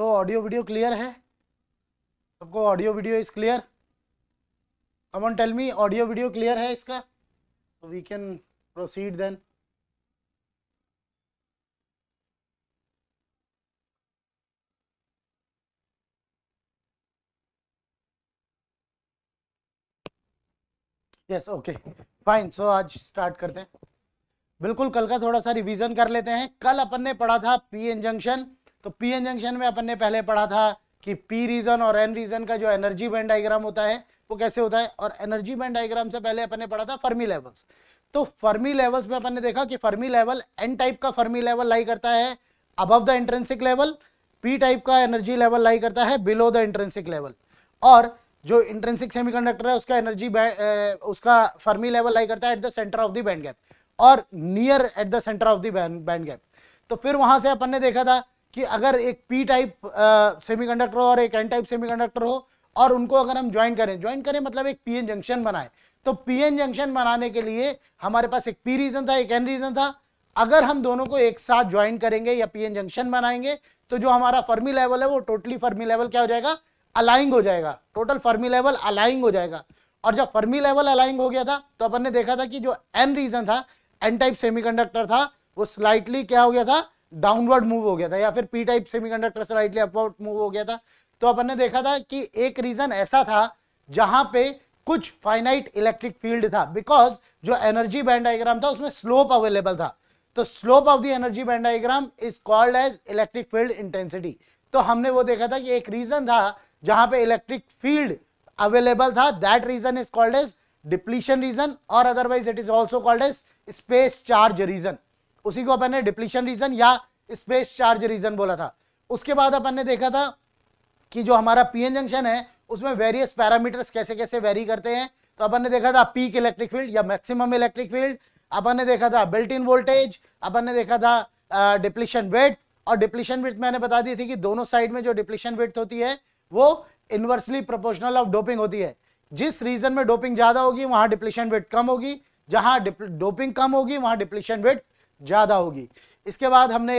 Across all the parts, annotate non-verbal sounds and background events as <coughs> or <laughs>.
तो audio video clear है सबको audio video is clear come on tell me audio video clear है इसका तो we can proceed then yes okay fine so आज स्टार्ट करते हैं बिल्कुल कल का थोड़ा सा रिवीजन कर लेते हैं कल अपन ने पढ़ा था पी एन जंक्शन तो पी एन जंक्शन में अपन ने पहले पढ़ा था कि पी रीजन और एन रीजन का जो एनर्जी बैंड डायग्राम होता है वो कैसे होता है और एनर्जी बैंड डायग्राम से पहले अपन ने पढ़ा था फर्मी लेवल्स तो फर्मी लेवल्स में अपन ने देखा कि फर्मी लेवल एन टाइप का फर्मी लेवल लाई करता है above the intrinsic level P type का एनर्जी लेवल लाई करता है बिलो द इंट्रेंसिक लेवल और जो इंट्रेंसिक सेमीकंडक्टर है उसका एनर्जी उसका फर्मी लेवल लाई करता है at the centre of the band gap और near at the centre of the band gap तो फिर वहां से अपन ने देखा था कि अगर एक पी टाइप सेमीकंडक्टर हो और एक एन टाइप सेमीकंडक्टर हो और उनको अगर हम ज्वाइन करें ज्वाइन करें मतलब एक पीएन जंक्शन बनाए तो पीएन जंक्शन बनाने के लिए हमारे पास एक पी रीजन था एक एन रीजन था अगर हम दोनों को एक साथ ज्वाइन करेंगे या पीएन जंक्शन बनाएंगे तो जो हमारा फर्मी लेवल है वो टोटली फर्मी लेवल क्या हो जाएगा अलाइंग हो जाएगा टोटल फर्मी लेवल अलाइंग हो जाएगा और जब फर्मी लेवल अलाइंग हो गया था तो अपन ने देखा था कि जो एन रीजन था एन टाइप सेमी था वो स्लाइटली क्या हो गया था डाउनवर्ड मूव हो गया था या फिर पी टाइप सेमीकंडक्टर से राइटली अपवर्ड मूव हो गया था तो अपन ने देखा था कि एक रीजन ऐसा था जहां पे कुछ फाइनाइट इलेक्ट्रिक फील्ड था बिकॉज जो एनर्जी बैंड डायग्राम था उसमें स्लोप अवेलेबल था तो slope of the energy band diagram is called as electric field intensity तो हमने वो देखा था कि एक रीजन था जहां पे इलेक्ट्रिक फील्ड अवेलेबल था that region is called as depletion region और otherwise it is also called as space charge region उसी को अपन ने डिप्लीशन रीजन या स्पेस चार्ज रीजन बोला था उसके बाद अपन ने देखा था कि जो हमारा पीएन जंक्शन है उसमें वेरियस पैरामीटर्स कैसे कैसे वेरी करते हैं तो अपन ने देखा था पीक इलेक्ट्रिक फील्ड या मैक्सिमम इलेक्ट्रिक फील्ड अपन ने देखा था बिल्ट इन वोल्टेज अपन ने देखा था डिप्लीशन वेट और डिप्लीशन वेट मैंने बता दी थी कि दोनों साइड में जो डिप्लीशन वेट होती है वो इन्वर्सली प्रोपोर्शनल ऑफ डोपिंग होती है जिस रीजन में डोपिंग ज्यादा होगी वहां डिप्लीशन वेट कम होगी जहां डोपिंग कम होगी वहां डिप्लीशन वेट ज्यादा होगी इसके बाद हमने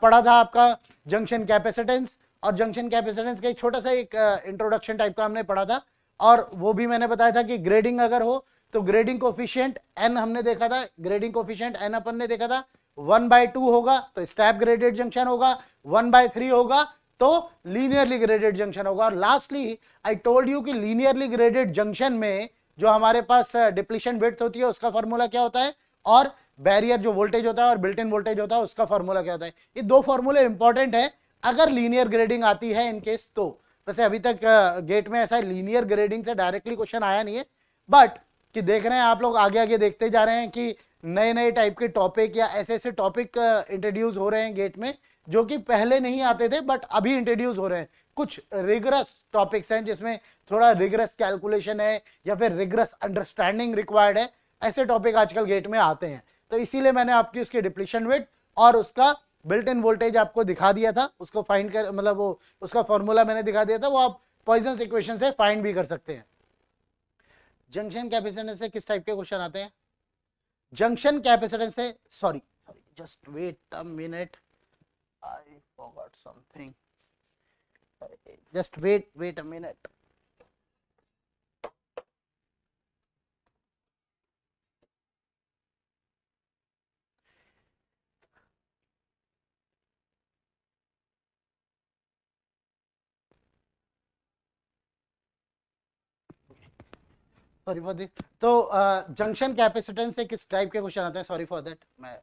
पढ़ा था आपका जंक्शन कैपेसिटेंस और जंक्शन कैपेसिटेंस का एक छोटा सा एक इंट्रोडक्शन टाइप का हमने पढ़ा था और वो भी मैंने बताया था कि ग्रेडिंग अगर हो तो ग्रेडिंग कोफिशियंट एन हमने देखा था ग्रेडिंग कोफिशियंट एन अपन ने देखा था वन बाय टू होगा तो स्टैप ग्रेडेड जंक्शन होगा वन बाय थ्री होगा तो लीनियरली ग्रेडेड जंक्शन होगा और लास्टली आई टोल्ड यू कि लीनियरली ग्रेडेड जंक्शन में जो हमारे पास डिप्लीशन वेट होती है उसका फॉर्मूला क्या होता है और बैरियर जो वोल्टेज होता है और बिल्ट इन वोल्टेज होता है उसका फॉर्मूला क्या होता है ये दो फॉर्मूले इंपॉर्टेंट है अगर लीनियर ग्रेडिंग आती है इनकेस तो वैसे अभी तक गेट में ऐसा लीनियर ग्रेडिंग से डायरेक्टली क्वेश्चन आया नहीं है बट कि देख रहे हैं आप लोग आगे आगे देखते जा रहे हैं कि नए नए टाइप के टॉपिक या ऐसे ऐसे टॉपिक इंट्रोड्यूस हो रहे हैं गेट में जो कि पहले नहीं आते थे बट अभी इंट्रोड्यूस हो रहे हैं कुछ रिग्रस टॉपिक्स हैं जिसमें थोड़ा रिग्रस कैलकुलेशन है या फिर रिग्रस अंडरस्टैंडिंग रिक्वायर्ड है ऐसे टॉपिक आजकल गेट में आते हैं तो इसीलिए मैंने आपकी उसकी डिप्लीशन वेट और उसका बिल्ट इन वोल्टेज आपको दिखा दिया था उसको फाइंड कर मतलब वो उसका फॉर्मूला मैंने दिखा दिया था वो आप पॉइजन इक्वेशन से फाइंड भी कर सकते हैं जंक्शन कैपेसिटेंस से किस टाइप के क्वेश्चन आते हैं जंक्शन कैपेसिटेंस से sorry sorry just wait a minute I forgot something just wait wait a minute sorry for this तो जंक्शन uh, कैपेसिटेंस से किस टाइप के क्वेश्चन आते हैं सॉरी फॉर दैट मैं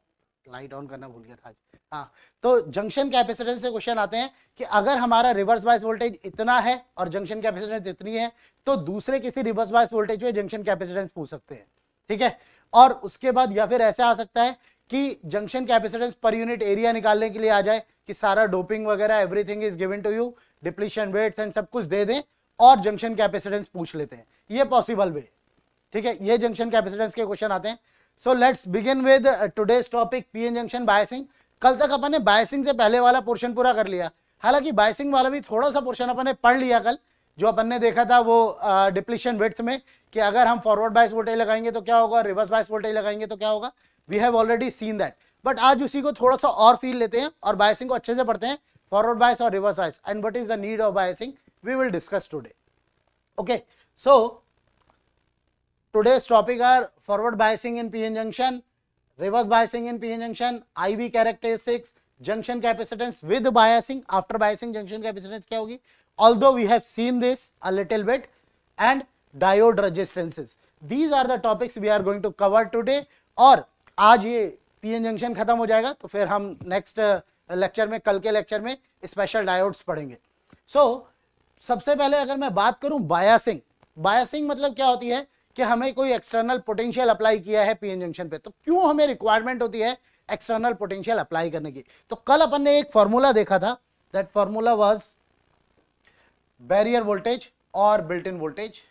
लाइट ऑन करना भूल गया था हाँ तो जंक्शन कैपेसिटेंस से क्वेश्चन आते हैं कि अगर हमारा रिवर्स बायस वोल्टेज इतना है और जंक्शन कैपेसिटेंस इतनी है तो दूसरे किसी रिवर्स बायस वोल्टेज में जंक्शन कैपेसिटेंस पूछ सकते हैं ठीक है और उसके बाद या फिर ऐसा आ सकता है कि जंक्शन कैपेसिटेंस पर यूनिट एरिया निकालने के लिए आ जाए कि सारा डोपिंग वगैरह everything is given to you depletion widths and सब कुछ दे दें और जंक्शन कैपेसिटेंस पूछ लेते हैं ये पॉसिबल वे ठीक है ये जंक्शन कैपेसिटेंस के क्वेश्चन आते हैं so let's begin with today's topic PN junction biasing कल तक अपन ने बायसिंग से पहले वाला पोर्शन पूरा कर लिया हालांकि बायसिंग वाला भी थोड़ा सा पोर्शन अपन ने पढ़ लिया कल जो अपन ने देखा था वो डिप्लीशन uh, वेथ में कि अगर हम फॉरवर्ड बायस वोल्टेज लगाएंगे तो क्या होगा रिवर्स बायस वोल्टेज लगाएंगे तो क्या होगा we have already seen that but आज उसी को थोड़ा सा और फील लेते हैं और बायसिंग को अच्छे से पढ़ते हैं फॉरवर्ड बायस और reverse bias and what is the need of biasing we will discuss today okay okay. So, today's topic are forward biasing in PN junction, reverse biasing in PN junction, IV characteristics, junction capacitance with biasing, after biasing junction capacitance kya hogi Although we have seen this a little bit and diode resistances. These are the topics we are going to cover today और aaj ye PN junction khatam ho jayega to fir hum next lecture में कल के lecture में special diodes पढ़ेंगे सो so, सबसे पहले अगर मैं बात करूं बायासिंग बायसिंग मतलब क्या होती है कि हमें कोई एक्सटर्नल पोटेंशियल अप्लाई किया है पीएन जंक्शन पे तो क्यों हमें रिक्वायरमेंट होती है एक्सटर्नल पोटेंशियल अप्लाई करने की तो कल अपन ने एक फॉर्मूला देखा था that formula was barrier voltage और built in voltage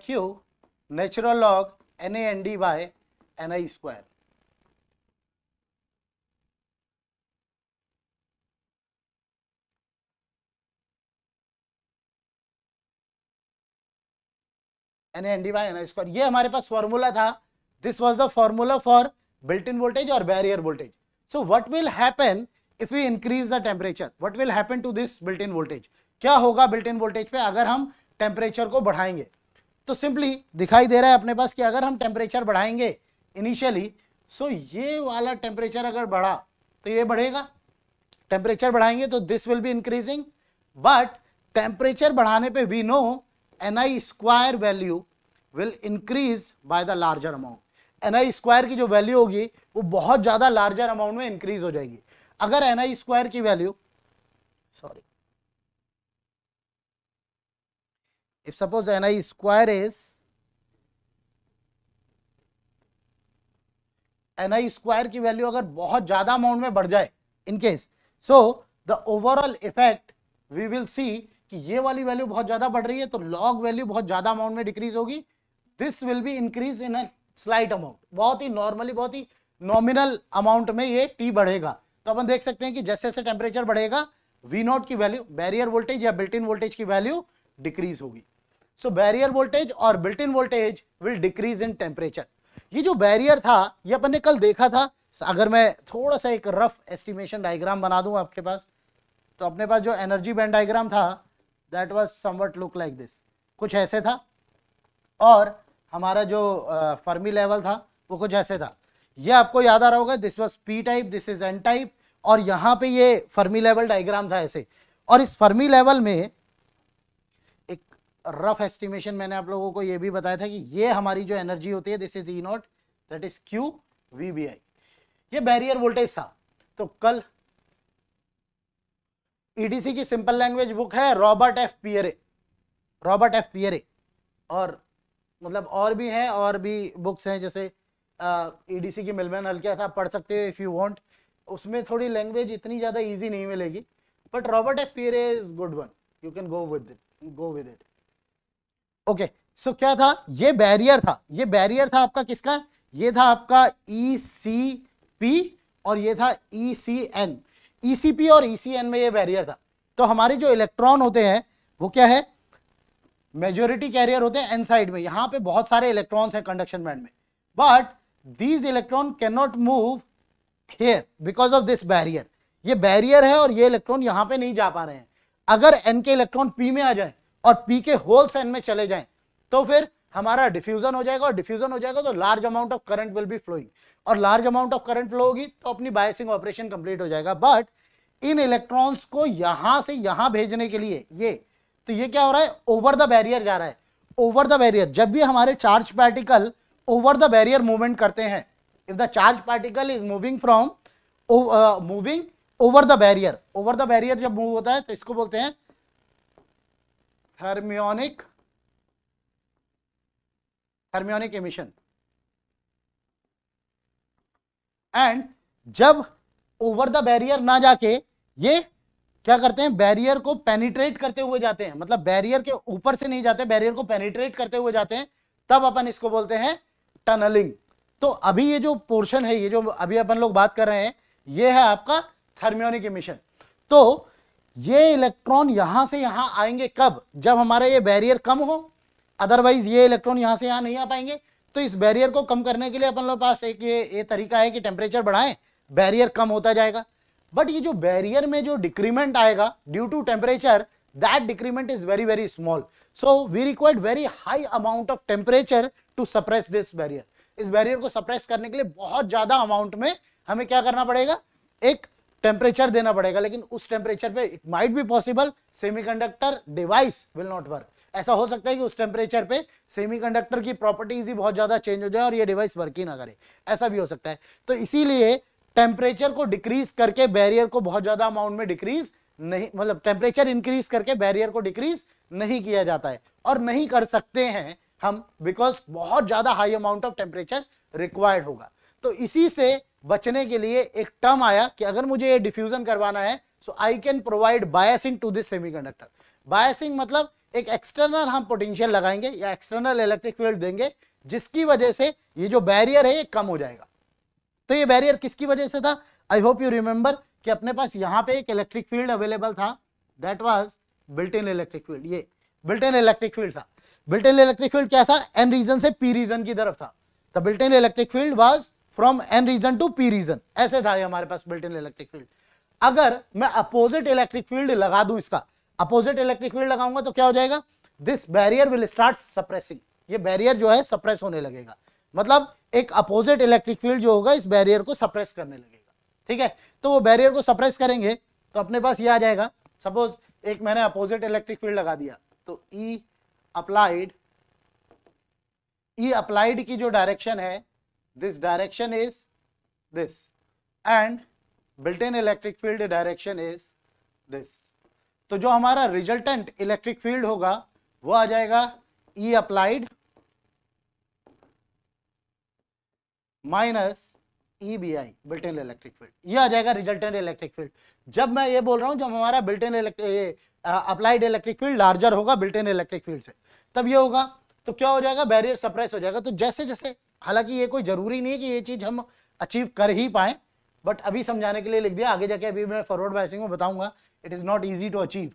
q natural log N A N D by N I square N N D N square ये हमारे पास फॉर्मूला था this was the formula for built in voltage और barrier voltage so what will happen if you increase the temperature what will happen to this built in voltage क्या होगा built in voltage पे अगर हम temperature को बढ़ाएंगे तो simply दिखाई दे रहा है अपने पास कि अगर हम टेम्परेचर बढ़ाएंगे इनिशियली सो so ये वाला टेम्परेचर अगर बढ़ा तो ये बढ़ेगा टेम्परेचर बढ़ाएंगे तो this will be increasing but temperature बढ़ाने पे we know N I square value will increase by the larger amount N I square की जो वैल्यू होगी वो बहुत ज़्यादा लार्जर अमाउंट में इंक्रीज हो जाएगी अगर एन आई स्क्वायर की value sorry N I square is N I square की वैल्यू अगर बहुत ज्यादा अमाउंट में बढ़ जाए in case so the overall effect we will see कि ये वाली वैल्यू बहुत ज्यादा बढ़ रही है तो लॉग वैल्यू बहुत ज्यादा अमाउंट में डिक्रीज होगी this will be increase in a slight amount बहुत ही नॉर्मली बहुत ही नॉमिनल अमाउंट में ये टी बढ़ेगा तो अपन देख सकते हैं कि जैसे जैसे टेम्परेचर बढ़ेगा वी नॉट की वैल्यू बैरियर वोल्टेज या बिल्ट इन वोल्टेज की वैल्यू डिक्रीज होगी सो बैरियर वोल्टेज और built in voltage will decrease in temperature ये जो बैरियर था ये अपन ने कल देखा था अगर मैं थोड़ा सा एक रफ एस्टिमेशन डायग्राम बना दूं आपके पास तो अपने पास जो एनर्जी बैंड डायग्राम था that was somewhat look like this कुछ ऐसे था और हमारा जो फर्मी लेवल था वो कुछ ऐसे था ये आपको याद आ रहा होगा this was P type this is N type और यहाँ पे ये फर्मी लेवल डायग्राम था ऐसे और इस फर्मी लेवल में एक रफ एस्टिमेशन मैंने आप लोगों को ये भी बताया था कि ये हमारी जो एनर्जी होती है this is E not that is Q V B I ये बैरियर वोल्टेज था तो कल ईडीसी e की सिंपल लैंग्वेज बुक है Robert F Pierret Robert F Pierret और मतलब और भी हैं और भी बुक्स हैं जैसे ईडीसी की मिलमैन हल्के था पढ़ सकते हो इफ़ यू वांट उसमें थोड़ी लैंग्वेज इतनी ज़्यादा इजी नहीं मिलेगी but Robert F Pierret is good one you can go with it go with it okay so क्या था ये बैरियर था ये बैरियर था आपका किसका ये था आपका ई सी पी और ये था ई C N E C P और ई सी एन में ये बैरियर था तो हमारे जो इलेक्ट्रॉन होते हैं वो क्या है मेजोरिटी कैरियर होते हैं एन साइड में यहाँ पे बहुत सारे इलेक्ट्रॉन्स हैं कंडक्शन बैंड में but these electron can not move here because of this barrier ये बैरियर है और ये इलेक्ट्रॉन यहां पे नहीं जा पा रहे हैं अगर एन के इलेक्ट्रॉन पी में आ जाए और पी के होल्स एन में चले जाए तो फिर हमारा डिफ्यूजन हो जाएगा और डिफ्यूजन हो जाएगा तो large amount of current will be flowing और large amount of current flow होगी तो अपनी बायसिंग ऑपरेशन कंप्लीट हो जाएगा बट इन इलेक्ट्रॉन्स को यहां से यहां भेजने के लिए ये तो ये क्या हो रहा है ओवर द बैरियर जा रहा है ओवर द बैरियर जब भी हमारे charge particle over the barrier movement करते हैं if the charge particle is moving from moving over the barrier over the barrier जब मूव होता है तो इसको बोलते हैं थर्मियोनिक थर्मियोनिक एमिशन एंड जब ओवर द बैरियर ना जाके ये क्या करते हैं बैरियर को पेनिट्रेट करते हुए जाते हैं मतलब बैरियर के ऊपर से नहीं जाते बैरियर को पेनिट्रेट करते हुए जाते हैं तब अपन इसको बोलते हैं टनलिंग तो अभी ये जो पोर्शन है ये जो अभी अपन लोग बात कर रहे हैं ये है आपका थर्मियोनिक इमिशन तो ये इलेक्ट्रॉन यहां से यहां आएंगे कब जब हमारा ये बैरियर कम हो अदरवाइज ये इलेक्ट्रॉन यहां से यहां नहीं आ पाएंगे तो इस बैरियर को कम करने के लिए अपन लोग पास एक ये, ये तरीका है कि टेम्परेचर बढ़ाएं बैरियर कम होता जाएगा बट ये जो बैरियर में जो डिक्रीमेंट आएगा due to temperature that decrement is very very small so we required very high amount of temperature to suppress this barrier इस बैरियर को सप्रेस करने के लिए बहुत ज्यादा अमाउंट में हमें क्या करना पड़ेगा एक टेम्परेचर देना पड़ेगा लेकिन उस टेम्परेचर पे it might be possible semiconductor device will not work ऐसा हो सकता है कि उस टेम्परेचर पे सेमी कंडक्टर की प्रॉपर्टीज ही बहुत ज्यादा चेंज हो जाए और ये डिवाइस वर्क ही ना करे ऐसा भी हो सकता है तो इसीलिए टेम्परेचर को डिक्रीज करके बैरियर को बहुत ज्यादा अमाउंट में डिक्रीज नहीं मतलब टेम्परेचर इंक्रीज करके बैरियर को डिक्रीज नहीं किया जाता है और नहीं कर सकते हैं हम बिकॉज बहुत ज्यादा high amount of temperature required होगा तो इसी से बचने के लिए एक टर्म आया कि अगर मुझे ये डिफ्यूजन करवाना है so I can provide biasing to this semiconductor biasing मतलब एक एक्सटर्नल हम पोटेंशियल लगाएंगे या एक्सटर्नल इलेक्ट्रिक फील्ड देंगे जिसकी वजह से ये जो बैरियर है ये कम हो जाएगा तो ये बैरियर किसकी वजह से था आई होप यू रिमेंबर कि अपने पास यहाँ पे एक इलेक्ट्रिक फील्ड अवेलेबल था that was built in electric field ये बिल्ट इन इलेक्ट्रिक फील्ड था बिल्ट इन इलेक्ट्रिक फील्ड क्या था एन रीजन से पी रीजन की तरफ था तो built in electric field was from N region to P region ऐसे था ये हमारे पास बिल्ट इन इलेक्ट्रिक फील्ड अगर मैं अपोजिट इलेक्ट्रिक फील्ड लगा दू इसका अपोजिट इलेक्ट्रिक फील्ड लगाऊंगा तो क्या हो जाएगा this barrier will start suppressing ये बैरियर जो है सप्रेस होने लगेगा मतलब एक अपोजिट इलेक्ट्रिक फील्ड जो होगा इस बैरियर को सप्रेस करने लगेगा ठीक है तो वो बैरियर को सप्रेस करेंगे तो अपने पास ये आ जाएगा सपोज एक मैंने अपोजिट इलेक्ट्रिक फील्ड लगा दिया तो ई अप्लाइड ई अप्लाइड की जो डायरेक्शन है this direction is this and built in electric field direction is this तो जो हमारा रिजल्टेंट इलेक्ट्रिक फील्ड होगा वो आ जाएगा E e applied minus E B I built in electric field ये आ जाएगा रिजल्टेंट इलेक्ट्रिक फील्ड जब मैं ये बोल रहा हूँ जब हमारा built in applied electric field larger होगा बिल्ट इन इलेक्ट्रिक फील्ड से तब ये होगा तो क्या हो जाएगा बैरियर सप्रेस हो जाएगा तो जैसे जैसे हालांकि ये कोई जरूरी नहीं है कि ये चीज़ हम अचीव कर ही पाए बट अभी समझाने के लिए लिख दिया आगे जाके अभी मैं फॉरवर्ड बाइसिंग में बताऊंगा it is not easy to achieve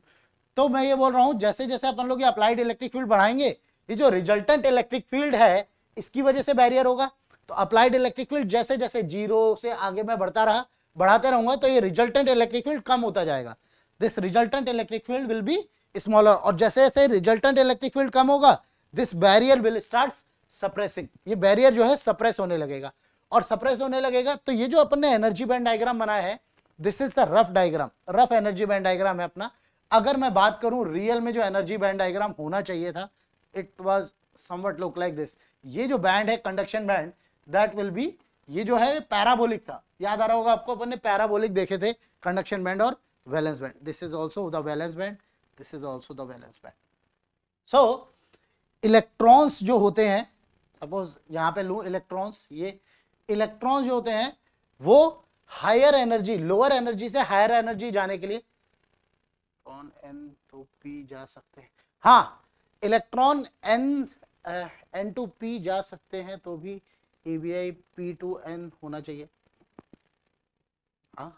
तो मैं ये बोल रहा हूँ जैसे जैसे अपन लोग ये अप्लाइड इलेक्ट्रिक फील्ड बढ़ाएंगे ये जो रिजल्टेंट इलेक्ट्रिक फील्ड है इसकी वजह से बैरियर होगा तो अप्लाइड इलेक्ट्रिक फील्ड जैसे जैसे जीरो से आगे मैं बढ़ता रहा बढ़ाते रहूंगा तो ये रिजल्टेंट इलेक्ट्रिक फील्ड कम होता जाएगा this resultant electric field will be smaller और जैसे जैसे रिजल्टेंट इलेक्ट्रिक फील्ड कम होगा this barrier will start suppressing ये बैरियर जो है सप्रेस होने लगेगा और सप्रेस होने लगेगा तो ये जो अपन ने एनर्जी बैंड डायग्राम बनाया है this is the rough diagram rough energy band diagram है अपना अगर मैं बात करूं रियल में जो एनर्जी बैंड डायग्राम होना चाहिए था it was somewhat look like this ये जो बैंड है conduction band that will be ये जो है पैराबोलिक था याद आ रहा होगा आपको अपन ने पैराबोलिक देखे थे कंडक्शन बैंड और valence band this is also the valence band this is also the valence band so electrons जो होते हैं सपोज यहां पे लू इलेक्ट्रॉन्स ये इलेक्ट्रॉन्स जो होते हैं वो हायर एनर्जी लोअर एनर्जी से हायर एनर्जी जाने के लिए कौन एन टू पी जा सकते हैं हाँ electron N N to P जा सकते हैं तो भी T B I P to N होना चाहिए हाँ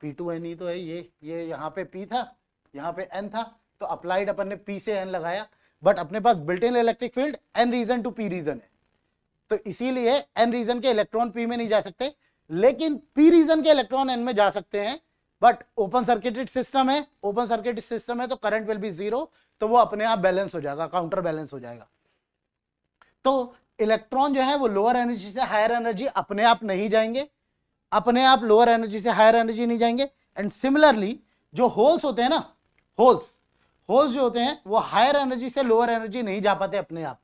पी टू एन ही तो है ये ये यहाँ पे पी था यहाँ पे एन था तो अप्लाइड अपन ने पी से एन लगाया बट अपने पास built in electric field N region to P region है तो इसीलिए एन रीजन के इलेक्ट्रॉन पी में नहीं जा सकते लेकिन पी रीजन के इलेक्ट्रॉन एन में जा सकते हैं बट ओपन सर्किटेड सिस्टम है ओपन सर्किटेड सिस्टम है तो करंट विल बी जीरो तो वो अपने आप बैलेंस हो जाएगा काउंटर बैलेंस हो जाएगा तो इलेक्ट्रॉन जो है वो लोअर एनर्जी से हायर एनर्जी अपने आप नहीं जाएंगे अपने आप लोअर एनर्जी से हायर एनर्जी नहीं जाएंगे एंड सिमिलरली जो होल्स होते हैं ना होल्स होल्स जो होते हैं वो हायर एनर्जी से लोअर एनर्जी नहीं जा पाते अपने आप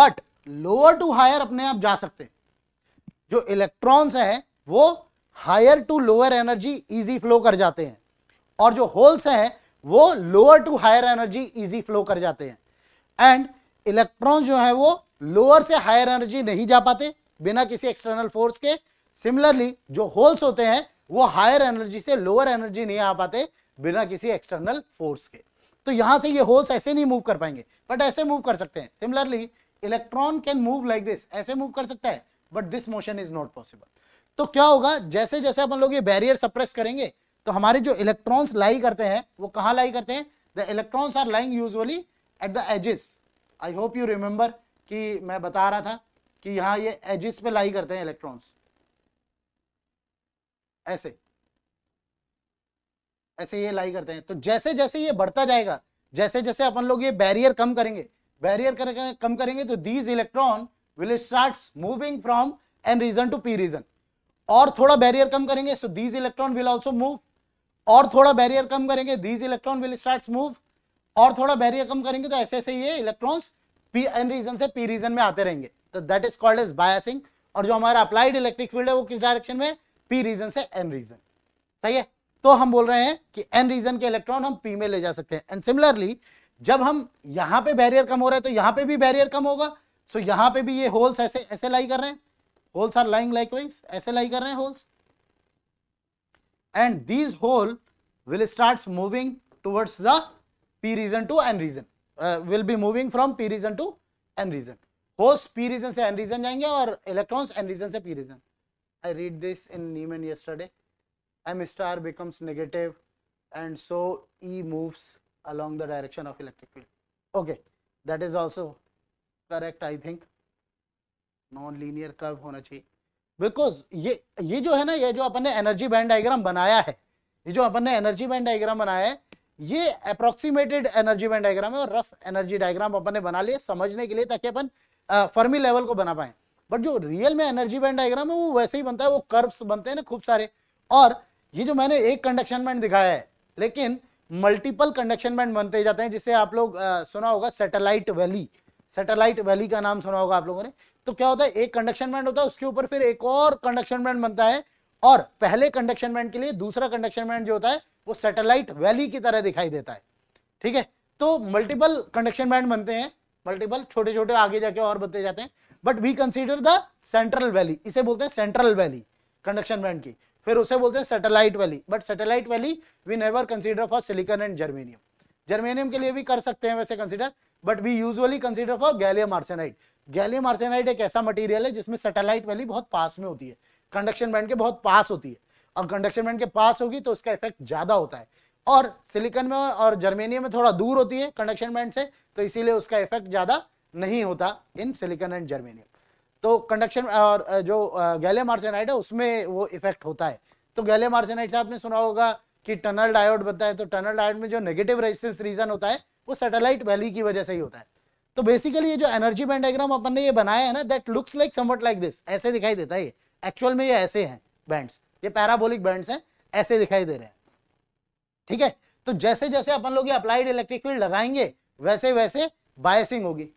बट लोअर टू हायर अपने आप जा सकते हैं जो इलेक्ट्रॉन्स हैं वो higher to lower energy easy flow कर जाते हैं और जो होल्स हैं वो lower to higher energy easy flow कर जाते हैं एंड इलेक्ट्रॉन्स जो है वो लोअर से हायर एनर्जी नहीं जा पाते बिना किसी एक्सटर्नल फोर्स के सिमिलरली जो होल्स होते हैं वो हायर एनर्जी से लोअर एनर्जी नहीं आ पाते बिना किसी एक्सटर्नल फोर्स के तो यहां से ये होल्स ऐसे नहीं मूव कर पाएंगे बट ऐसे मूव कर सकते हैं similarly electron can move like this ऐसे मूव कर सकता है but this motion is not possible तो क्या होगा जैसे जैसे अपन लोग ये बैरियर सप्रेस करेंगे तो हमारे जो इलेक्ट्रॉन्स लाई करते हैं वो कहां लाई करते हैं the electrons are lying usually at the edges I hope you remember कि मैं बता रहा था कि यहां ये एजिस पे लाई करते हैं इलेक्ट्रॉन्स ऐसे ऐसे ये लाई करते हैं तो जैसे जैसे ये बढ़ता जाएगा जैसे जैसे अपन लोग ये बैरियर कम करेंगे बैरियर कर, कम करेंगे तो these electron will start moving from N region to P region और थोड़ा बैरियर कम करेंगे so these electron will also move और थोड़ा बैरियर कम करेंगे these electron will start move और थोड़ा बैरियर कम करेंगे तो ऐसे ऐसे ये इलेक्ट्रॉन्स पी एन रीजन से पी रीजन में आते रहेंगे तो that is called as biasing और जो हमारा अप्लाइड इलेक्ट्रिक फील्ड है वो किस डायरेक्शन में पी रीजन से एन रीजन सही है तो हम बोल रहे हैं कि एन रीजन के इलेक्ट्रॉन हम पी में ले जा सकते हैं एंड सिमिलरली जब हम यहां पे बैरियर कम हो रहा है तो यहां पे भी बैरियर कम होगा सो so यहां पे भी ये होल्स ऐसे ऐसे लाई कर रहे हैं होल्स आर लाइंग लाइकवाइज ऐसे लाई कर रहे हैं holes and these hole will start moving towards the P region to N region uh, will be moving from p region to n region होस्ट पी रीजन से एन रीजन जाएंगे और electrons N region से P region I read this in Neamen yesterday M star becomes negative and so E moves along the direction of electric field okay that is also correct i think non linear curve hona chahiye because ye ye jo hai na ye jo apne energy band diagram banaya hai ये जो अपन ने energy band diagram बनाया है ये approximated energy band diagram है और rough energy diagram अपन ने बना लिए समझने के लिए ताकि अपन फर्मी लेवल को बना पाए बट जो रियल में एनर्जी बैंड डायग्राम है वो वैसे ही बनता है वो कर्व्स बनते हैं ना खूब सारे और ये जो मैंने एक कंडक्शन बैंड दिखाया है लेकिन मल्टीपल कंडक्शन बैंड बनते जाते हैं जिसे आप लोग आ, सुना होगा सैटेलाइट वैली सैटेलाइट वैली का नाम सुना होगा आप लोगों ने तो क्या होता है एक कंडक्शन बैंड होता है उसके ऊपर फिर एक और कंडक्शन बैंड बनता है और पहले कंडक्शन बैंड के लिए दूसरा कंडक्शन बैंड जो होता है वो सैटेलाइट वैली की तरह दिखाई देता है ठीक है तो मल्टीपल कंडक्शन बैंड बनते हैं मल्टीपल छोटे छोटे आगे जाके और बनते जाते हैं but we consider the central valley इसे बोलते हैं सेंट्रल वैली कंडक्शन बैंड की फिर उसे बोलते हैं satellite valley but satellite valley we never consider for silicon and germanium germanium के लिए भी कर सकते हैं वैसे consider but we usually consider for gallium arsenide gallium arsenide एक ऐसा मटीरियल है जिसमें सैटेलाइट वैली बहुत पास में होती है कंडक्शन बैंड के बहुत पास होती है और कंडक्शन बैंड के पास होगी तो उसका इफेक्ट ज़्यादा होता है और सिलिकन में और जर्मेनियम में थोड़ा दूर होती है कंडक्शन बैंड से तो इसीलिए उसका इफेक्ट ज़्यादा नहीं होता इन सिलिकन एंड जर्मेनियम तो कंडक्शन और जो गैलियम आर्सेनाइड है उसमें वो इफेक्ट होता है तो गैलियम आर्सेनाइड से आपने सुना होगा कि टनल डायोड बनता है तो टनल डायोड में जो नेगेटिव रेजिस्टेंस रीजन होता है वो सैटेलाइट वैली की वजह से ही होता है तो बेसिकली ये जो एनर्जी बैंड डायग्राम अपन ने ये बनाया है ना that looks like somewhat like this ऐसे दिखाई देता है ये एक्चुअल में ये ऐसे हैं बैंड्स ये पैराबोलिक बैंड्स हैं ऐसे दिखाई दे रहे हैं ठीक है तो जैसे जैसे अपन लोग ये अप्लाइड इलेक्ट्रिक फील्ड लगाएंगे वैसे वैसे बायसिंग होगी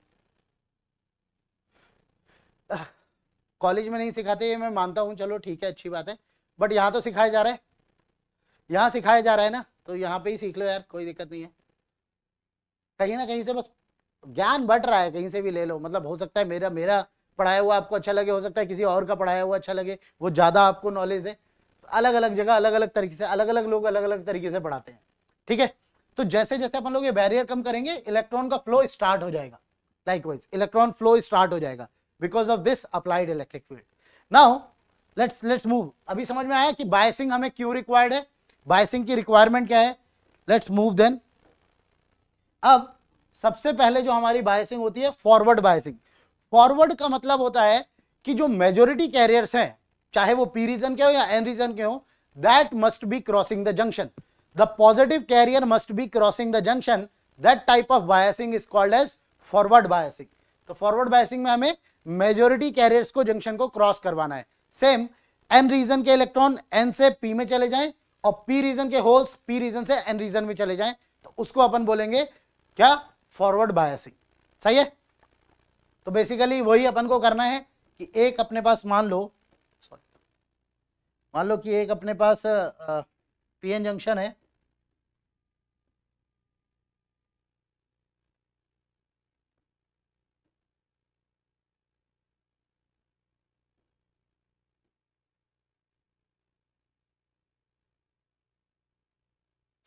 कॉलेज में नहीं सिखाते ये मैं मानता हूं चलो ठीक है अच्छी बात है बट यहां तो सिखाया जा रहा है यहां सिखाया जा रहा है ना तो यहां पे ही सीख लो यार कोई दिक्कत नहीं है कहीं ना कहीं से बस ज्ञान बट रहा है कहीं से भी ले लो मतलब हो सकता है मेरा मेरा पढ़ाया हुआ आपको अच्छा लगे हो सकता है किसी और का पढ़ाया हुआ अच्छा लगे वो ज़्यादा आपको नॉलेज दे अलग अलग जगह अलग अलग तरीके से अलग अलग लोग अलग अलग तरीके से पढ़ाते हैं ठीक है तो जैसे जैसे अपन लोग ये बैरियर कम करेंगे इलेक्ट्रॉन का फ्लो स्टार्ट हो जाएगा लाइकवाइज इलेक्ट्रॉन फ्लो स्टार्ट हो जाएगा because of this applied electric field now let's let's move अभी समझ में आया कि बायसिंग हमें क्यों रिक्वायर्ड है बायसिंग की रिक्वायरमेंट क्या है लेट्स मूव देन अब सबसे पहले जो हमारी बायसिंग होती है फॉरवर्ड बायसिंग फॉरवर्ड का मतलब होता है कि जो मेजोरिटी कैरियर्स हैं चाहे वो पी रीजन के हो या एन रीजन के हो that must be crossing the junction the positive carrier must be crossing the junction that type of biasing is called as forward biasing तो फॉरवर्ड बायसिंग में हमें मेजोरिटी कैरियर्स को junction को क्रॉस करवाना है same N region के electron N से P में चले जाएं और पी रीजन के होल्स पी रीजन से एन रीजन में चले जाएं तो उसको अपन बोलेंगे क्या फॉरवर्ड बायसिंग सही है तो बेसिकली वही अपन को करना है कि एक अपने पास मान लो मान लो कि एक अपने पास पीएन जंक्शन है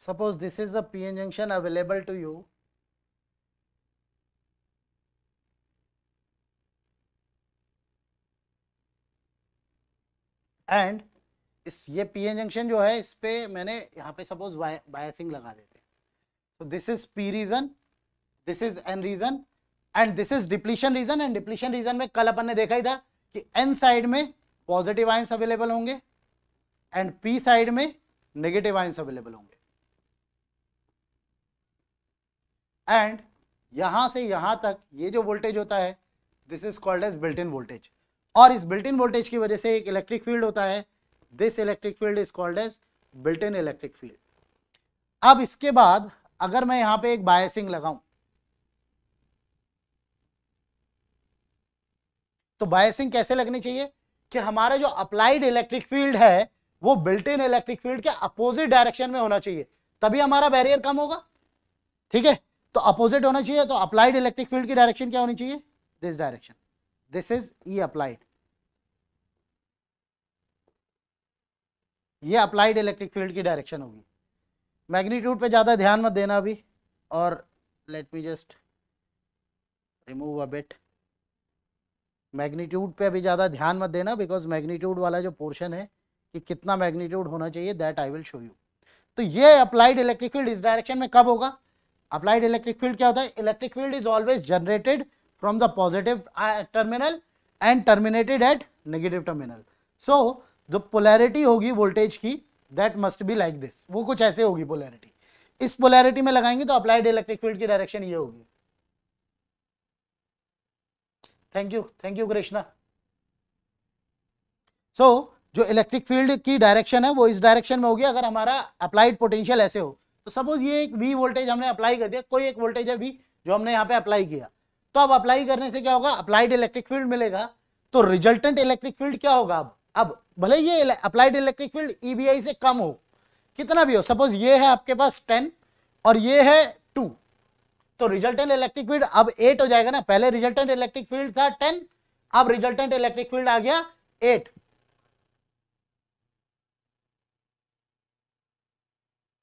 suppose this is the PN junction available to you and इस ये पी एन जंक्शन जो है इस पे मैंने यहाँ पे सपोज बायसिंग लगा देते हैं तो this is P region this is N region and this is depletion region and depletion region में कल अपन ने देखा ही था कि एन साइड में पॉजिटिव आइंस अवेलेबल होंगे एंड पी साइड में नेगेटिव आइंस अवेलेबल होंगे एंड यहां से यहां तक ये जो वोल्टेज होता है this is called as built in voltage और इस बिल्ट इन वोल्टेज की वजह से एक इलेक्ट्रिक फील्ड होता है this electric field is called as built in electric field अब इसके बाद अगर मैं यहां पे एक बायसिंग लगाऊं तो बायसिंग कैसे लगनी चाहिए कि हमारा जो अप्लाइड इलेक्ट्रिक फील्ड है वो बिल्ट इन इलेक्ट्रिक फील्ड के अपोजिट डायरेक्शन में होना चाहिए तभी हमारा बैरियर कम होगा ठीक है तो अपोजिट होना चाहिए तो अप्लाइड इलेक्ट्रिक फील्ड की डायरेक्शन क्या होनी चाहिए this direction this is E applied ये अप्लाइड इलेक्ट्रिक फील्ड की डायरेक्शन होगी मैग्नीट्यूड पे ज़्यादा ध्यान मत देना अभी और let me just remove a bit magnitude पे अभी ज़्यादा ध्यान मत देना बिकॉज मैग्नीट्यूड वाला जो पोर्शन है कि कितना मैग्नीट्यूड होना चाहिए that I will show you तो ये अप्लाइड इलेक्ट्रिक फील्ड इस डायरेक्शन में कब होगा अप्लाइड इलेक्ट्रिक फील्ड क्या होता है electric field is always generated from the positive terminal and terminated at negative terminal so जो पोलैरिटी होगी वोल्टेज की that must be like this वो कुछ ऐसे होगी पोलैरिटी इस पोलैरिटी में लगाएंगे तो अप्लाइड इलेक्ट्रिक फील्ड की डायरेक्शन ये होगी thank you thank you Krishna so जो इलेक्ट्रिक फील्ड की डायरेक्शन है वो इस डायरेक्शन में होगी अगर हमारा अप्लाइड पोटेंशियल ऐसे हो तो सपोज ये एक वी वोल्टेज हमने अप्लाई कर दिया कोई एक वोल्टेज है वी जो हमने यहाँ पे अप्लाई किया तो अब अप्लाई करने से क्या होगा अप्लाइड इलेक्ट्रिक फील्ड मिलेगा तो रिजल्टेंट इलेक्ट्रिक फील्ड क्या होगा अब अब भले ये अप्लाइड इलेक्ट्रिक फील्ड ईबीआई से कम हो कितना भी हो सपोज ये है आपके पास टेन और ये है टू तो रिजल्टेंट इलेक्ट्रिक फील्ड अब एट हो जाएगा ना पहले रिजल्टेंट इलेक्ट्रिक फील्ड था टेन अब रिजल्टेंट इलेक्ट्रिक फील्ड आ गया एट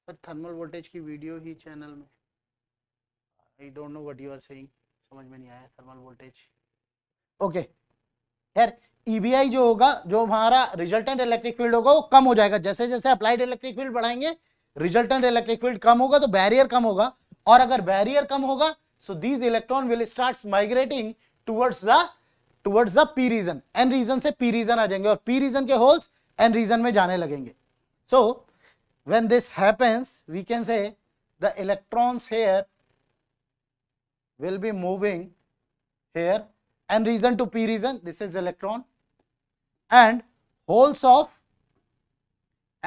सर थर्मल वोल्टेज की वीडियो ही चैनल में I don't know what you are saying समझ में नहीं आया थर्मल वोल्टेज ओके okay. यार ईबीआई e जो होगा जो हमारा रिजल्टेंट इलेक्ट्रिक फील्ड होगा वो कम हो जाएगा जैसे जैसे अप्लाइड इलेक्ट्रिक फील्ड बढ़ाएंगे रिजल्टेंट इलेक्ट्रिक फील्ड कम होगा तो बैरियर कम होगा और अगर बैरियर कम होगा so these electron will start migrating towards the towards the P region N region से पी रीजन आ जाएंगे और पी रीजन के होल्स एन रीजन में जाने लगेंगे so when this happens we can say the electrons here will be moving here n region to p region this is electron and holes of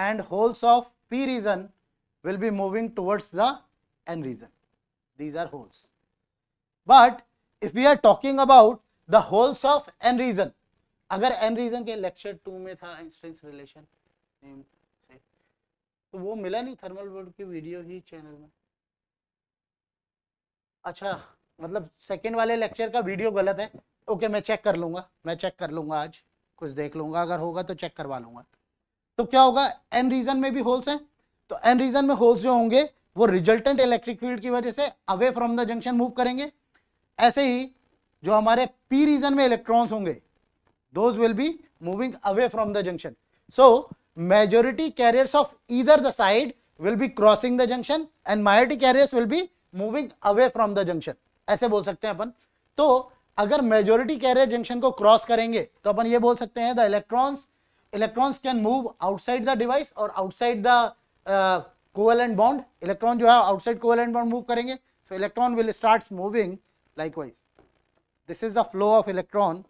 and holes of p region will be moving towards the n region these are holes but if we are talking about the holes of n region agar n region ke lecture 2 mein tha einstein's relation relation से to wo mila nahi thermal world ki video hi channel mein acha मतलब second वाले lecture का video गलत है okay मैं check कर लूंगा मैं चेक कर लूंगा आज कुछ देख लूंगा अगर होगा तो चेक करवा लूंगा तो क्या होगा एन रीजन में भी होल्स हैं तो एन रीजन में होल्स जो होंगे वो रिजल्टेंट इलेक्ट्रिक फील्ड की वजह से away from the junction move करेंगे ऐसे ही जो हमारे पी रीजन में इलेक्ट्रॉन्स होंगे those will be moving away from the junction so majority carriers of either the side will be crossing the junction and minority carriers will be moving away from the junction ऐसे बोल सकते हैं अपन तो अगर majority carrier junction को cross करेंगे तो अपन ये बोल सकते हैं the electrons electrons can move outside the device और outside the covalent bond electron जो है आउटसाइड कोवेलेंट बॉन्ड मूव करेंगे so electron will start moving likewise this is the flow of electron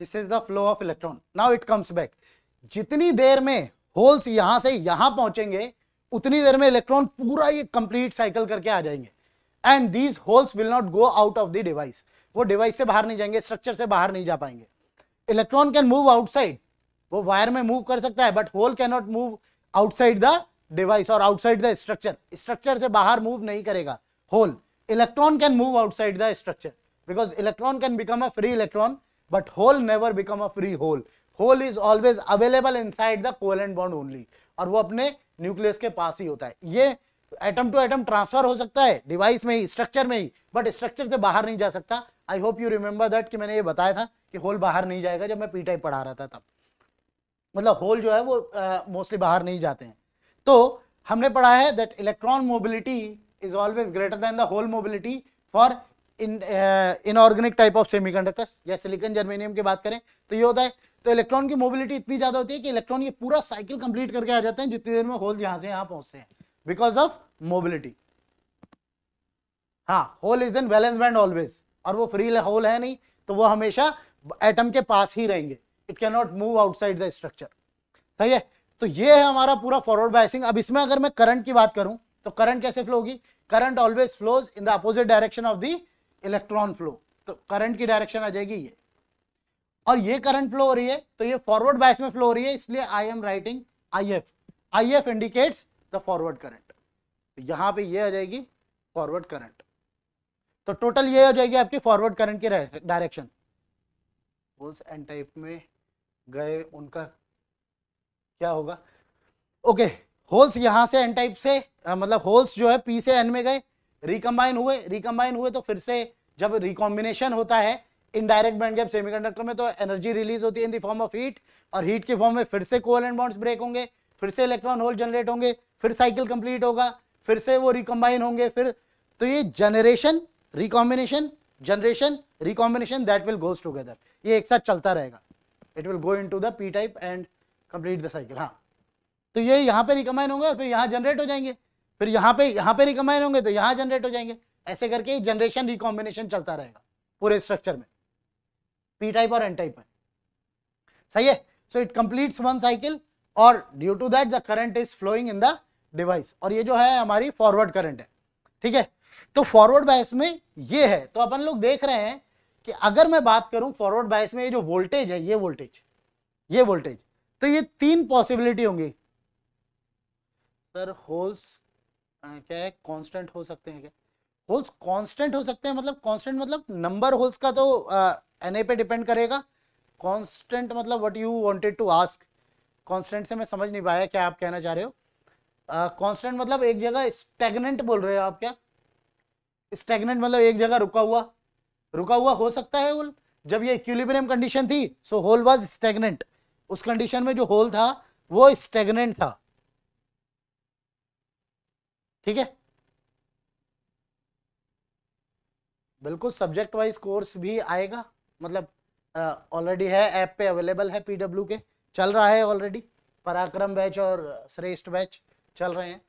this is the flow of electron now it comes back जितनी देर में holes यहां से यहां पहुंचेंगे उतनी देर में इलेक्ट्रॉन पूरा ये कंप्लीट साइकिल करके आ जाएंगे and these holes will not go out of the device वो डिवाइस से बाहर नहीं जाएंगे स्ट्रक्चर से बाहर नहीं जा पाएंगे इलेक्ट्रॉन कैन मूव आउटसाइड वो वायर में मूव कर सकता है but hole can not move outside the device और आउटसाइड द स्ट्रक्चर स्ट्रक्चर से बाहर मूव नहीं करेगा hole electron can move outside the structure because electron can become a free electron but hole never become a free hole hole is always available inside the covalent bond only और वो अपने nucleus के पास ही होता है ये atom to atom transfer हो सकता है डिवाइस में ही स्ट्रक्चर में ही बट स्ट्रक्चर से बाहर नहीं जा सकता I hope you remember that कि मैंने ये बताया था कि होल बाहर नहीं जाएगा जब मैं पी टाइप पढ़ा रहा था तब मतलब होल जो है वो मोस्टली uh, बाहर नहीं जाते हैं तो हमने पढ़ा है that electron mobility is always greater than the hole mobility for inorganic type of semiconductors या सिलिकॉन जर्मेनियम की बात करें तो ये होता है तो इलेक्ट्रॉन की मोबिलिटी इतनी ज्यादा होती है कि इलेक्ट्रॉन ये पूरा साइकिल कंप्लीट करके आ जाते हैं जितनी देर में होल यहां से यहां पहुंचते हैं बिकॉज ऑफ मोबिलिटी हाँ hole is in valence band always और वो फ्री होल है नहीं तो वो हमेशा एटम के पास ही रहेंगे it can not move outside the structure सही है तो ये है हमारा पूरा फॉरवर्ड बायसिंग अब इसमें अगर मैं करंट की बात करूं तो करंट कैसे फ्लो होगी current always flows in the opposite direction of the electron flow तो करंट की डायरेक्शन आ जाएगी ये और ये करंट फ्लो हो रही है तो ये फॉरवर्ड बायस में फ्लो हो रही है इसलिए I am writing I F I F indicates the forward current तो यहाँ पे ये आ जाएगी फॉरवर्ड करंट तो टोटल ये हो जाएगी आपकी फॉरवर्ड करंट की डायरेक्शन होल्स एन टाइप में गए उनका क्या होगा ओके होल्स यहां से एन टाइप से मतलब होल्स जो है पी से एन में गए रिकम्बाइन हुए रिकम्बाइन हुए तो फिर से जब रिकॉम्बिनेशन होता है इनडायरेक्ट बैंड गैप सेमीकंडक्टर में तो एनर्जी रिलीज होती है in the form of heat और हीट के फॉर्म में फिर से कोल एंड बॉन्ड्स ब्रेक होंगे फिर से इलेक्ट्रॉन होल जनरेट होंगे फिर साइकिल कंप्लीट होगा फिर से वो रिकम्बाइन होंगे फिर तो ये generation recombination generation recombination that will goes together ये एक साथ चलता रहेगा it will go into the P type and complete the cycle हाँ तो ये यहाँ पे रिकम्बाइन होगा फिर यहाँ जनरेट हो जाएंगे फिर यहाँ पे यहाँ पे रिकम्बाइन होंगे तो यहाँ जनरेट हो जाएंगे ऐसे करके जनरेशन रिकॉम्बिनेशन चलता रहेगा पूरे स्ट्रक्चर में पी टाइप और एन टाइप में सही है so it completes one cycle और due to that the current is flowing in the device और ये जो है हमारी फॉरवर्ड करंट है ठीक है तो फॉरवर्ड बायस में ये है तो अपन लोग देख रहे हैं कि अगर मैं बात करूं फॉरवर्ड बायस में ये जो वोल्टेज है ये वोल्टेज ये वोल्टेज तो ये तीन पॉसिबिलिटी होंगी सर होल्स क्या है कांस्टेंट हो सकते हैं क्या होल्स कांस्टेंट हो सकते हैं मतलब कांस्टेंट मतलब नंबर होल्स का तो एन ए पे डिपेंड करेगा कांस्टेंट मतलब what you wanted to ask constant से मैं समझ नहीं पाया क्या आप कहना चाह रहे हो कांस्टेंट uh, मतलब एक जगह स्टेगनेंट बोल रहे हो आप क्या स्टेगनेंट मतलब एक जगह रुका हुआ रुका हुआ हो सकता है होल जब ये इक्विलिब्रियम कंडीशन थी सो होल वाज स्टेगनेंट उस कंडीशन में जो होल था वो स्टेगनेंट था ठीक है बिल्कुल सब्जेक्ट वाइज कोर्स भी आएगा मतलब ऑलरेडी है ऐप पे अवेलेबल है पीडब्ल्यू के चल रहा है ऑलरेडी पराक्रम बैच और श्रेष्ठ बैच चल रहे हैं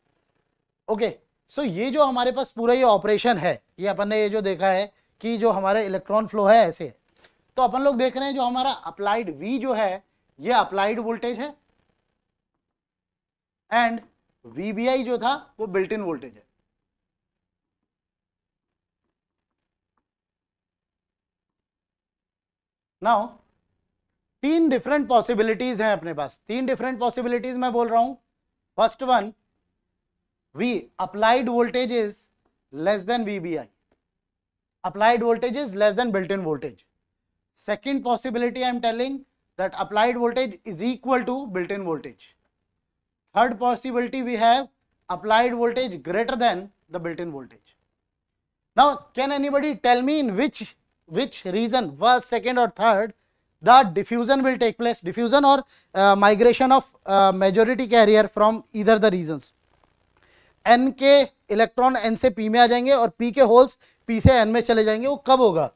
ओके सो ये जो हमारे पास पूरा ये ऑपरेशन है ये अपन ने ये जो देखा है कि जो हमारे इलेक्ट्रॉन फ्लो है ऐसे है तो अपन लोग देख रहे हैं जो हमारा अप्लाइड वी जो है ये अप्लाइड वोल्टेज है एंड वीबीआई जो था वो बिल्ट इन वोल्टेज है नाउ तीन डिफरेंट पॉसिबिलिटीज हैं अपने पास तीन डिफरेंट पॉसिबिलिटीज मैं बोल रहा हूं first one V applied voltage is less than VBI applied voltage is less than built in voltage second possibility I am telling that applied voltage is equal to built in voltage third possibility we have applied voltage greater than the built in voltage now can anybody tell me in which which region व second और third the diffusion will take place diffusion और migration of majority carrier from इधर the region N के electron N से P में आ जाएंगे और पी के होल्स पी से एन में चले जाएंगे वो कब होगा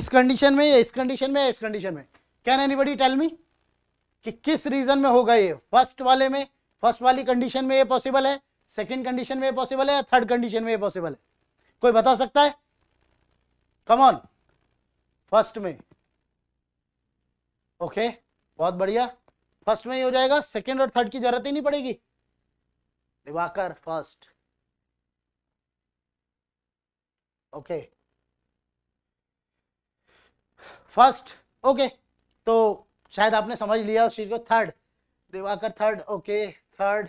इस कंडीशन में या इस कंडीशन में या इस कंडीशन में can anybody tell me कि किस रीजन में होगा ये फर्स्ट वाले में फर्स्ट वाली कंडीशन में ये पॉसिबल है सेकेंड कंडीशन में पॉसिबल है थर्ड कंडीशन में पॉसिबल है कोई बता सकता है ऑन फर्स्ट में ओके okay, बहुत बढ़िया फर्स्ट में ही हो जाएगा सेकेंड और थर्ड की जरूरत ही नहीं पड़ेगी Divakar first okay first okay तो शायद आपने समझ लिया उस चीज को third Divakar third okay okay. Third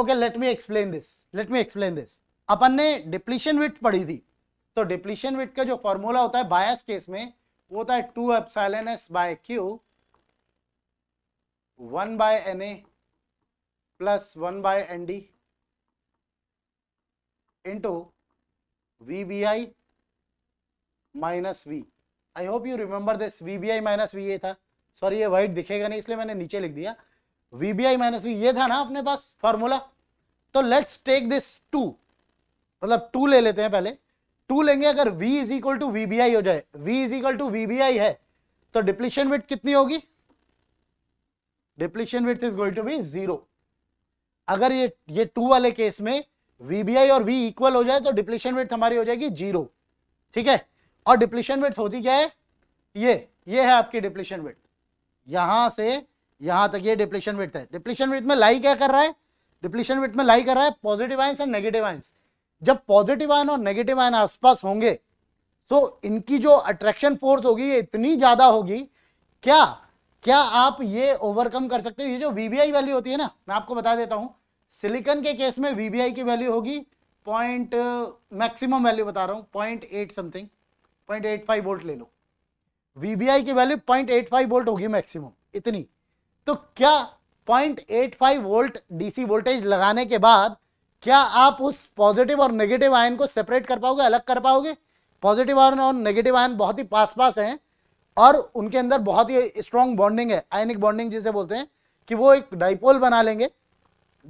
okay let me explain this let me explain this अपन ने डिप्लीशन विट पढ़ी थी तो डिप्लीशन विट का जो फॉर्मूला होता है बायस केस में वो होता है two N S by Q one by N A plus one by N D into V B I minus V I hope you remember this V B I minus V A था sorry ये white दिखेगा नहीं इसलिए मैंने नीचे लिख दिया V B I minus V ये था ना अपने पास फॉर्मूला तो लेट्स टेक दिस टू मतलब टू ले लेते हैं पहले टू लेंगे अगर v is equal to V B I हो जाए v is equal to V B I है तो डिप्लीशन विथ कितनी होगी depletion width is going to be zero अगर ये ये टू वाले केस में वी बी आई और v इक्वल हो जाए तो डिप्लीशन विथ हमारी हो जाएगी जीरो ठीक है और डिप्लीशन विथ होती क्या है ये ये है आपकी डिप्लीशन विथ यहां से यहां तक ये डिप्लीशन विथ है डिप्लीशन विथ में लाई क्या कर रहा है डिप्लीशन विथ में लाई कर रहा है positive ions and negative ions जब पॉजिटिव आयन और नेगेटिव आयन आसपास होंगे तो इनकी जो अट्रैक्शन फोर्स होगी ये इतनी ज्यादा होगी क्या क्या आप ये ओवरकम कर सकते हो ये जो वीबीआई वैल्यू होती है ना मैं आपको बता देता हूं सिलिकन के केस में वीबीआई की वैल्यू होगी पॉइंट मैक्सिमम वैल्यू बता रहा हूं point eight something point eight five volt ले लो वीबीआई की value point eight five volt होगी मैक्सिमम इतनी तो क्या 0.85 वोल्ट डीसी वोल्टेज लगाने के बाद क्या आप उस पॉजिटिव और नेगेटिव आयन को सेपरेट कर पाओगे अलग कर पाओगे पॉजिटिव आयन और नेगेटिव आयन बहुत ही पास पास हैं और उनके अंदर बहुत ही स्ट्रॉन्ग बॉन्डिंग है आयनिक बॉन्डिंग जिसे बोलते हैं कि वो एक डाइपोल बना लेंगे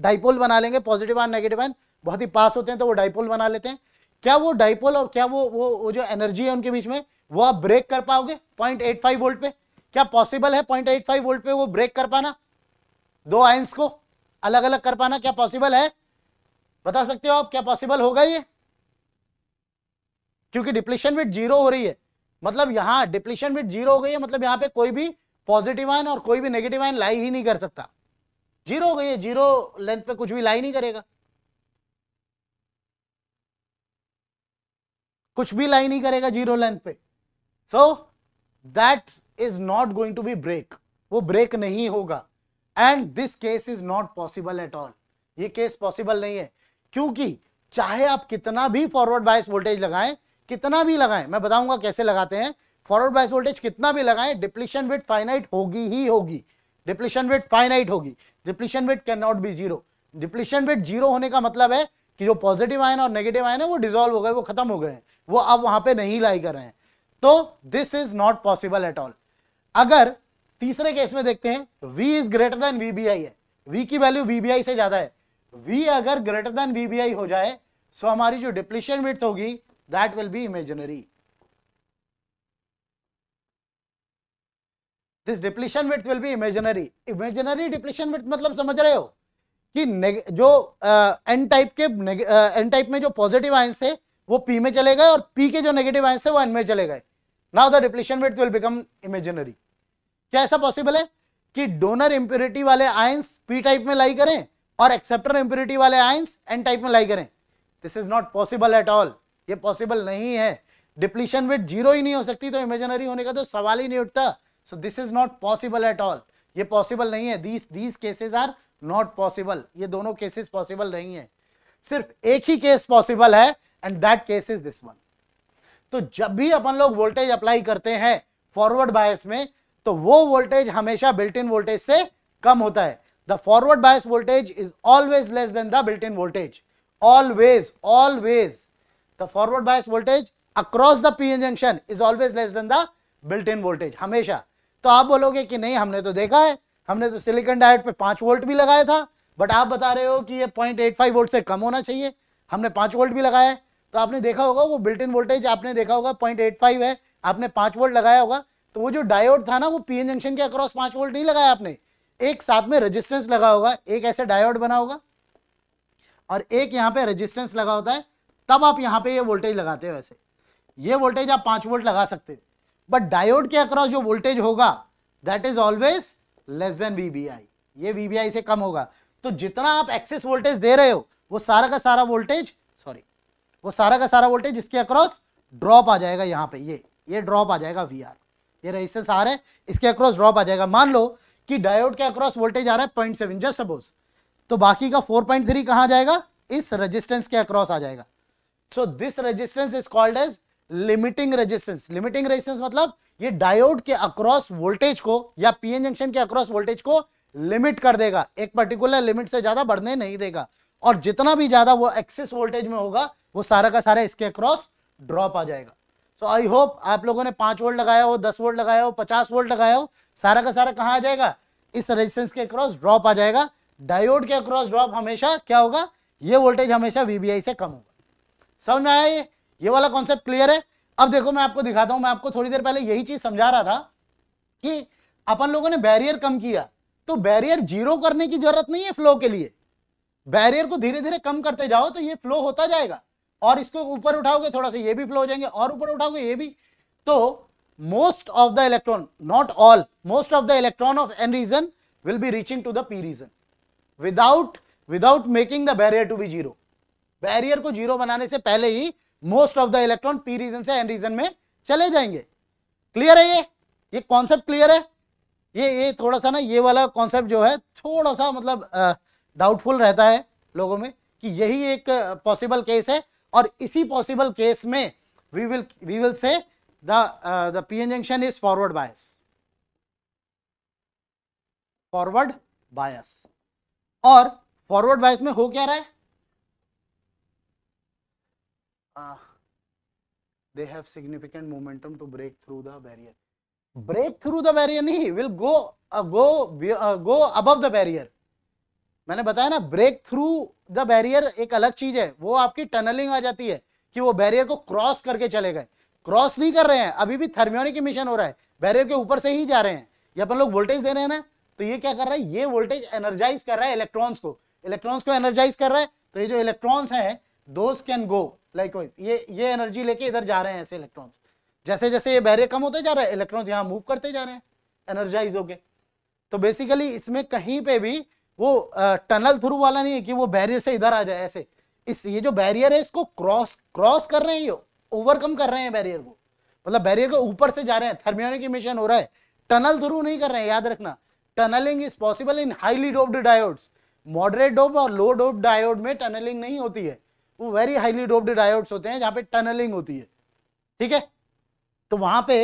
डाइपोल बना लेंगे पॉजिटिव आयन नेगेटिव आयन बहुत ही पास होते हैं तो वो डाइपोल बना लेते हैं क्या वो डाइपोल और क्या वो वो, जो एनर्जी है उनके बीच में वो आप ब्रेक कर पाओगे पॉइंट वोल्ट पे क्या पॉसिबल है पॉइंट एट फाइव वोल्ट पे वो ब्रेक कर पाना दो आयंस को अलग अलग कर पाना क्या पॉसिबल है बता सकते हो आप क्या पॉसिबल होगा ये क्योंकि डिप्लीशन विट जीरो हो रही है मतलब यहां डिप्लीशन विट जीरो हो गई है मतलब यहां पे कोई भी पॉजिटिव आयन और कोई भी नेगेटिव आयन लाई ही नहीं कर सकता जीरो हो गई है जीरो लेंथ पे कुछ भी लाई नहीं करेगा कुछ भी लाई नहीं करेगा जीरो लेंथ पे so that is not going to be break वो ब्रेक नहीं होगा and this case is not possible at all ये केस पॉसिबल नहीं है क्योंकि चाहे आप कितना भी फॉरवर्ड बायस वोल्टेज लगाएं कितना भी लगाएं मैं बताऊंगा कैसे लगाते हैं फॉरवर्ड बायस वोल्टेज कितना भी लगाएं डिप्लीशन विथ फाइनाइट होगी ही होगी डिप्लीशन विथ फाइनाइट होगी depletion width can not be zero depletion width zero होने का मतलब है कि जो पॉजिटिव आयन और नेगेटिव आयन है वो डिजोल्व हो गए वो खत्म हो गए वो अब वहां पर नहीं लाई कर रहे हैं तो this is not possible at all अगर तीसरे केस में देखते हैं v is greater than VBI है v की वैल्यू वीबीआई से ज्यादा है v अगर ग्रेटर देन वीबीआई हो जाए सो हमारी जो डिप्लीशन विथ होगी that will be imaginary this depletion width will be imaginary imaginary depletion width मतलब समझ रहे हो कि जो एन uh, टाइप के एन टाइप uh, में जो पॉजिटिव आयंस थे वो पी में चले गए और पी के जो नेगेटिव आयंस थे वो एन में चले गए now the depletion width will become imaginary क्या ऐसा पॉसिबल है कि डोनर इंप्योरिटी वाले आयंस पी टाइप में लाई करें और एक्सेप्टर इंप्योरिटी वाले आयंस एन टाइप में लाई करें this is not possible at all ये पॉसिबल नहीं है डिप्लीशन वेट जीरो ही नहीं हो सकती तो इमेजिनरी होने का तो सवाल ही नहीं उठता so this is not possible at all ये पॉसिबल नहीं है these these cases are not possible ये दोनों केसेस पॉसिबल नहीं है सिर्फ एक ही केस पॉसिबल है and that case is this one तो जब भी अपन लोग वोल्टेज अप्लाई करते हैं फॉरवर्ड बायस में तो वो वोल्टेज हमेशा बिल्ट इन वोल्टेज से कम होता है the forward bias voltage is always less than the built in voltage always always the forward bias voltage across the pn junction is always less than the built in voltage हमेशा तो आप बोलोगे कि नहीं हमने तो देखा है हमने तो सिलिकॉन डायोड पे पांच वोल्ट भी लगाया था बट आप बता रहे हो कि ये 0.85 वोल्ट से कम होना चाहिए हमने पांच वोल्ट भी लगाया है तो आपने देखा होगा वो बिल्ट इन वोल्टेज आपने देखा होगा पॉइंट एट फाइव है आपने पांच वोल्ट लगाया होगा तो वो जो डायोड था ना वो पीएन जंक्शन के अक्रॉस पांच वोल्ट नहीं लगाया आपने एक साथ में रेजिस्टेंस लगा होगा एक ऐसे डायोड बना होगा और एक यहाँ पे रेजिस्टेंस लगा होता है तब आप यहाँ पे ये वोल्टेज लगाते हो ऐसे ये वोल्टेज आप पांच वोल्ट लगा सकते हो बट डायोड के अक्रॉस जो वोल्टेज होगा that is always less than V ये वी से कम होगा तो जितना आप एक्सेस वोल्टेज दे रहे हो वो सारा का सारा वोल्टेज वो सारा का सारा वोल्टेज इसके अक्रॉस ड्रॉप आ जाएगा यहाँ पे ये ये ड्रॉप आ जाएगा वी आर ये रेजिस्टेंस आर है इसके अक्रॉस ड्रॉप आ जाएगा मान लो कि डायोड के अक्रॉस वोल्टेज आ रहा है पॉइंट सेवन जस्ट सपोज तो बाकी का फोर पॉइंट थ्री कहाँ जाएगा इस रजिस्टेंस के अक्रॉस आ जाएगा so this resistance is called as limiting resistance limiting resistance मतलब ये डायोड के अक्रॉस वोल्टेज को या पीएन जंक्शन के अक्रॉस वोल्टेज को लिमिट कर देगा एक पर्टिकुलर लिमिट से ज्यादा बढ़ने नहीं देगा और जितना भी ज्यादा वो एक्सेस वोल्टेज में होगा वो सारा का सारा इसके अक्रॉस ड्रॉप आ जाएगा सो आई होप आप लोगों ने पांच वोल्ट लगाया हो दस वोल्ट लगाया हो पचास वोल्ट लगाया हो सारा का सारा कहाँ आ जाएगा इस रेजिस्टेंस के अक्रॉस ड्रॉप आ जाएगा डायोड के अक्रॉस ड्रॉप हमेशा क्या होगा ये वोल्टेज हमेशा वीबीआई से कम होगा समझ में आया ये ये वाला कॉन्सेप्ट क्लियर है अब देखो मैं आपको दिखाता हूं मैं आपको थोड़ी देर पहले यही चीज समझा रहा था कि अपन लोगों ने बैरियर कम किया तो बैरियर जीरो करने की जरूरत नहीं है फ्लो के लिए बैरियर को धीरे धीरे कम करते जाओ तो ये फ्लो होता जाएगा और इसको ऊपर उठाओगे थोड़ा सा ये भी फ्लो हो जाएंगे और ऊपर उठाओगे ये भी तो most of the electron not all most of the electron of N region will be reaching to the P region without without making the barrier to be zero barrier को जीरो बनाने से पहले ही most of the electron P region से N region में चले जाएंगे clear है ये ये कॉन्सेप्ट क्लियर है ये ये थोड़ा सा ना ये वाला कॉन्सेप्ट जो है थोड़ा सा मतलब डाउटफुल रहता है लोगों में कि यही एक पॉसिबल केस है और इसी पॉसिबल केस में we will we will say the N PN junction is forward bias forward bias और फॉरवर्ड बायस में हो क्या रहा है they have significant momentum to break through the barrier break through the barrier नहीं will go go go above the barrier मैंने बताया ना ब्रेक थ्रू द बैरियर एक अलग चीज है वो आपकी टनलिंग आ जाती है कि वो बैरियर को क्रॉस करके चले गए क्रॉस नहीं कर रहे हैं अभी भी थर्मियोनिक मिशन हो रहा है बैरियर के ऊपर से ही जा रहे हैं ये अपन लोग वोल्टेज दे रहे हैं ना तो ये क्या कर रहा है ये वोल्टेज एनर्जाइज कर रहा है इलेक्ट्रॉन्स को इलेक्ट्रॉन्स को एनर्जाइज कर रहा है तो ये जो इलेक्ट्रॉन्स हैं दोज कैन गो लाइक ये ये एनर्जी लेके इधर जा रहे हैं ऐसे इलेक्ट्रॉन्स जैसे जैसे ये बैरियर कम होते जा रहा है इलेक्ट्रॉन्स यहाँ मूव करते जा रहे हैं एनर्जाइज होके तो बेसिकली इसमें कहीं पे भी वो टनल थ्रू वाला नहीं है कि वो बैरियर से इधर आ जाए ऐसे इस ये जो बैरियर है इसको क्रॉस क्रॉस कर रहे हैं ये ओवरकम कर रहे हैं बैरियर को मतलब बैरियर को ऊपर से जा रहे हैं थर्मियोनिक इमिशन हो रहा है टनल थ्रू नहीं कर रहे हैं याद रखना tunneling is possible in highly doped diodes moderate dope और लो डोप डायोड में टनलिंग नहीं होती है वो वेरी हाईली डोप्ड डायोड्स होते हैं जहाँ पे टनलिंग होती है ठीक है तो वहां पे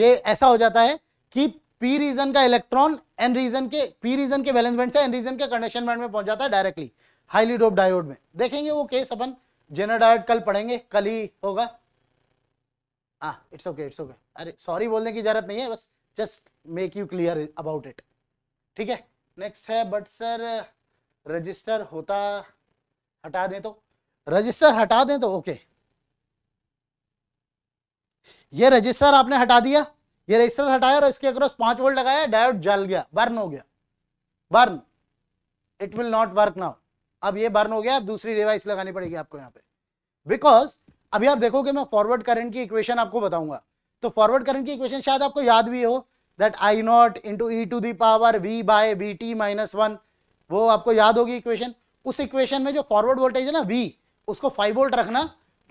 ये ऐसा हो जाता है कि पी रीजन का इलेक्ट्रॉन एन रीजन के पी रीजन के बैलेंस बैंड से एन रीजन के कंडक्शन बैंड में पहुंच जाता है डायरेक्टली हाईली डोप डायोड में देखेंगे वो केस अपन जेनर डायोड कल पढ़ेंगे कल ही होगा हाँ इट्स ओके इट्स ओके अरे सॉरी बोलने की जरूरत नहीं है बस just make you clear about it ठीक है नेक्स्ट है बट सर रजिस्टर होता हटा दें तो रजिस्टर हटा दें तो ओके okay. ये रजिस्टर आपने हटा दिया ये रेजिस्टेंस हटाया और इसके अक्रॉस पांच वोल्ट लगाया डायोड जल गया बर्न हो गया burn it will not work now अब ये बर्न हो गया अब दूसरी डिवाइस लगानी पड़ेगी आपको यहाँ पे बिकॉज अभी आप देखोगे मैं फॉरवर्ड करंट की इक्वेशन आपको बताऊंगा तो फॉरवर्ड करंट की इक्वेशन शायद आपको याद भी हो that I naught to E to the power V by V T minus one वो आपको याद होगी इक्वेशन उस इक्वेशन में जो फॉरवर्ड वोल्टेज है ना वी उसको फाइव वोल्ट रखना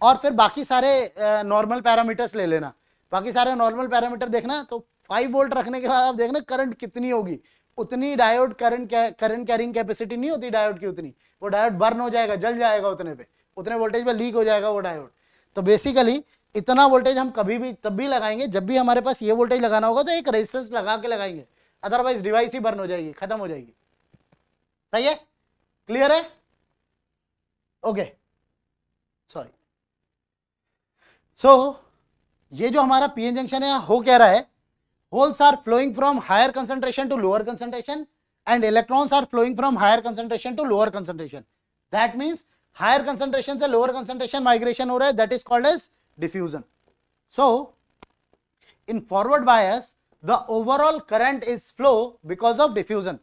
और फिर बाकी सारे नॉर्मल पैरामीटर्स ले लेना बाकी सारे नॉर्मल पैरामीटर देखना तो फाइव वोल्ट रखने के बाद आप देखना करंट कितनी होगी उतनी diode current current carrying capacity नहीं होती डायोड की उतनी वो डायोड बर्न हो जाएगा जल जाएगा उतने पे उतने वोल्टेज पे लीक हो जाएगा वो डायोड तो बेसिकली इतना वोल्टेज हम कभी भी तब भी लगाएंगे जब भी हमारे पास ये वोल्टेज लगाना होगा तो एक रेजिस्टेंस लगा के लगाएंगे अदरवाइज डिवाइस ही बर्न हो जाएगी खत्म हो जाएगी सही है क्लियर है ओके सॉरी सो ये जो हमारा पीएन जंक्शन है हो कह रहा है holes are flowing from higher concentration to lower concentration and electrons are flowing from higher concentration to lower concentration that means higher concentration से लोअर कंसेंट्रेशन माइग्रेशन हो रहा है that is called as diffusion so in forward bias the overall current is flow because of diffusion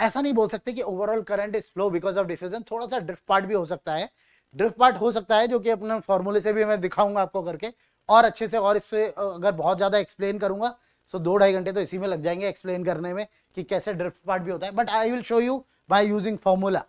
ऐसा नहीं बोल सकते कि overall current is flow because of diffusion थोड़ा सा ड्रिफ्ट पार्ट भी हो सकता है. ड्रिफ्ट पार्ट हो सकता है जो कि अपने फॉर्मूले से भी मैं दिखाऊंगा आपको करके और अच्छे से और इससे अगर बहुत ज़्यादा एक्सप्लेन करूंगा सो दो ढाई घंटे तो इसी में लग जाएंगे एक्सप्लेन करने में कि कैसे ड्रिफ्ट पार्ट भी होता है but I will show you by using formula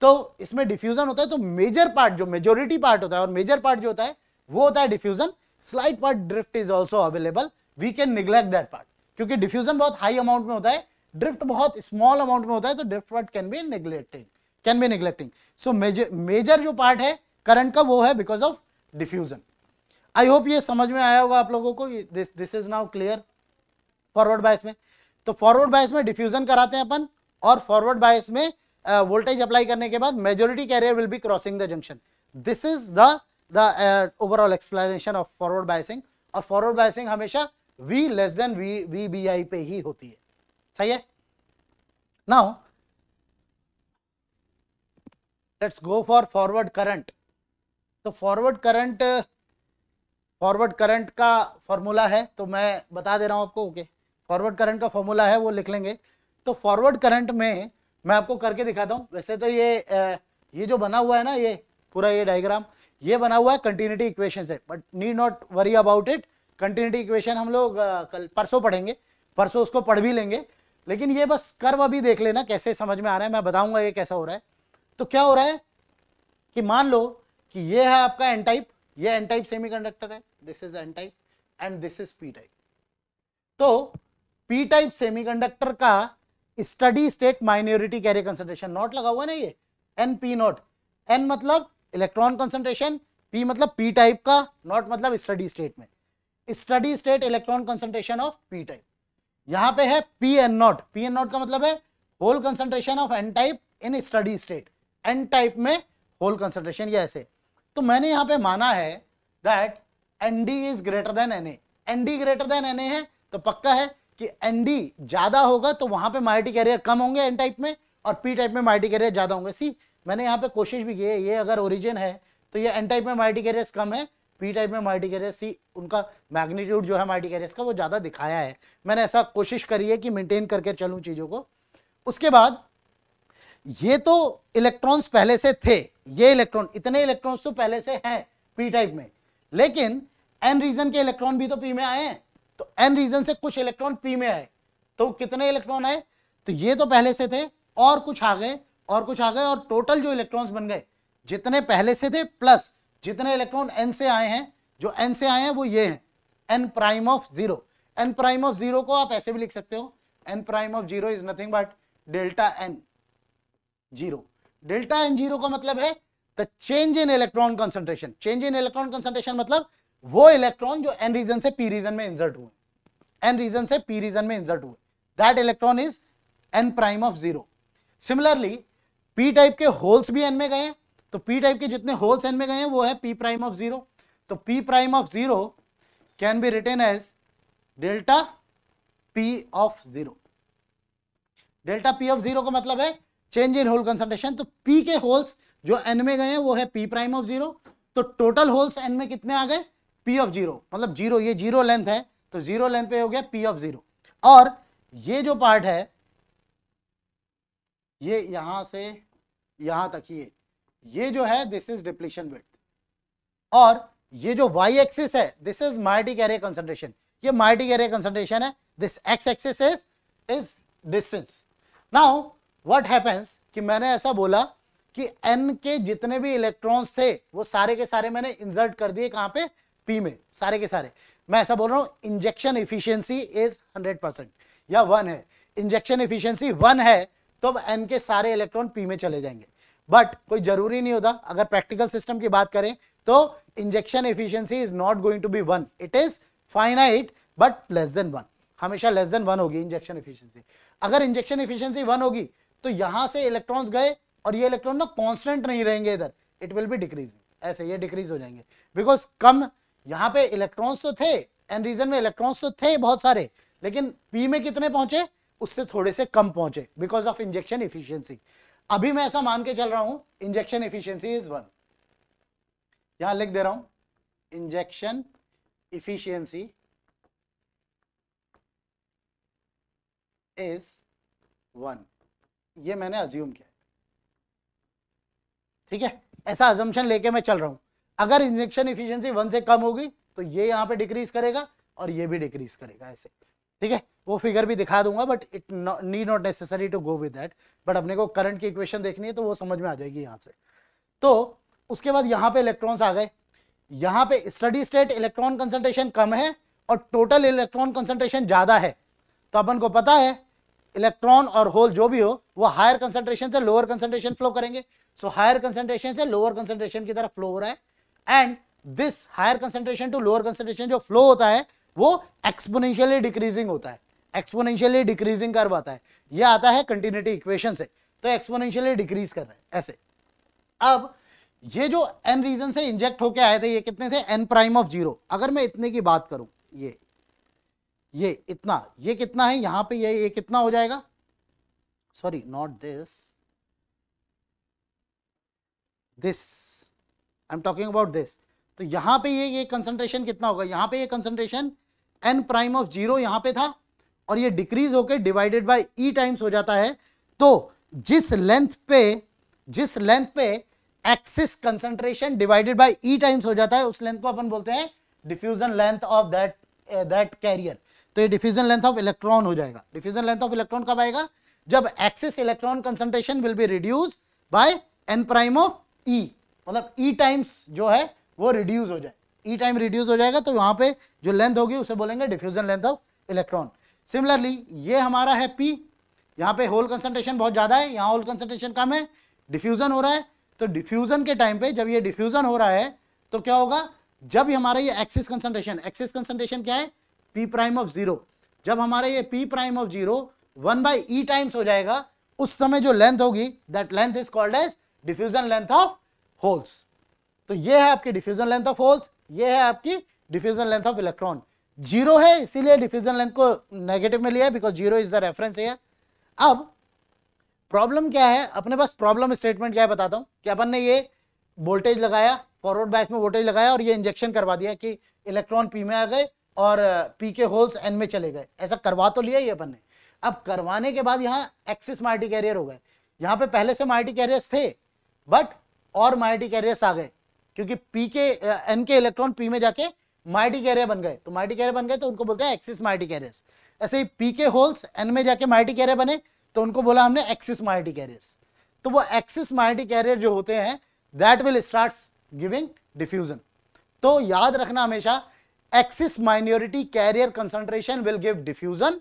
तो इसमें डिफ्यूजन होता है तो मेजर पार्ट जो मेजोरिटी पार्ट होता है और मेजर पार्ट जो होता है वो होता है diffusion slight part drift is also available we can neglect that part क्योंकि डिफ्यूजन बहुत हाई अमाउंट में होता है ड्रिफ्ट बहुत स्मॉल अमाउंट में होता है तो drift part can be neglecting can be neglecting so major जो पार्ट है करंट का वो है because of diffusion I hope ये समझ में आया होगा आप लोगों को this is now clear forward bias में तो फॉरवर्ड बायस में डिफ्यूजन कराते हैं अपन और फॉरवर्ड बायस में वोल्टेज अप्लाई करने के बाद majority carrier will be crossing the junction this is the the overall explanation of forward biasing और फॉरवर्ड बायसिंग हमेशा V less than V V B I पे ही होती है सही है now let's go for forward current तो forward current forward current का फॉर्मूला है तो मैं बता दे रहा हूँ आपको ओके फॉरवर्ड करंट का फॉर्मूला है वो लिख लेंगे तो फॉरवर्ड करंट में मैं आपको करके दिखाता हूँ वैसे तो ये ये जो बना हुआ है ना ये पूरा ये डायग्राम ये बना हुआ है कंटिन्यूटी इक्वेशन से but need not worry about it continuity equation हम लोग कल परसों पढ़ेंगे परसों उसको पढ़ भी लेंगे लेकिन ये बस कर्व अभी देख लेना कैसे समझ में आ रहा है मैं बताऊंगा ये कैसा हो रहा है तो क्या हो रहा है कि मान लो कि ये है आपका एन टाइप ये एन टाइप सेमीकंडक्टर है this is N type and this is P type तो पी टाइप सेमीकंडक्टर का steady state minority carrier concentration naught लगा हुआ ना ये एन पी नॉट एन मतलब इलेक्ट्रॉन कंसंट्रेशन पी मतलब पी टाइप का नॉट मतलब स्टडी स्टेट में steady state electron concentration of P type यहां पे है P N naught P N naught का मतलब है hole concentration of N type in steady state N type में होल कंसंट्रेशन ये ऐसे तो मैंने यहां पे माना है that ND is greater than N ND greater than N है तो पक्का है कि एनडी ज्यादा होगा तो वहां पे माइटी कैरियर कम होंगे एन टाइप में और पी टाइप में माइटी कैरियर ज्यादा होंगे सी मैंने यहाँ पे कोशिश भी की है ये अगर ओरिजिन है तो ये एन टाइप में माइटी कैरियर कम है पी टाइप में माइटी कैरियर सी उनका मैग्नीट्यूड जो है माइटी कैरियर का वो ज़्यादा दिखाया है मैंने ऐसा कोशिश करी है कि मेनटेन करके चलू चीज़ों को उसके बाद ये तो इलेक्ट्रॉन्स पहले से थे ये इलेक्ट्रॉन इतने इलेक्ट्रॉन्स तो पहले से हैं पी टाइप में लेकिन एन रीजन के इलेक्ट्रॉन भी तो पी में आए हैं तो एन रीजन से कुछ इलेक्ट्रॉन पी में आए तो कितने इलेक्ट्रॉन आए तो ये तो पहले से थे और कुछ आ गए और कुछ आ गए और टोटल जो इलेक्ट्रॉन्स बन गए जितने पहले से थे प्लस जितने इलेक्ट्रॉन एन से आए हैं जो एन से आए हैं वो ये हैं N prime of zero N prime of zero को आप ऐसे भी लिख सकते हो N prime of zero is nothing but delta N zero delta N zero का मतलब है the change in electron concentration change in electron concentration मतलब वो इलेक्ट्रॉन जो एन रीजन से पी रीजन में इंसर्ट हुए एन रीजन से पी रीजन में इंसर्ट हुए that electron is N prime of zero similarly P type के होल्स भी एन में गए तो पी टाइप के जितने होल्स एन में गए हैं वो है पी प्राइम ऑफ जीरो तो P prime of zero can be written as delta P of zero delta P of zero का मतलब है चेंज इन होल कंसंट्रेशन तो पी के होल्स जो एन में गए हैं वो है पी प्राइम ऑफ जीरो तो टोटल होल्स एन में कितने आ गए पी ऑफ जीरो मतलब जीरो ये जीरो लेंथ है तो जीरो लेंथ पे हो गया पी ऑफ जीरो और ये जो पार्ट है ये यहां से यहां तक ये ये जो है दिस इज डिप्लीशन विथ और ये जो वाई एक्सिस है this is minority carrier concentration ये माइटी एरे कंसंट्रेशन है this X axis is is distance now what happens कि मैंने ऐसा बोला कि एन के जितने भी इलेक्ट्रॉन्स थे वो सारे के सारे मैंने इंसर्ट कर दिए कहां पे पी में सारे के सारे मैं ऐसा बोल रहा हूँ इंजेक्शन इफिशियंसी इज 100 परसेंट या वन है इंजेक्शन इफिशियंसी वन है तो अब एन के सारे इलेक्ट्रॉन पी में चले जाएंगे बट कोई जरूरी नहीं होता अगर प्रैक्टिकल सिस्टम की बात करें तो injection efficiency is not going to be one it is finite but less than one हमेशा लेस देन वन होगी इंजेक्शन इफिशियंसी अगर इंजेक्शन इफिशियंसी वन होगी तो यहां से इलेक्ट्रॉन्स गए और ये इलेक्ट्रॉन ना कॉन्स्टेंट नहीं रहेंगे इधर इट विल बी डिक्रीजिंग ऐसे ये डिक्रीज हो जाएंगे बिकॉज कम यहाँ पे इलेक्ट्रॉन्स तो थे एन रीजन में इलेक्ट्रॉन्स तो थे बहुत सारे लेकिन पी में कितने पहुंचे उससे थोड़े से कम पहुंचे बिकॉज ऑफ इंजेक्शन इफिशियंसी अभी मैं ऐसा मान के चल रहा हूं इंजेक्शन इफिशियंसी इज वन यहां लिख दे रहा हूं इंजेक्शन इफिशियंसी इज वन ये मैंने अज्यूम किया ठीक है ऐसा अजम्पन लेके मैं चल रहा हूं अगर इंजेक्शन इफिशियंसी वन से कम होगी तो ये यहाँ पे डिक्रीज करेगा और ये भी डिक्रीज करेगा ऐसे ठीक है वो फिगर भी दिखा दूंगा but it need not necessary to go with that but अपने को करंट की इक्वेशन देखनी है तो वो समझ में आ जाएगी यहाँ से तो उसके बाद यहाँ पे इलेक्ट्रॉन्स आ गए यहाँ पे स्टडी स्टेट इलेक्ट्रॉन कंसेंट्रेशन कम है और टोटल इलेक्ट्रॉन कंसेंट्रेशन ज़्यादा है तो अपन को पता है इलेक्ट्रॉन और होल जो भी हो वो हायर कंसेंट्रेशन से लोअर कंसेंट्रेशन फ्लो करेंगे सो हायर कंसेंट्रेशन से लोअर कंसेंट्रेशन की तरफ फ्लो हो रहा है and this higher concentration to lower concentration जो फ्लो होता है वो एक्सपोनेंशियली डिक्रीजिंग होता है एक्सपोनेंशियली डिक्रीजिंग कर आता है ये आता है कंटिन्यूटी इक्वेशन से तो एक्सपोनेंशियली डिक्रीज कर रहे हैं ऐसे अब ये जो एन रीजन से इंजेक्ट होके आए थे ये कितने थे एन प्राइम ऑफ जीरो अगर मैं इतने की बात करूं ये ये इतना ये कितना है यहां पे ये ये कितना हो जाएगा sorry not this this I am talking about this तो यहां पे ये ये कंसंट्रेशन कितना होगा यहां पे ये concentration N prime of zero यहां पे था और ये डिक्रीज होकर डिवाइडेड बाय ई टाइम्स हो जाता है तो जिस लेंथ पे जिस लेंथ पे excess concentration divided by e times हो जाता है उस लेंथ को अपन बोलते हैं diffusion length of that that carrier तो ये डिफ्यूजन लेंथ ऑफ इलेक्ट्रॉन हो जाएगा डिफ्यूजन लेंथ ऑफ इलेक्ट्रॉन कब आएगा जब excess electron concentration will be reduce by N prime of e मतलब ई e टाइम्स जो है वो रिड्यूस हो जाए ई टाइम रिड्यूस हो जाएगा तो यहाँ पे जो लेंथ होगी उसे बोलेंगे diffusion length of electron similarly ये हमारा है पी यहाँ पे होल कंसनट्रेशन बहुत ज़्यादा है यहाँ होल कंसनट्रेशन कम है डिफ्यूजन हो रहा है तो डिफ्यूजन के टाइम पे जब ये डिफ्यूजन हो रहा है तो क्या होगा जब हमारा ये एक्सिस कंसनट्रेशन एक्सिस कंसनट्रेशन क्या है पी प्राइम ऑफ जीरो जब हमारा ये P prime of zero one by e times हो जाएगा उस समय जो लेंथ होगी that length is called as diffusion length of holes तो ये है आपकी डिफ्यूजन लेंथ ऑफ होल्स ये है आपकी diffusion length of electron zero है इसीलिए डिफ्यूजन लेंथ को नेगेटिव में लिया because zero is the reference है अब प्रॉब्लम क्या है अपने पास प्रॉब्लम स्टेटमेंट क्या है बताता हूँ कि अपन ने ये वोल्टेज लगाया फॉरवर्ड बैच में वोल्टेज लगाया और ये इंजेक्शन करवा दिया कि इलेक्ट्रॉन पी में आ गए और पी के होल्स एन में चले गए ऐसा करवा तो लिया ही अपन ने अब करवाने के बाद यहाँ एक्सिस मार्टी कैरियर हो गए यहाँ पे पहले से मार्टी कैरियर थे बट और माइटी कैरियर्स आ गए क्योंकि पी के एन के इलेक्ट्रॉन पी में जाके माइटी कैरियर बन गए तो माइटी कैरियर बन गए तो उनको बोलते हैं एक्सिस माइटी कैरियर्स ऐसे ही पी के होल्स एन में जाके माइटी कैरियर बने तो उनको बोला हमने एक्सिस माइटी कैरियर्स तो वो एक्सिस माइटी कैरियर जो होते हैं that will start giving diffusion तो याद रखना हमेशा excess minority carrier concentration will give diffusion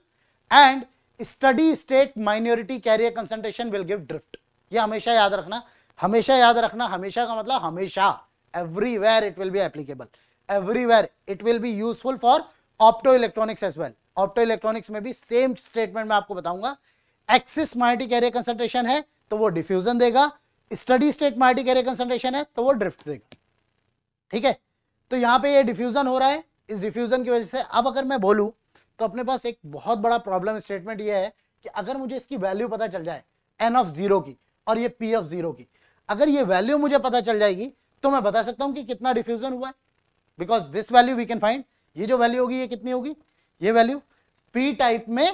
and steady state minority carrier concentration will give drift ये हमेशा याद रखना हमेशा याद रखना हमेशा का मतलब हमेशा everywhere it will be applicable everywhere it will be useful for opto electronics as well opto electronics में भी सेम स्टेटमेंट में आपको बताऊंगा एक्सिस माइटी कैरियर कंसेंट्रेशन है तो वो डिफ्यूजन देगा स्टडी स्टेट माइटी कैरियर कंसेंट्रेशन है तो वो ड्रिफ्ट देगा ठीक है तो यहां पे ये डिफ्यूजन हो रहा है इस डिफ्यूजन की वजह से अब अगर मैं बोलूं तो अपने पास एक बहुत बड़ा प्रॉब्लम स्टेटमेंट ये है कि अगर मुझे इसकी वैल्यू पता चल जाए एन ऑफ जीरो की और ये पी ऑफ जीरो की अगर ये वैल्यू मुझे पता चल जाएगी तो मैं बता सकता हूँ कि कितना डिफ्यूजन हुआ है because this value we can find ये जो वैल्यू होगी ये कितनी होगी ये वैल्यू पी टाइप में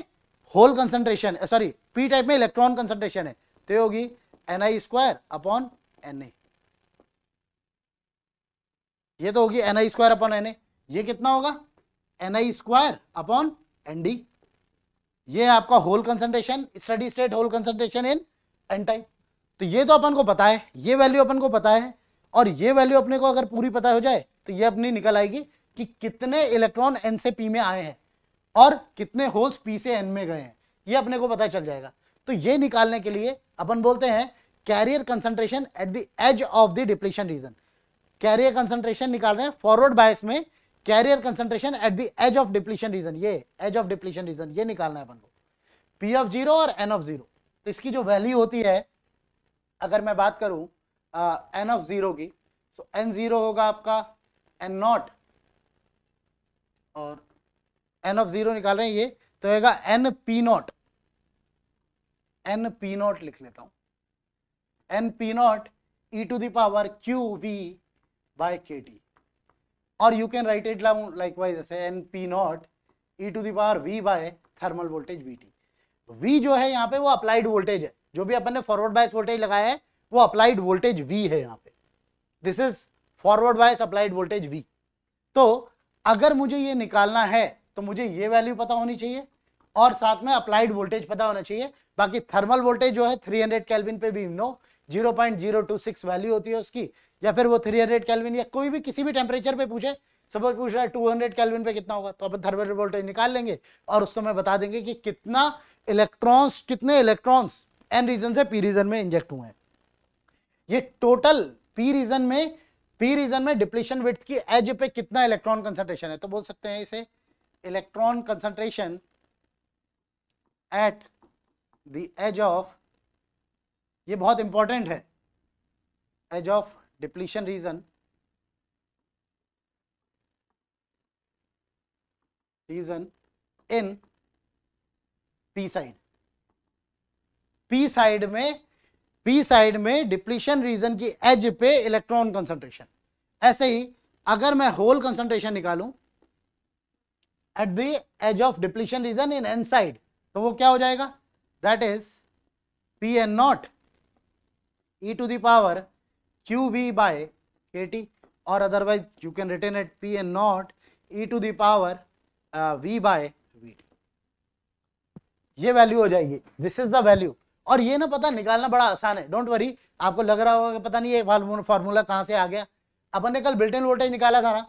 hole concentration sorry P type में इलेक्ट्रॉन कंसनट्रेशन है तो ये होगी N I square upon N A ये तो होगी N I square upon N A ये कितना होगा N I square upon N D ये आपका hole concentration steady state hole concentration in N type तो ये तो अपन को पता है ये वैल्यू अपन को पता है और ये वैल्यू अपने को अगर पूरी पता हो जाए तो ये अपनी निकल आएगी कि कितने इलेक्ट्रॉन एन से पी में आए हैं और कितने होल्स पी से एन में गए हैं ये अपने को पता चल जाएगा तो ये निकालने के लिए अपन बोलते हैं carrier concentration at the edge of the depletion region carrier concentration निकाल रहे हैं फॉरवर्ड बायस में carrier concentration at the edge of depletion region ये एज ऑफ डिप्लीशन रीजन ये निकालना है अपन को पी ऑफ जीरो और एन ऑफ जीरो तो इसकी जो वैल्यू होती है अगर मैं बात करूं एन ऑफ ज़ीरो की सो एन ज़ीरो होगा आपका एन नॉट और एन ऑफ ज़ीरो निकाल रहे हैं ये तो होगा N P naught N P naught लिख लेता हूं N P naught E to the power Q V by K T और you can write it likewise जैसे N P naught E to the power V by thermal voltage V T V जो है यहाँ पे वो अप्लाइड वोल्टेज है जो भी अपन ने फॉरवर्ड बायस वोल्टेज लगाया है वो अप्लाइड वोल्टेज वी है यहाँ पे this is forward bias applied voltage V तो अगर मुझे ये निकालना है तो मुझे ये वैल्यू पता होनी चाहिए और साथ में अप्लाइड वोल्टेज पता होना चाहिए बाकी थर्मल वोल्टेज जो है 300 हंड्रेड कैलविन पे भी नो 0.026 वैल्यू होती है उसकी या फिर वो 300 हंड्रेड कैलविन या कोई भी किसी भी टेम्परेचर पे पूछे सपोज पूछ रहा है 200 हंड्रेड कैलविन पे कितना होगा तो अपन थर्मल वोल्टेज निकाल लेंगे और उस समय बता देंगे कि कितना इलेक्ट्रॉन्स कितने इलेक्ट्रॉन्स एन रीजन से पी रीजन में इंजेक्ट हुए हैं ये टोटल पी रीजन में पी रीजन में डिप्लीशन विथ की एज पे कितना इलेक्ट्रॉन कंसंट्रेशन है तो बोल सकते हैं इसे electron concentration at the edge of ये बहुत इंपॉर्टेंट है edge of depletion region region in P side P side में पी साइड में डिप्लीशन रीजन की एज पे इलेक्ट्रॉन कंसंट्रेशन ऐसे ही अगर मैं होल कंसंट्रेशन निकालूं at the edge of depletion region in N side तो वो क्या हो जाएगा that is P N naught E to the power Q V by K T और otherwise you can return at P N naught E to the power V by V T ये value हो जाएगी this is the value और ये ना पता निकालना बड़ा आसान है डोंट वरी आपको लग रहा होगा पता नहीं ये फार्मूला कहाँ से आ गया अपन ने कल बिल्टिन वोल्टेज निकाला था ना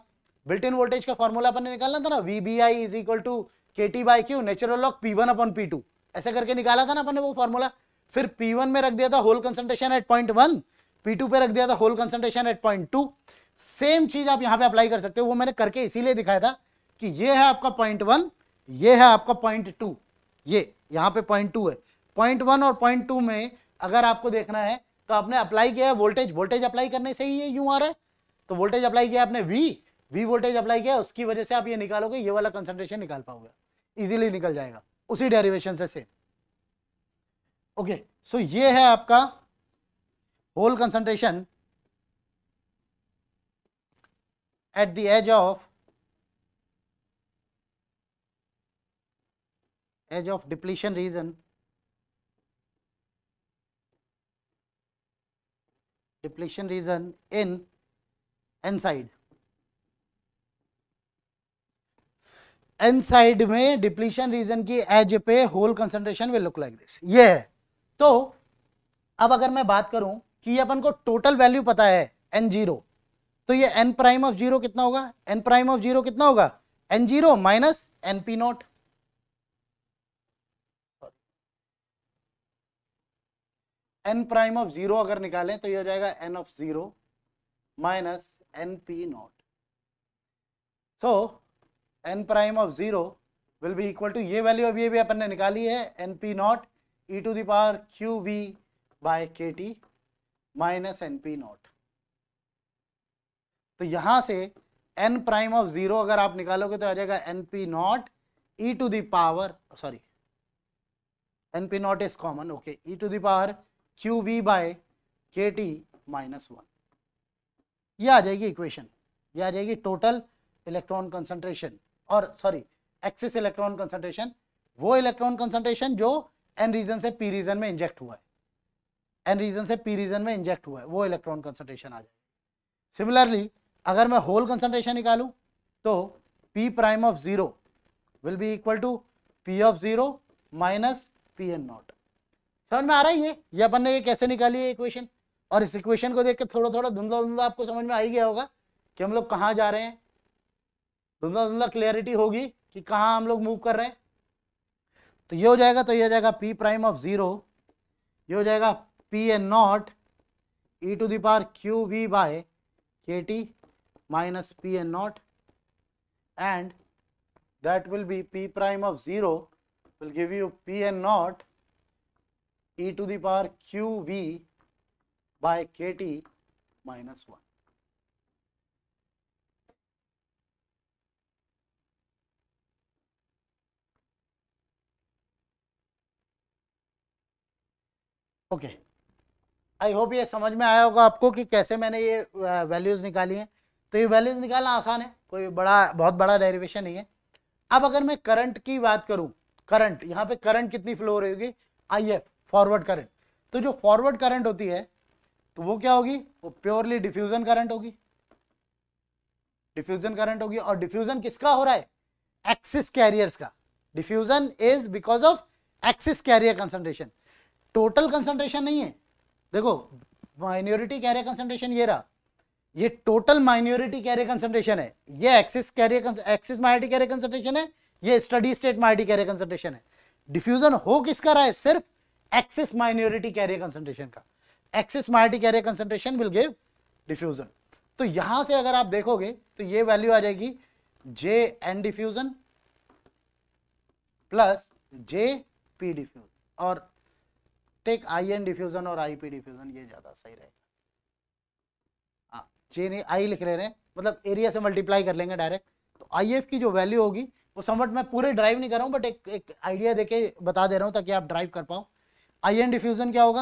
बिल्टिन वोल्टेज का फॉर्मूला अपन ने निकाला था ना V B I is equal to K T by Q natural log P one अपन पी टू ऐसे करके निकाला था ना अपन ने वो फॉर्मूला फिर पी वन में रख दिया था hole concentration at point one P two पे रख दिया था hole concentration at point two same चीज आप यहाँ पे अप्लाई कर सकते हो वो मैंने करके इसीलिए दिखाया था कि ये है आपका पॉइंट वन ये है आपका पॉइंट टू ये यहाँ पे पॉइंट टू है पॉइंट वन और पॉइंट टू में अगर आपको देखना है तो आपने अप्लाई किया है वोल्टेज वोल्टेज अप्लाई करने से ही ये यू आ रहा है तो वोल्टेज अप्लाई किया आपने वी वी वोल्टेज अप्लाई किया उसकी वजह से आप ये निकालोगे ये वाला कंसेंट्रेशन निकाल पाओगे इजीली निकल जाएगा उसी डेरिवेशन से सेम ओके सो ये है आपका hole concentration at the edge of edge of depletion region depletion region in n side N side में डिप्लीशन रीजन की एज पे hole concentration will look like this ये है तो अब अगर मैं बात करूं कि ये अपन को टोटल वैल्यू पता है एन जीरो तो ये एन प्राइम ऑफ जीरो कितना होगा एन प्राइम ऑफ जीरो कितना होगा N zero minus N P naught N prime of zero अगर निकालें तो ये हो जाएगा N of zero minus N P naught so N prime of zero will be equal to ये वैल्यू अभी अभी अपन ने निकाली है N P naught E to the power Q V by K T minus N P naught तो यहां से एन प्राइम ऑफ जीरो अगर आप निकालोगे तो आ जाएगा N P naught E to the power sorry N P naught is common okay E to the power Q V by K T minus one ये आ जाएगी इक्वेशन ये आ जाएगी टोटल इलेक्ट्रॉन कंसंट्रेशन और सॉरी एक्सिस इलेक्ट्रॉन कंसंट्रेशन वो electron concentration जो N region से पी रीजन में इंजेक्ट हुआ है एन रीजन से पी रीजन में इंजेक्ट हुआ है वो इलेक्ट्रॉन कंसंट्रेशन आ जाएगी सिमिलरली अगर मैं होल कंसंट्रेशन निकालू तो P prime of zero will be equal to P of zero minus P N naught समझ में आ रहा है ये ये अपन ने ये कैसे निकाली है इक्वेशन और इस इक्वेशन को देख के थोड़ा थोड़ा धुंधला धुंधला आपको समझ में आ ही गया होगा कि हम लोग कहाँ जा रहे हैं धुंधला धुंधला क्लियरिटी होगी कि कहाँ हम लोग मूव कर रहे हैं तो ये हो जाएगा तो ये हो जाएगा पी प्राइम ऑफ जीरो ये हो जाएगा P N naught E to power Q V by K T minus P N naught and that will be P prime of zero will give you P A naught e to the power v by t minus 1. Okay I hope ये समझ में आया होगा आपको कि कैसे मैंने ये वैल्यूज़ निकाली हैं तो ये वैल्यूज़ निकालना आसान है कोई बड़ा बहुत बड़ा डेरिवेशन नहीं है अब अगर मैं करंट की बात करूं करंट यहाँ पे करंट कितनी फ्लो हो रही होगी आई एफ फॉरवर्ड करंट तो जो फॉरवर्ड करंट होती है तो वो क्या होगी वो प्योरली डिफ्यूजन करंट होगी डिफ्यूजन करंट होगी और डिफ्यूजन किसका हो रहा है एक्सिस कैरियर्स का diffusion is because of excess carrier concentration total concentration नहीं है देखो माइनॉरिटी कैरियर कंसंट्रेशन ये रहा ये टोटल माइनॉरिटी कैरियर कंसंट्रेशन है ये excess carrier excess minority carrier concentration है ये steady state minority carrier concentration है डिफ्यूजन हो किसका रहा है सिर्फ एक्सेस माइनोरिटी कैरियर कंसेंट्रेशन का excess minority carrier concentration will give diffusion तो यहां से अगर आप देखोगे तो ये वैल्यू आ जाएगी J N diffusion plus J P diffusion और टेक आई एन डिफ्यूजन और आई पी डिफ्यूजन ये ज्यादा सही रहेगा हाँ जे नहीं आई लिख ले रहे हैं मतलब एरिया से मल्टीप्लाई कर लेंगे डायरेक्ट तो आई एफ की जो वैल्यू होगी वो समवट मैं पूरे ड्राइव नहीं कर रहा हूँ बट एक एक आइडिया देके बता दे रहा हूँ ताकि आप ड्राइव कर पाओ आई एन डिफ्यूजन क्या होगा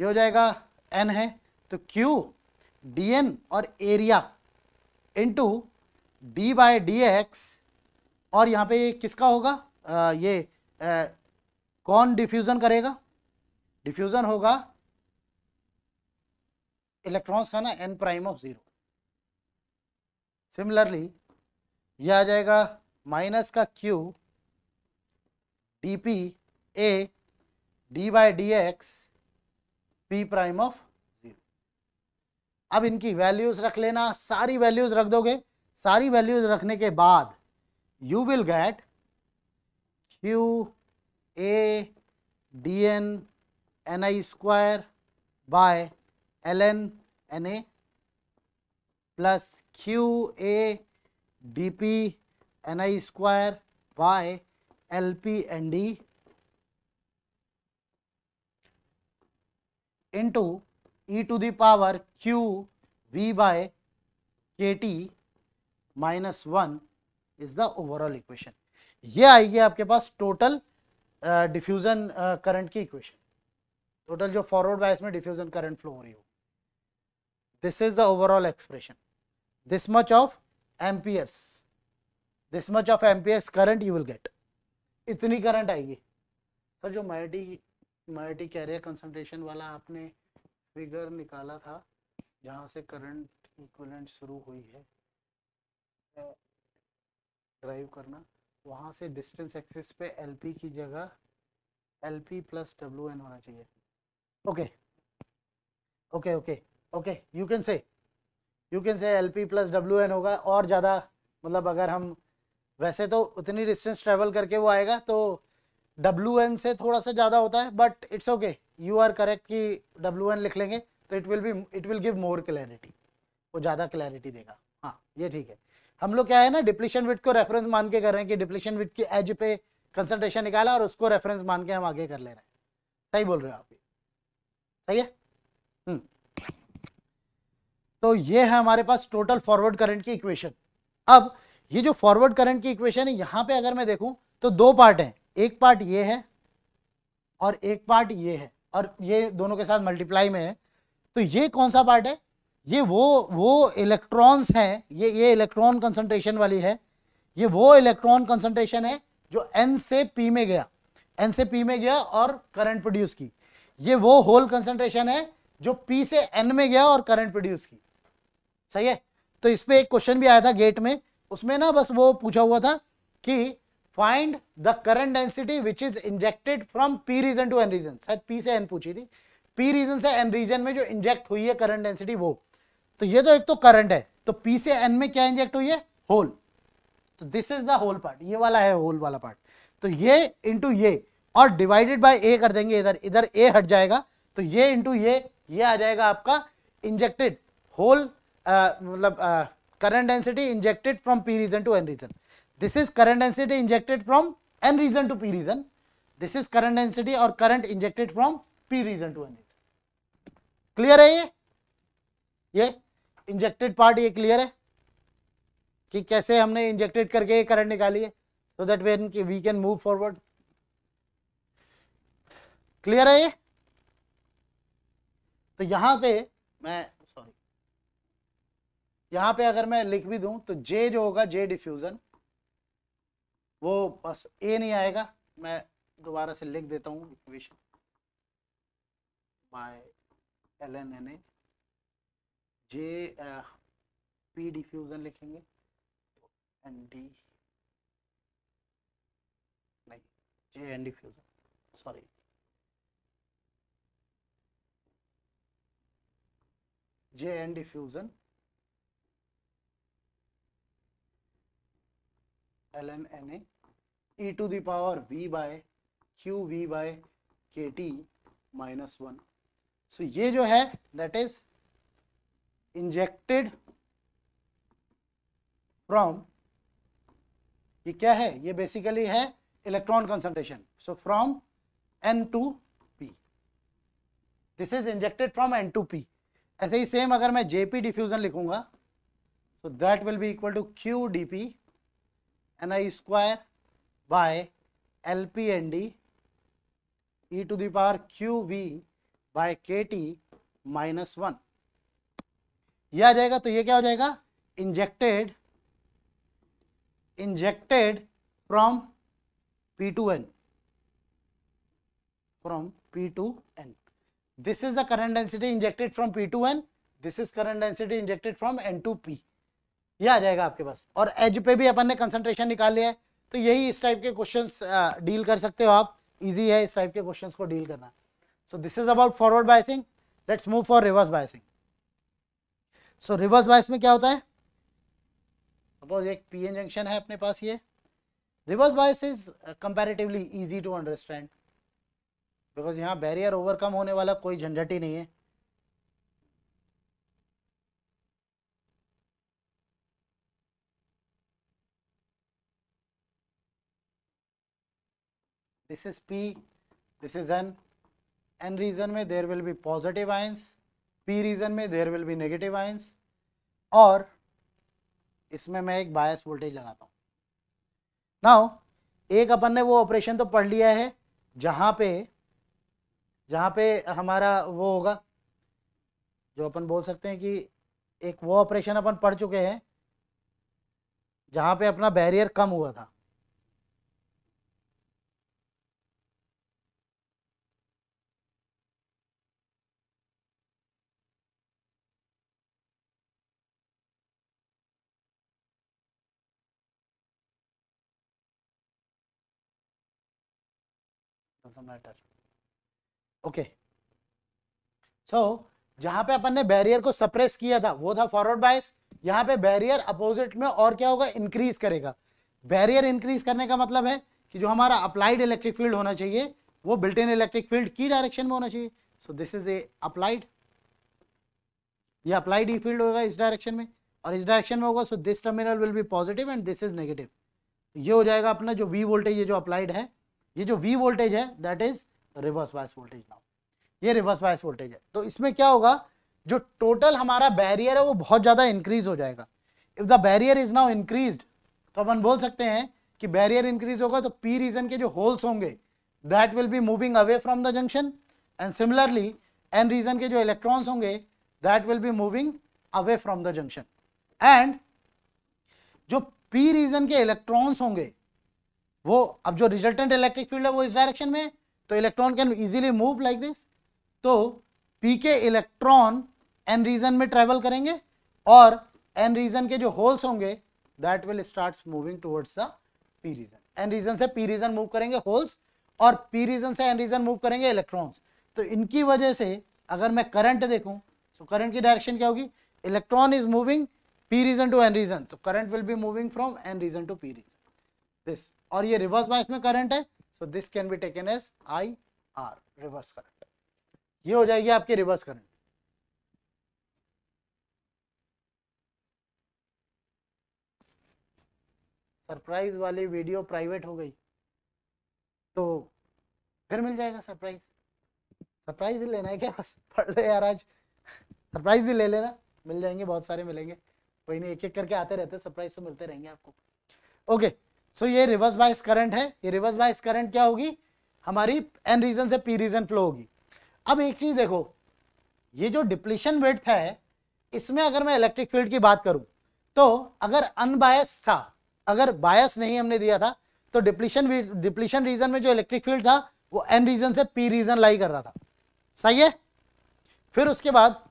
ये हो जाएगा एन है तो क्यू डी एन और area into D by D X और यहाँ पे किसका होगा आ, ये आ, कौन डिफ्यूजन करेगा डिफ्यूजन होगा इलेक्ट्रॉन्स का ना N prime of zero similarly ये आ जाएगा माइनस का Q D P A D by D X P prime of zero अब इनकी वैल्यूज रख लेना सारी वैल्यूज रख दोगे सारी वैल्यूज रखने के बाद you will get Q A D N N I square by L N N A plus Q A D P N I square by L P N D into E to the power Q V by K T minus one is the overall equation ये आएगी आपके पास total diffusion current की equation total जो forward bias में diffusion current flow हो रही हो this is the overall expression this much of amperes this much of amperes current you will get इतनी करंट आएगी सर जो मैटी एम कैरियर कंसंट्रेशन वाला आपने फिगर निकाला था जहाँ से करंट इक्वलेंट शुरू हुई है ड्राइव करना वहाँ से डिस्टेंस एक्सिस पे एल की जगह L P plus W N होना चाहिए okay okay okay okay you can say you can say L P plus W N होगा और ज़्यादा मतलब अगर हम वैसे तो उतनी डिस्टेंस ट्रेवल करके वो आएगा तो डब्ल्यू एन से थोड़ा सा ज़्यादा होता है but it's okay you are correct कि डब्ल्यू एन लिख लेंगे तो it will be it will give more clarity वो ज़्यादा क्लैरिटी देगा हाँ ये ठीक है हम लोग क्या है ना डिप्लीशन विथ को रेफरेंस मान के कर रहे हैं कि डिप्लीशन विथ की एज पे कंसल्टेशन निकाला और उसको रेफरेंस मान के हम आगे कर ले रहे हैं सही बोल रहे हो आप सही है हम्म। तो ये है हमारे पास टोटल फॉरवर्ड करंट की इक्वेशन अब ये जो फॉरवर्ड करंट की इक्वेशन है यहाँ पे अगर मैं देखूं तो दो पार्ट हैं एक पार्ट ये है और एक पार्ट ये है और ये दोनों के साथ मल्टीप्लाई में है तो ये कौन सा पार्ट है ये वो वो इलेक्ट्रॉन्स हैं ये ये इलेक्ट्रॉन कंसंट्रेशन वाली है ये वो इलेक्ट्रॉन कंसंट्रेशन है जो एन से पी में गया एन से पी में गया और करंट प्रोड्यूस की ये वो होल कंसंट्रेशन है जो पी से एन में गया और करंट प्रोड्यूस की सही है तो इस पर एक क्वेश्चन भी आया था गेट में उसमें ना बस वो पूछा हुआ था कि find the current density which is injected from P region to N region शायद पी से एन पूछी थी पी रीजन से एन रीजन में जो इंजेक्ट हुई है करंट डेंसिटी वो तो ये तो एक तो करंट है तो पी से एन में क्या इंजेक्ट हुई है होल तो this is the hole part ये वाला है होल वाला पार्ट तो ये इंटू ये और डिवाइडेड बाय ए कर देंगे इधर इधर ए हट जाएगा तो ये इंटू ये ये आ जाएगा आपका इंजेक्टेड होल मतलब current density injected from P region to N region This is current density injected from N region to P region. This is current density or current injected from P region to N region. Clear है ye ये injected part ये clear है कि कैसे हमने injected करके ये current निकाली है so that when we can move forward clear है ये तो यहाँ पे मैं सॉरी यहाँ पे अगर मैं लिख भी दूं तो जे जो होगा जे डिफ्यूजन वो बस ए नहीं आएगा मैं दोबारा से लिख देता हूँ equation by L N N A J P diffusion लिखेंगे एन डी नहीं J N diffusion sorry J N diffusion L N N A to the power V by Q V by K T minus one so ये जो है that is injected from ये क्या है ये basically है electron concentration so from N to P this is injected from N to P ऐसे ही सेम अगर मैं जेपी डिफ्यूजन लिखूंगा so that will be equal to Q D P N I square by L P N D E to the power Q V by K T minus one यह आ जाएगा तो ये क्या हो जाएगा injected injected from P to N from P to N this is the current density injected from P to N this is current density injected from N to P ये आ जाएगा आपके पास और एज पे भी अपन ने कंसंट्रेशन निकाल लिया है तो यही इस टाइप के क्वेश्चन डील कर सकते हो आप इजी है इस टाइप के क्वेश्चन को डील करना so this is about forward biasing let's move for reverse biasing so reverse bias में क्या होता है सपोज एक पी एन जंक्शन है अपने पास ये reverse bias is comparatively easy to understand because यहाँ बैरियर ओवरकम होने वाला कोई झंझट ही नहीं है this is P, this is N. N region में there will be positive ions, P region में there will be negative ions और इसमें मैं एक बायस वोल्टेज लगाता हूँ नाउ एक अपन ने वो ऑपरेशन तो पढ़ लिया है जहाँ पे जहाँ पे हमारा वो होगा जो अपन बोल सकते हैं कि एक वो ऑपरेशन अपन पढ़ चुके हैं जहाँ पे अपना बैरियर कम हुआ था of the matter okay so जहां पे अपन ने बैरियर को सप्रेस किया था वो था फॉरवर्ड बायस यहाँ पे बैरियर अपोजिट में और क्या होगा इंक्रीज करेगा बैरियर इंक्रीज करने का मतलब है कि जो हमारा अप्लाइड इलेक्ट्रिक फील्ड होना चाहिए वो बिल्ट इन इलेक्ट्रिक फील्ड की डायरेक्शन में होना चाहिए so this is a applied ये अप्लाइड ई फील्ड होगा इस डायरेक्शन में और इस डायरेक्शन में होगा so this terminal will be positive and this is negative ये हो जाएगा अपना जो वी वोल्टेज ये जो अप्लाइड है ये जो वी वोल्टेज है that is reverse bias voltage now ये रिवर्स वाइस वोल्टेज है तो इसमें क्या होगा जो टोटल हमारा बैरियर है वो बहुत ज़्यादा इंक्रीज हो जाएगा if the barrier is now increase तो अपन बोल सकते हैं कि बैरियर इंक्रीज होगा तो पी रीजन के जो होल्स होंगे that will be moving away from the junction and similarly N region के जो इलेक्ट्रॉन्स होंगे that will be moving away from the junction and जो पी रीजन के इलेक्ट्रॉन्स होंगे वो अब जो रिजल्टेंट इलेक्ट्रिक फील्ड है वो इस डायरेक्शन में तो electron can easily move like this तो पी के इलेक्ट्रॉन एन रीजन में ट्रेवल करेंगे और एन रीजन के जो होल्स होंगे that will start moving towards the P region N region से पी रीजन मूव करेंगे होल्स और पी रीजन से एन रीजन मूव करेंगे इलेक्ट्रॉन्स तो इनकी वजह से अगर मैं करंट देखूं तो करंट की डायरेक्शन क्या होगी electron is moving P region to N region तो current will be moving from N region to P region this और ये रिवर्स बायस में करंट है so this can be taken as I R reverse current ये हो जाएगी आपकी reverse current surprise वाली वीडियो प्राइवेट हो गई तो फिर मिल जाएगा सरप्राइज सरप्राइज ही लेना है क्या बस पढ़ ले यार आज सरप्राइज भी ले लेना मिल जाएंगे बहुत सारे मिलेंगे कोई नहीं एक एक करके आते रहते सरप्राइज से मिलते रहेंगे आपको ओके okay. सो ये रिवर्स बाइस करंट है ये रिवर्स बाइस करंट क्या होगी हमारी एन रीजन से पी रीजन फ्लो होगी अब एक चीज देखो ये जो डिप्लीशन वेट है इसमें अगर मैं इलेक्ट्रिक फील्ड की बात करूं तो अगर अनबायस था अगर बायस नहीं हमने दिया था तो डिप्लीशन डिप्लीशन रीजन में जो इलेक्ट्रिक फील्ड था वो एन रीजन से पी रीजन लाई कर रहा था सही है फिर उसके बाद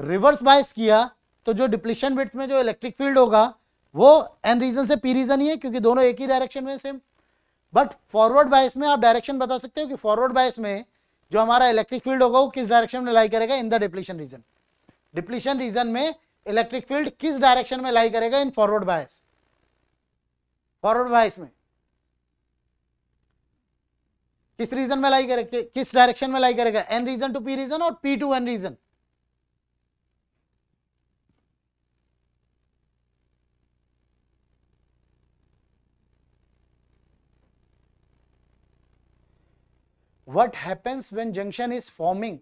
रिवर्स बायस किया तो जो डिप्लीशन विथ में जो इलेक्ट्रिक फील्ड होगा वो एन रीजन से पी रीजन ही है क्योंकि दोनों एक ही डायरेक्शन में सेम बट फॉरवर्ड बायस में आप डायरेक्शन बता सकते हो कि फॉरवर्ड बायस में जो हमारा इलेक्ट्रिक फील्ड होगा वो किस डायरेक्शन में लाई करेगा in the depletion region depletion region में इलेक्ट्रिक फील्ड किस डायरेक्शन में लाई करेगा इन फॉरवर्ड बायस फॉरवर्ड बायस में किस रीजन में लाई करेगा किस डायरेक्शन में लाई करेगा N region to P region और P to N region what happens when junction is forming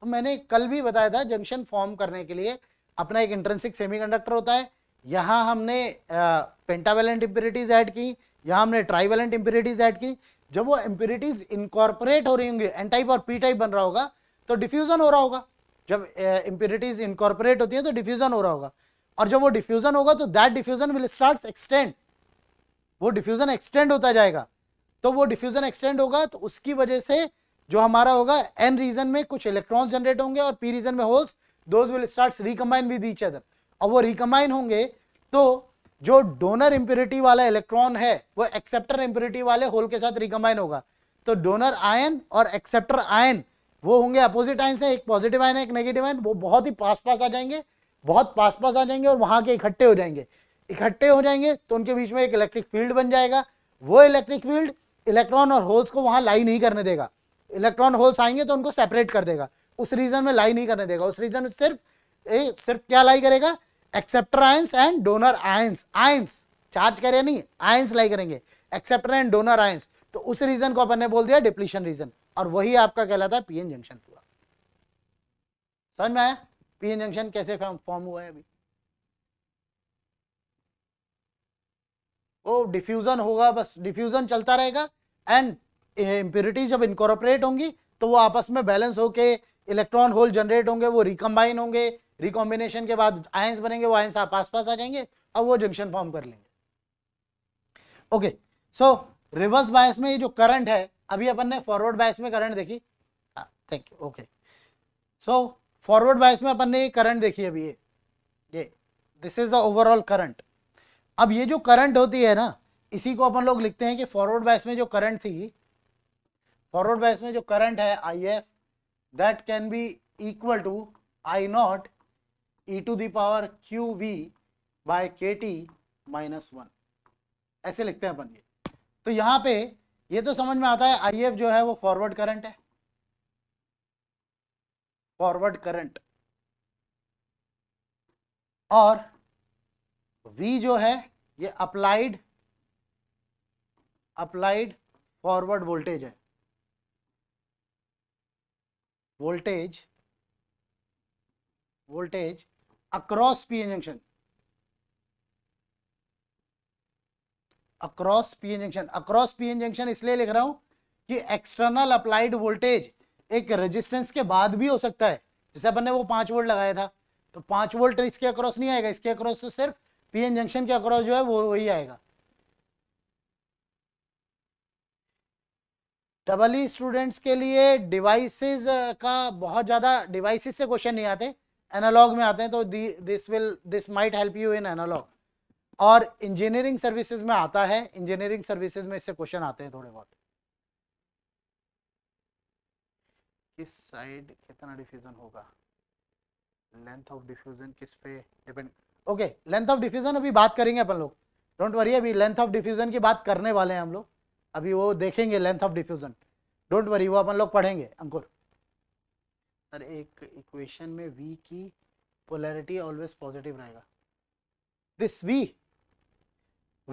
तो मैंने कल भी बताया था जंक्शन फॉर्म करने के लिए अपना एक इंट्रेंसिक सेमीकंडक्टर होता है यहाँ हमने पेंटावेलेंट इम्प्योरिटीज ऐड की यहाँ हमने ट्राइवेलेंट इम्प्योरिटीज ऐड की जब वो इम्प्योरिटीज इनकॉर्पोरेट हो रही होंगी एन टाइप और पी टाइप बन रहा होगा तो डिफ्यूजन हो रहा होगा जब इम्प्योरिटीज इनकॉर्पोरेट होती है तो डिफ्यूजन हो रहा होगा और जब वो डिफ्यूजन होगा तो that diffusion will start extend वो डिफ्यूजन एक्सटेंड होता जाएगा तो वो डिफ्यूजन एक्सटेंड होगा तो उसकी वजह से जो हमारा होगा एन रीजन में कुछ इलेक्ट्रॉन जनरेट होंगे और पी रीजन में holes recombine with each other और वो रिकम्बाइन होंगे तो जो डोनर इंप्योरिटी वाला इलेक्ट्रॉन है वो एक्सेप्टर इंप्योरिटी वाले होल के साथ रिकम्बाइन होगा तो डोनर आयन और एक्सेप्टर आयन वो होंगे अपोजिट आयन से एक पॉजिटिव आयन है एक नेगेटिव आयन वो बहुत ही पास पास आ जाएंगे बहुत पास पास आ जाएंगे और वहां के इकट्ठे हो जाएंगे इकट्ठे हो जाएंगे तो उनके बीच में एक इलेक्ट्रिक फील्ड बन जाएगा वो इलेक्ट्रिक फील्ड इलेक्ट्रॉन और होल्स को वहां लाई नहीं करने देगा इलेक्ट्रॉन होल्स आएंगे तो उनको सेपरेट कर देगा उस रीजन में लाई नहीं करने देगा उस रीजन में सिर्फ ए, सिर्फ क्या लाई करेगा acceptor ions and donor ions ions charge कर रहे नहीं आयंस लाई करेंगे एक्सेप्टर एंड डोनर आयंस तो उस रीजन को अपन ने बोल दिया डिप्लीशन रीजन और वही आपका कहलाता है पीएन जंक्शन पूरा समझ में आया पीएन जंक्शन कैसे फॉर्म हुआ है अभी वो डिफ्यूजन होगा बस डिफ्यूजन चलता रहेगा एंड इम्प्योरिटीज eh, जब इनकॉर्पोरेट होंगी तो वो आपस में बैलेंस होके इलेक्ट्रॉन होल जनरेट होंगे वो रिकम्बाइन होंगे रिकॉम्बिनेशन के बाद आयंस बनेंगे वो आयंस आप आसपास आ जाएंगे अब वो जंक्शन फॉर्म कर लेंगे ओके सो रिवर्स बायस में ये जो करंट है अभी अपन ने फॉरवर्ड बायस में करंट देखी thank you okay so forward bias में अपन ने ये करंट देखी अभी ये ये this is the overall current अब ये जो करंट होती है ना इसी को अपन लोग लिखते हैं कि फॉरवर्ड बैस में जो करंट थी फॉरवर्ड बैस में जो करंट है I F that can be equal to I not E to the power Q V by K T minus one ऐसे लिखते हैं अपन ये तो यहां पे ये तो समझ में आता है आई एफ जो है वो फॉरवर्ड करंट है फॉरवर्ड करंट और वी जो है ये अप्लाइड अप्लाइड फॉरवर्ड वोल्टेज है voltage voltage across PN junction across PN junction across PN junction इसलिए लिख रहा हूं कि एक्सटर्नल अप्लाइड वोल्टेज एक रेजिस्टेंस के बाद भी हो सकता है जैसे अपन ने वो पांच वोल्ट लगाया था तो पांच वोल्ट इसके अक्रॉस नहीं आएगा इसके अक्रॉस तो सिर्फ पीएन जंक्शन के अक्रॉस जो है वो वही आएगा डबल ई स्टूडेंट्स के लिए डिवाइसेस uh, का बहुत ज़्यादा डिवाइसेस से क्वेश्चन नहीं आते एनालॉग में आते हैं तो this will this might help you in analog और इंजीनियरिंग सर्विसेज में आता है इंजीनियरिंग सर्विसेज में इससे क्वेश्चन आते हैं थोड़े बहुत किस साइड कितना डिफ्यूजन होगा लेंथ ऑफ डिफ्यूजन किस पे depend okay length of diffusion अभी बात करेंगे अपन लोग डोंट वरी अभी लेंथ ऑफ डिफ्यूजन की बात करने वाले हैं हम लोग अभी वो देखेंगे length of diffusion don't worry वो अपन लोग पढ़ेंगे अंकुर सर एक इक्वेशन में वी की पोलैरिटी ऑलवेज पॉजिटिव रहेगा दिस वी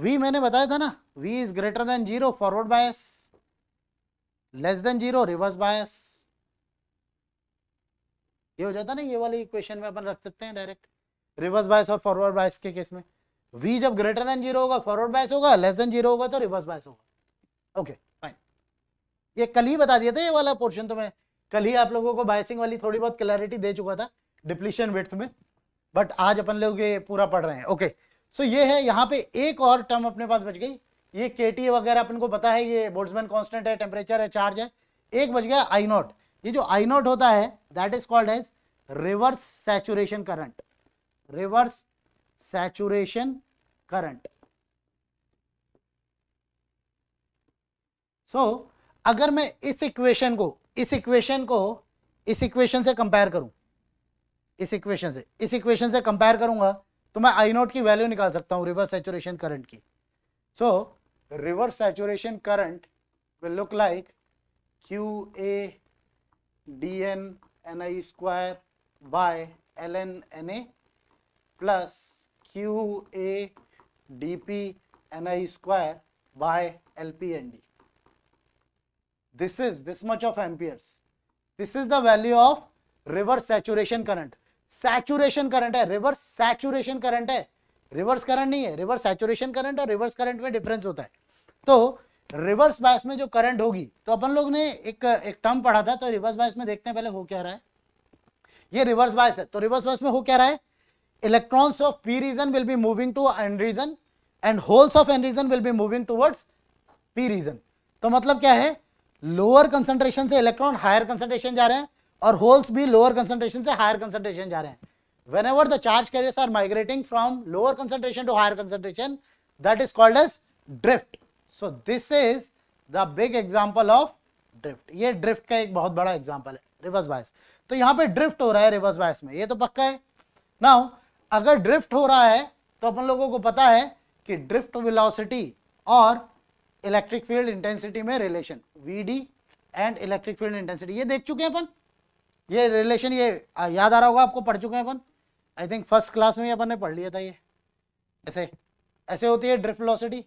वी मैंने बताया था ना V is greater than zero forward bias less than zero reverse bias ये हो जाता ना ये वाली इक्वेशन में अपन रख सकते हैं डायरेक्ट रिवर्स बायस और फॉरवर्ड बायस के केस में वी जब ग्रेटर देन जीरो होगा फॉरवर्ड बायस होगा लेस देन जीरो होगा तो रिवर्स बायस होगा ओके फाइन ये कल ही बता दिया था ये वाला पोर्शन तो मैं कल ही आप लोगों को बायसिंग वाली थोड़ी बहुत क्लैरिटी दे चुका था डिप्लीशन वेथ में बट आज अपन लोग ये पूरा पढ़ रहे हैं ओके सो ये है यहाँ पे एक और टर्म अपने पास बच गई ये के टी वगैरह अपन को पता है ये बोर्ड्समैन कॉन्स्टेंट है टेम्परेचर है चार्ज है एक बच गया आई नॉट ये जो आई नॉट होता है that is called as reverse saturation current reverse saturation current so so, अगर मैं इस इक्वेशन को इस इक्वेशन को इस इक्वेशन से कंपेयर करूं इस इक्वेशन से इस इक्वेशन से कंपेयर करूंगा तो मैं आई नोट की वैल्यू निकाल सकता हूं रिवर्स सेचुरेशन करंट की so reverse saturation current will look like Q A D N N I square L N N A plus Q A D P N I square by L P N D this is this much of amperes this is the value of reverse saturation current saturation current hai reverse saturation current hai reverse current नहीं है reverse saturation current और reverse current में difference होता है तो reverse bias में जो current होगी तो अपन लोग ने एक एक टर्म पढ़ा था तो रिवर्स बायस में देखते हैं पहले हो क्या रहा है ये रिवर्स बायस है तो रिवर्स बायस में हो क्या रहा है electrons of P region will be moving to N region and holes of N region will be moving towards P region तो मतलब क्या है लोअर कंसंट्रेशन से इलेक्ट्रॉन हायर कंसंट्रेशन जा रहे हैं और होल्स भी लोअर कंसंट्रेशन से हायर कंसंट्रेशन जा रहे हैं whenever the charge carriers are migrating from lower concentration to higher concentration that is called as drift so this is the big example of drift ये drift का एक बहुत बड़ा example है रिवर्स bias तो यहाँ पे ड्रिफ्ट हो रहा है रिवर्स bias में ये तो पक्का है now अगर ड्रिफ्ट हो रहा है तो अपन लोगों को पता है कि ड्रिफ्ट velocity और इलेक्ट्रिक फील्ड इंटेंसिटी में relation V and electric field intensity ये देख चुके हैं अपन ये रिलेशन ये याद आ रहा होगा आपको पढ़ चुके हैं अपन आई थिंक फर्स्ट क्लास में ही अपन ने पढ़ लिया था ये ऐसे ऐसे होती है drift velocity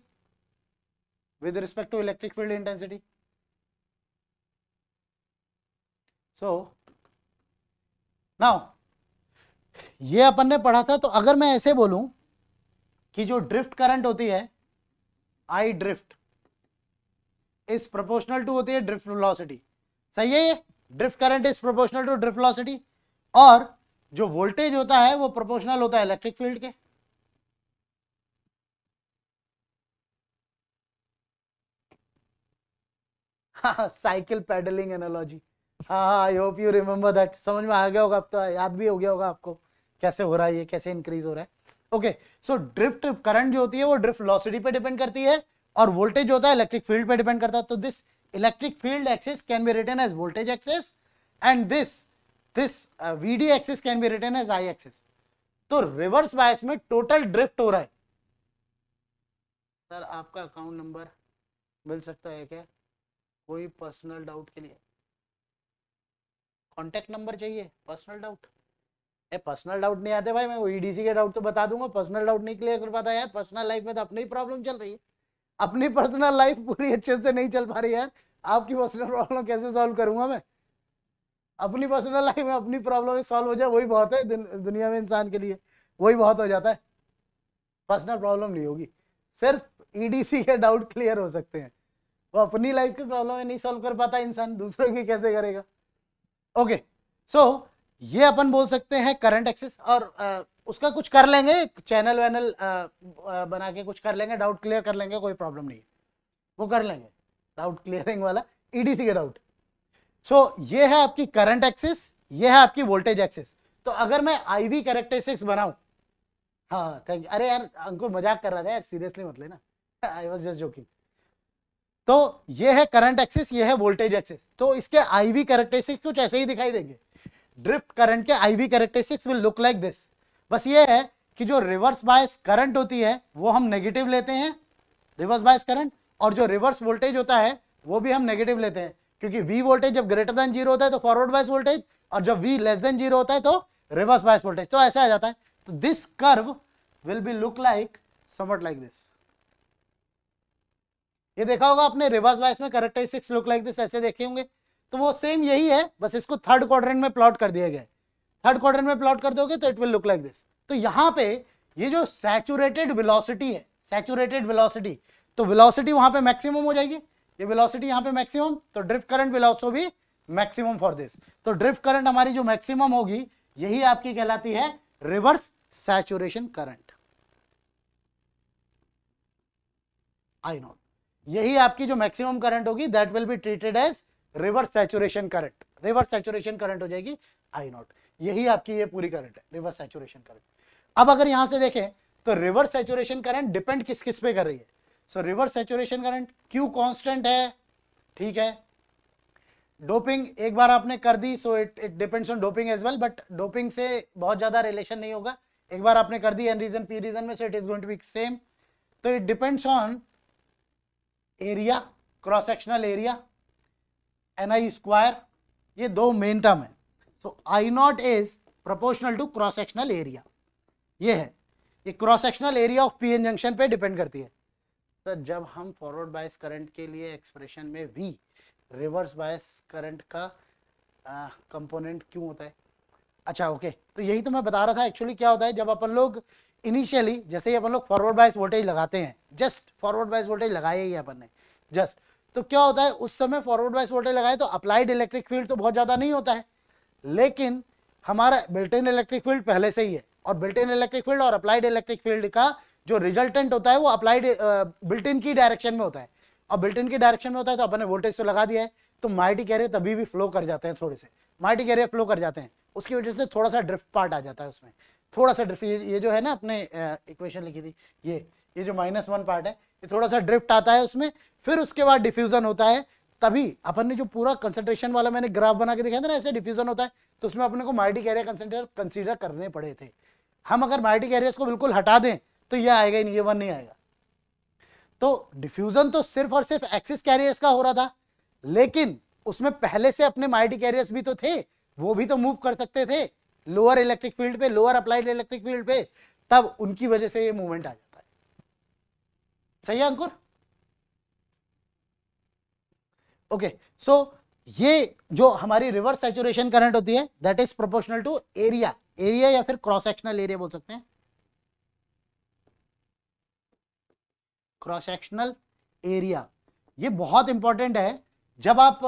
with respect to electric field intensity so now ये अपन ने पढ़ा था तो अगर मैं ऐसे बोलूं कि जो ड्रिफ्ट करंट होती है I drift is proportional to होती है ड्रिफ्ट वेलोसिटी सही है ये drift current is proportional to drift velocity और जो वोल्टेज होता है वो प्रोपोर्शनल होता है इलेक्ट्रिक फील्ड के साइकिल पेडलिंग एनालॉजी हाँ I hope you remember that समझ में आ गया होगा अब तो याद भी हो गया होगा आपको कैसे हो रहा है ये कैसे इंक्रीज हो रहा है ओके सो ड्रिफ्ट करंट जो होती है वो ड्रिफ्ट वेलोसिटी पे डिपेंड करती है और वोल्टेज होता है इलेक्ट्रिक फील्ड पे डिपेंड करता है तो this electric field axis can be written as voltage axis and this this V D axis can be written as I axis तो रिवर्स बायस में टोटल ड्रिफ्ट हो रहा है सर आपका अकाउंट नंबर मिल सकता है क्या कोई पर्सनल डाउट के लिए कॉन्टेक्ट नंबर चाहिए personal doubt a personal doubt नहीं आते भाई मैं ईडीसी e के डाउट तो बता दूंगा पर्सनल डाउट नहीं क्लियर कर पाता यार पर्सनल लाइफ में तो अपनी प्रॉब्लम चल रही है अपनी पर्सनल लाइफ पूरी अच्छे से नहीं चल पा रही यार आपकी पर्सनल प्रॉब्लम कैसे सॉल्व करूंगा मैं अपनी पर्सनल लाइफ में अपनी प्रॉब्लम सॉल्व हो जाए वही बहुत है दुनिया में इंसान के लिए वही बहुत हो जाता है पर्सनल प्रॉब्लम नहीं होगी सिर्फ ईडीसी e के डाउट क्लियर हो सकते हैं वो अपनी लाइफ की प्रॉब्लम है नहीं सॉल्व कर पाता इंसान दूसरों की कैसे करेगा ओके okay, सो so, ये अपन बोल सकते हैं करंट एक्सेस और उसका कुछ कर लेंगे चैनल वैनल बना के कुछ कर लेंगे डाउट क्लियर कर लेंगे कोई प्रॉब्लम नहीं वो कर लेंगे डाउट क्लियरिंग वाला ईडीसी e के डाउट सो so, ये है आपकी करंट एक्सिस ये है आपकी वोल्टेज एक्सिस तो अगर मैं आईवी वी कैरेक्टरिस्टिक्स बनाऊं हाँ थैंक अरे यार अंकुर मजाक कर रहा था यार सीरियसली मत लेना आई वॉज जस्ट जोकिंग तो ये है करंट एक्सिस ये है वोल्टेज एक्सिस तो इसके आईवी वी कैरेक्टरिस्टिक्स कुछ ऐसे ही दिखाई देंगे ड्रिफ्ट करंट के IV V characteristics will look like this बस ये है कि जो रिवर्स बायस करंट होती है वो हम नेगेटिव लेते हैं रिवर्स बायस करंट और जो रिवर्स वोल्टेज होता है वो भी हम नेगेटिव लेते हैं क्योंकि वी वोल्टेज जब ग्रेटर देन जीरो होता है तो फॉरवर्ड बायस वोल्टेज और जब वी लेस देन जीरो होता है तो रिवर्स बायस वोल्टेज तो ऐसा आ जाता है तो this curve will be look like somewhat like this ये देखा होगा आपने रिवर्स बायस में करेक्टरिस्टिक्स लुक लाइक दिस ऐसे देखे होंगे तो वो सेम यही है बस इसको थर्ड क्वाड्रेंट में प्लॉट कर दिया गया है थर्ड क्वार्टर में प्लॉट कर दोगे तो it will look like this तो यहाँ पे ये जो सैचुरेटेड वेलोसिटी है सैचुरेटेड वेलोसिटी तो वेलोसिटी वहां पे मैक्सिमम हो जाएगी ये वेलोसिटी यहाँ पे मैक्सिमम तो ड्रिफ्ट करंट विलोसो भी मैक्सिमम फॉर दिस तो ड्रिफ्ट करंट हमारी जो मैक्सिमम होगी यही आपकी कहलाती है reverse saturation current I know यही आपकी जो मैक्सिमम करंट होगी that will be treated as reverse saturation current reverse saturation current हो जाएगी आई नोट यही आपकी ये पूरी करंट है रिवर्स सेचुरेशन करंट अब अगर यहां से देखें तो रिवर्स सेचुरेशन करंट डिपेंड किस किस पे कर रही है so reverse saturation current Q constant है ठीक है डोपिंग एक बार आपने कर दी so it it depends on doping as well but doping से बहुत ज्यादा रिलेशन नहीं होगा एक बार आपने कर दी एन रीजन पी रीजन में so it is going to be same तो it depends on area cross sectional area N I square ये दो मेन टर्म है so I naught is proportional to cross sectional area ये है ये cross sectional area of P N junction पे depend करती है सर जब हम फॉरवर्ड बायस करंट के लिए एक्सप्रेशन में वी रिवर्स बायस करंट का कंपोनेंट क्यों होता है अच्छा ओके okay. तो यही तो मैं बता रहा था एक्चुअली क्या होता है जब अपन लोग इनिशियली जैसे ही अपन लोग फॉरवर्ड बायस वोल्टेज लगाते हैं जस्ट फॉरवर्ड बायस वोल्टेज लगाया ही अपन ने जस्ट तो क्या होता है उस समय फॉरवर्ड बायस वोल्टेज लगाए तो अप्लाइड इलेक्ट्रिक फील्ड तो बहुत ज़्यादा नहीं होता है लेकिन हमारा बिल्टिन इलेक्ट्रिक फील्ड पहले से ही है और बिल्टिन इलेक्ट्रिक फील्ड और अप्लाइड इलेक्ट्रिक फील्ड का जो रिजल्टेंट होता है वो अप्लाइड बिल्टिन uh, की डायरेक्शन में होता है और बिल्टिन की डायरेक्शन में होता है तो अपने वोल्टेज तो लगा दिया है तो माइटी कैरियर तभी भी फ्लो कर जाते हैं थोड़े से माइटी कैरियर फ्लो कर जाते हैं उसकी वजह से थोड़ा सा ड्रिफ्ट पार्ट आ जाता है उसमें थोड़ा सा ड्रिफ्ट ये जो है ना अपने इक्वेशन uh, लिखी थी ये ये जो माइनस वन पार्ट है ये थोड़ा सा ड्रिफ्ट आता है उसमें फिर उसके बाद डिफ्यूजन होता है तभी अपन ने जो पूरा कंसेंट्रेशन वाला मैंने ग्राफ बना के दिखाया था ना ऐसे डिफ्यूजन होता है तो उसमें अपने को माइटी कैरियर कंसेंट्रेट कंसिडर करने पड़े थे हम अगर माइटी कैरियर्स को बिल्कुल हटा दें तो ये आएगा ही नहीं ये वन नहीं आएगा तो डिफ्यूजन तो सिर्फ और सिर्फ एक्सिस कैरियर्स का हो रहा था लेकिन उसमें पहले से अपने माइटी कैरियर्स भी तो थे वो भी तो मूव कर सकते थे लोअर इलेक्ट्रिक फील्ड पे लोअर अप्लाइड इलेक्ट्रिक फील्ड पे तब उनकी वजह से ये मूवमेंट आ जाता है सही है अंकुर ओके सो ये जो हमारी रिवर्स सेचुरेशन करंट होती है that is proportional to area area या फिर क्रॉस सेक्शनल एरिया बोल सकते हैं क्रॉस सेक्शनल एरिया ये बहुत इंपॉर्टेंट है जब आप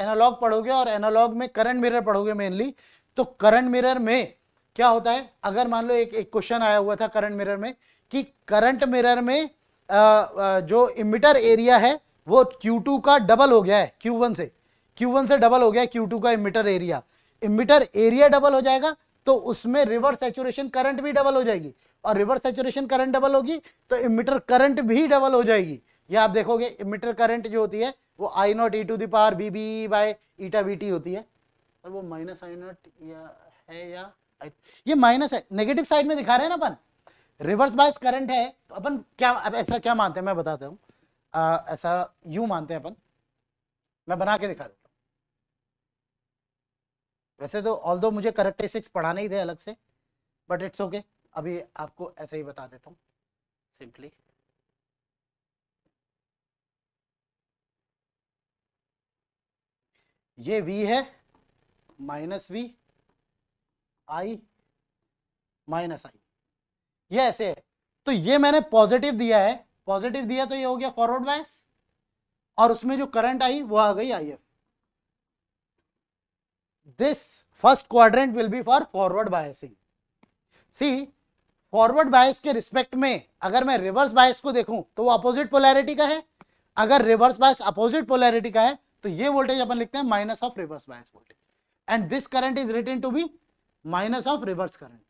एनालॉग पढ़ोगे और एनालॉग में करंट मिरर पढ़ोगे मेनली तो करंट मिरर में क्या होता है अगर मान लो एक एक क्वेश्चन आया हुआ था करंट मिरर में कि करंट मिरर में आ, आ, जो इमिटर एरिया है वो Q2 का डबल हो गया है Q1 से Q1 से डबल हो गया है Q2 का emitter area emitter area double हो जाएगा तो उसमें रिवर्स सेचुरेशन करंट भी डबल हो जाएगी और रिवर्स सेचुरेशन करंट डबल होगी तो इमिटर करंट भी डबल हो जाएगी ये आप देखोगे इमिटर करंट जो होती है वो I not E to the power V V by eta V T होती है और वो माइनस आई नॉट या है या ये माइनस है नेगेटिव साइड में दिखा रहे हैं ना अपन रिवर्स बायस करंट है तो अपन क्या अब ऐसा क्या मानते हैं मैं बताता हूँ आ, ऐसा यू मानते हैं अपन मैं बना के दिखा देता हूँ वैसे तो ऑल दो मुझे करेक्टरिस्टिक्स पढ़ाने ही थे अलग से बट इट्स ओके अभी आपको ऐसे ही बता देता हूँ सिंपली ये v है minus V I minus I ये ऐसे है तो ये मैंने पॉजिटिव दिया है पॉजिटिव दिया तो ये हो गया फॉरवर्ड बायस और उसमें जो करंट आई वो आ गई I this first quadrant will be for forward biasing see forward bias के रिस्पेक्ट में अगर मैं रिवर्स बायस को देखूं तो वो अपोजिट पोलैरिटी का है अगर रिवर्स बायस अपोजिट पोलैरिटी का है तो ये वोल्टेज अपन लिखते हैं minus of reverse bias voltage and this current is written to be minus of reverse current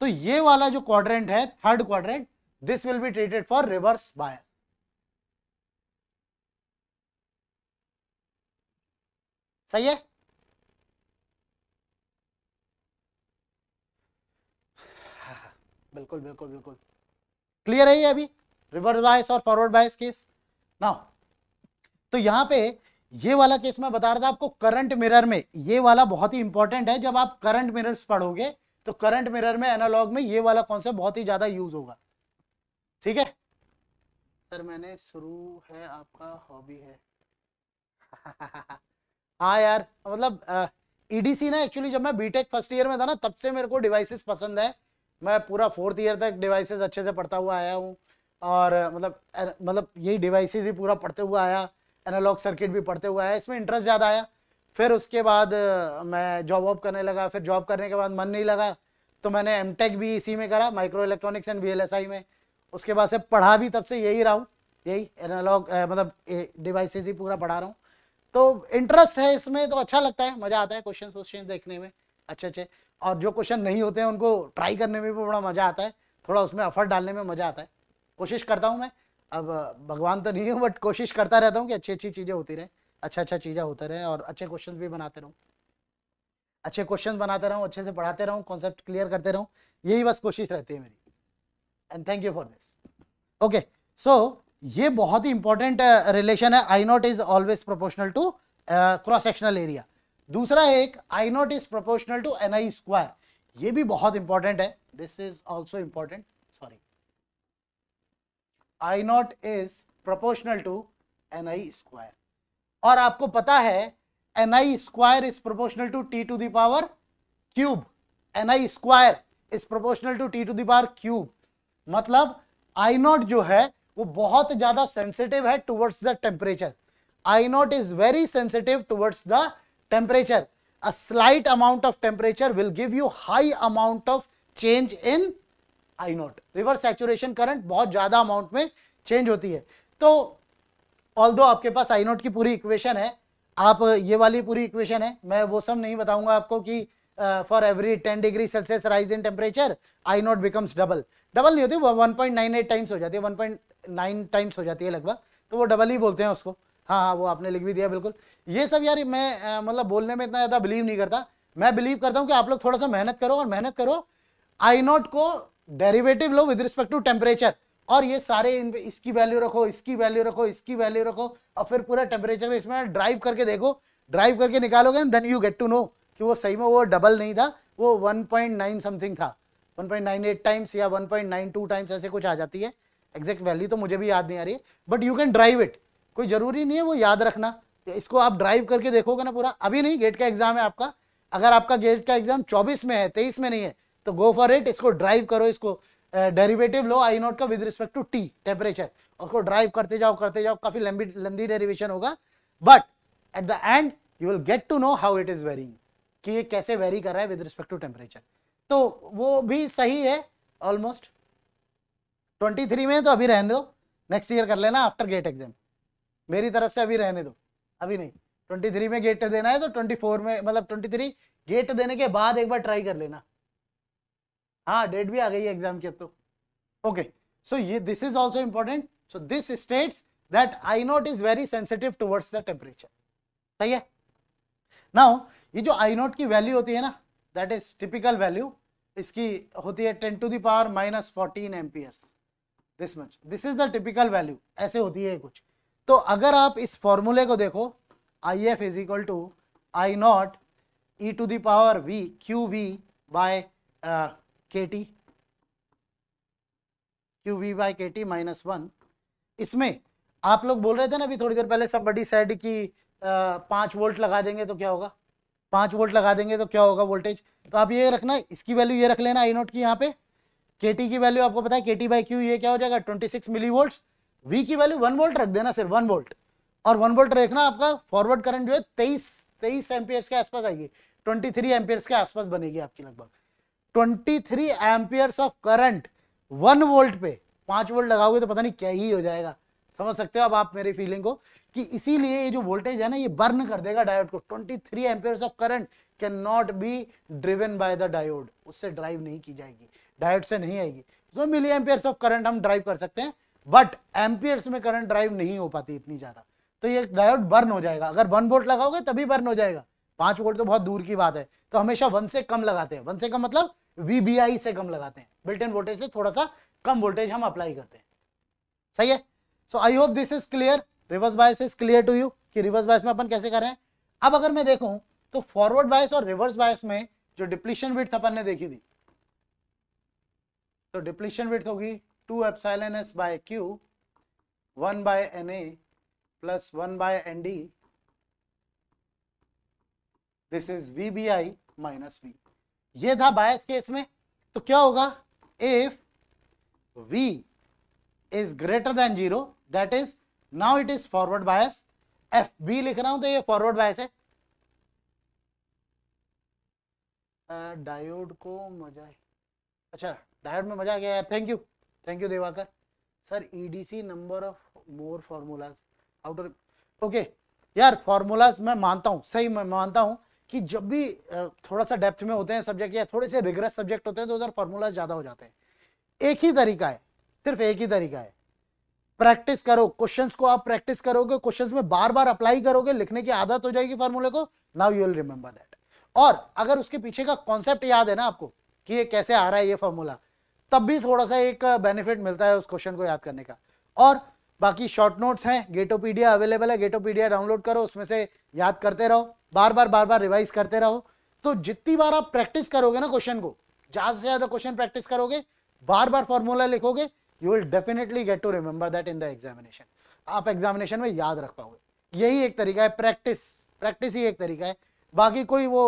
तो ये वाला जो क्वाड्रेंट है third quadrant This will be treated for reverse bias. सही है बिल्कुल बिल्कुल बिल्कुल क्लियर है ये अभी रिवर्स बायस और फॉरवर्ड बायस केस ना तो यहां पे ये वाला केस मैं बता रहा था आपको करंट मिरर में ये वाला बहुत ही इंपॉर्टेंट है जब आप करंट मिरर्स पढ़ोगे तो करंट मिरर में एनालॉग में ये वाला कॉन्सेप्ट बहुत ही ज्यादा यूज होगा ठीक है सर मैंने शुरू है आपका हॉबी है <laughs> हाँ यार मतलब ईडीसी e ना एक्चुअली जब मैं बीटेक फर्स्ट ईयर में था ना तब से मेरे को डिवाइसेस पसंद है मैं पूरा फोर्थ ईयर तक डिवाइसेस अच्छे से पढ़ता हुआ आया हूँ और मतलब मतलब यही डिवाइसेस ही पूरा पढ़ते हुआ आया एनालॉग सर्किट भी पढ़ते हुआ आया इसमें इंटरेस्ट ज़्यादा आया फिर उसके बाद मैं जॉब वॉब करने लगा फिर जॉब करने के बाद मन नहीं लगा तो मैंने एम भी इसी में करा माइक्रो इलेक्ट्रॉनिक्स एंड वी में उसके बाद से पढ़ा भी तब से यही रहा हूँ यही एनालॉग मतलब डिवाइसेज ही पूरा पढ़ा रहा हूँ तो इंटरेस्ट है इसमें तो अच्छा लगता है मज़ा आता है क्वेश्चन वोश्चन देखने में अच्छे अच्छे और जो क्वेश्चन नहीं होते हैं उनको ट्राई करने में भी बड़ा मज़ा आता है थोड़ा उसमें अफर्ट डालने में मज़ा आता है कोशिश करता हूँ मैं अब भगवान तो नहीं हूँ बट कोशिश करता रहता हूँ कि अच्छी अच्छी चीज़ें होती रहें अच्छा अच्छा चीज़ें होते रहें और अच्छे क्वेश्चन भी बनाते रहूँ अच्छे क्वेश्चन बनाते रहूँ अच्छे से पढ़ाते रहूँ कॉन्सेप्ट क्लियर करते रहूँ यही बस कोशिश रहती है मेरी and thank you for this okay so ये बहुत ही इंपॉर्टेंट रिलेशन uh, है I naught is always proportional to cross sectional area दूसरा एक I naught is proportional to N I square ये भी बहुत इंपॉर्टेंट है this is also important sorry I naught is proportional to N I square और आपको पता है N I square is proportional to T to the power cube N I square is proportional to T to the power cube मतलब I not जो है वो बहुत ज्यादा सेंसिटिव है towards the temperature I naught is very sensitive towards the temperature a slight amount of temperature will give you high amount of change in I naught. Reverse saturation current बहुत ज़्यादा amount में change होती है तो all आपके पास आई not की पूरी equation है आप ये वाली पूरी इक्वेशन है मैं वो सब नहीं बताऊंगा आपको कि for every ten degree Celsius rise in temperature I naught becomes double double नहीं होती वो one point nine eight times हो जाती है वन पॉइंट नाइन टाइम्स हो जाती है लगभग तो वो डबल ही बोलते हैं उसको हाँ हाँ वो आपने लिख भी दिया बिल्कुल ये सब यार मैं मतलब बोलने में इतना ज़्यादा बिलीव नहीं करता मैं बिलीव करता हूँ कि आप लोग थोड़ा सा मेहनत करो और मेहनत करो आई नॉट को डेरिवेटिव लो विद रिस्पेक्ट टू टेम्परेचर और ये सारे इन इसकी वैल्यू रखो इसकी वैल्यू रखो इसकी वैल्यू रखो और फिर पूरा टेम्परेचर में इसमें ड्राइव करके देखो ड्राइव करके निकालोगे then you get to know कि वो सही में वो डबल नहीं था वो 1.9 समथिंग था 1.98 टाइम्स या 1.92 टाइम्स ऐसे कुछ आ जाती है एग्जैक्ट वैल्यू तो मुझे भी याद नहीं आ रही है but you can derive it कोई ज़रूरी नहीं है वो याद रखना तो इसको आप ड्राइव करके देखोगे ना पूरा अभी नहीं गेट का एग्जाम है आपका अगर आपका गेट का एग्जाम 24 में है 23 में नहीं है तो गो फॉर इट इसको ड्राइव करो इसको डेरिवेटिव लो आई नॉट का with respect to T temperature उसको ड्राइव करते जाओ करते जाओ काफ़ी लंबी लंबी डेरिवेशन होगा but at the end you will get to know how it is varying कि ये कैसे वेरी कर रहा है विद रिस्पेक्ट टू टेम्परेचर तो वो भी सही है ऑलमोस्ट ट्वेंटी थ्री में तो अभी रहने दो नेक्स्ट ईयर कर लेना आफ्टर गेट एग्जाम मेरी तरफ से अभी रहने दो अभी नहीं ट्वेंटी थ्री में गेट देना है तो ट्वेंटी फोर में मतलब ट्वेंटी थ्री गेट देने के बाद एक बार ट्राई कर लेना हाँ डेट भी आ गई है एग्जाम की अब तो ओके सो ये this is also important so this states that I note is very sensitive towards the temperature सही है नाउ ये जो आई नोट की वैल्यू होती है ना दैट इज टिपिकल वैल्यू इसकी होती है ten to the power minus fourteen amperes this much this is the typical value ऐसे होती है कुछ तो अगर आप इस फॉर्मूले को देखो I F is equal to I not E to the power V Q V by K T Q V by K T minus one इसमें आप लोग बोल रहे थे ना अभी थोड़ी देर पहले सब बड़ी सेड की पाँच वोल्ट लगा देंगे तो क्या होगा पांच वोल्ट लगा देंगे तो क्या होगा वोल्टेज तो आप ये रखना इसकी वैल्यू ये रख लेना आई नोट की यहाँ पे के की वैल्यू आपको पता है के टी बाई क्यू ये क्या हो जाएगा twenty six milli volt V की वैल्यू वन वोल्ट रख देना सिर्फ वन वोल्ट और वन वोल्ट रखना आपका फॉरवर्ड करंट जो है तेईस तेईस एम्पियर्स के आसपास आएगी ट्वेंटी थ्री एम्पियर्स के आसपास बनेगी आपकी लगभग twenty three amperes of current one volt पे पांच वोल्ट लगाओगे तो पता नहीं क्या ही हो जाएगा समझ सकते हो अब आप मेरी फीलिंग को कि इसीलिए ये जो वोल्टेज है ना ये बर्न कर देगा डायोड को 23 three amperes of current can not be driven by the diode उससे ड्राइव नहीं की जाएगी डायोड से नहीं आएगी जो मिली एम्पियर्स ऑफ करंट हम ड्राइव कर सकते हैं बट एम्पियर्स में करंट ड्राइव नहीं हो पाती इतनी ज़्यादा तो ये डायोड बर्न हो जाएगा अगर वन वोल्ट लगाओगे तभी बर्न हो जाएगा पांच वोल्ट तो बहुत दूर की बात है तो हमेशा वन से कम लगाते हैं वन से कम मतलब वी से कम लगाते हैं बिल्ट इन वोल्टेज से थोड़ा सा कम वोल्टेज हम अप्लाई करते हैं सही है so I hope this is clear reverse bias is clear to you कि रिवर्स बायस में अपन कैसे कर रहे हैं अब अगर मैं देखूं तो फॉरवर्ड बायस और रिवर्स बायस में जो डिप्लीशन विथ अपन ने देखी थी तो डिप्लीशन विथ होगी two N S by Q one by N A plus one by N D this is V B I minus V ये था बायस केस में तो क्या होगा if V is greater than zero that is now it is forward bias F B लिख रहा हूं तो ये फॉरवर्ड बायस है डायोड को मजा अच्छा डायोड में मजा आ गया यार thank you thank you Devakar sir EDC number of more formulas outer okay यार फॉर्मूलाज मैं मानता हूँ सही मैं मानता हूँ कि जब भी थोड़ा सा डेप्थ में होते हैं सब्जेक्ट या थोड़े से रिग्रेस सब्जेक्ट होते हैं तो उधर फार्मूलाज ज़्यादा हो जाते हैं एक ही तरीका है सिर्फ एक ही तरीका है प्रैक्टिस करो क्वेश्चंस को आप प्रैक्टिस करोगे क्वेश्चंस में बार बार अप्लाई करोगे लिखने की आदत हो जाएगी फॉर्मूले को now you will remember that और अगर उसके पीछे का कॉन्सेप्ट याद है ना आपको कि ये कैसे आ रहा है ये फॉर्मूला तब भी थोड़ा सा एक बेनिफिट मिलता है उस क्वेश्चन को याद करने का और बाकी शॉर्ट नोट्स हैं गेटोपीडिया अवेलेबल है गेटोपीडिया डाउनलोड करो उसमें से याद करते रहो बार बार बार बार रिवाइज करते रहो तो जितनी बार आप प्रैक्टिस करोगे ना क्वेश्चन को ज़्यादा से ज़्यादा क्वेश्चन प्रैक्टिस करोगे बार बार फॉर्मूला लिखोगे you will definitely get to remember that in the examination आप एग्जामिनेशन में याद रख पाओगे यही एक तरीका है प्रैक्टिस प्रैक्टिस ही एक तरीका है बाकी कोई वो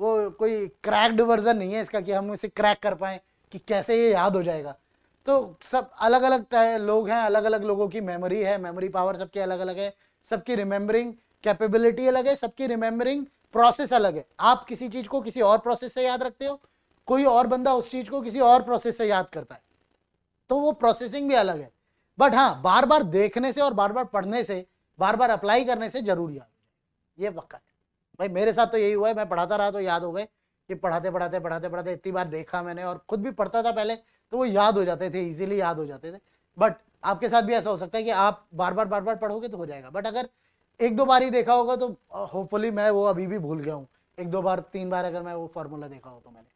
वो कोई क्रैक्ड वर्जन नहीं है इसका कि हम इसे क्रैक कर पाए कि कैसे ये याद हो जाएगा तो सब अलग अलग लोग हैं अलग अलग लोगों की मेमोरी है मेमोरी पावर सबके अलग अलग है सबकी रिमेंबरिंग कैपेबिलिटी अलग है सबकी रिमेंबरिंग प्रोसेस अलग है आप किसी चीज़ को किसी और प्रोसेस से याद रखते हो कोई और बंदा उस चीज़ को किसी और प्रोसेस से याद करता है तो वो प्रोसेसिंग भी अलग है बट हाँ बार बार देखने से और बार बार पढ़ने से बार बार अप्लाई करने से जरूर याद हो ये पक्का है भाई मेरे साथ तो यही हुआ है मैं पढ़ाता रहा तो याद हो गए कि पढ़ाते पढ़ाते पढ़ाते पढ़ाते इतनी बार देखा मैंने और खुद भी पढ़ता था पहले तो वो याद हो जाते थे इजीली याद हो जाते थे बट आपके साथ भी ऐसा हो सकता है कि आप बार बार बार बार पढ़ोगे तो हो जाएगा बट अगर एक दो बार ही देखा होगा तो होपफुली मैं वो अभी भी भूल गया हूँ एक दो बार तीन बार अगर मैं वो फॉर्मूला देखा हो तो मैंने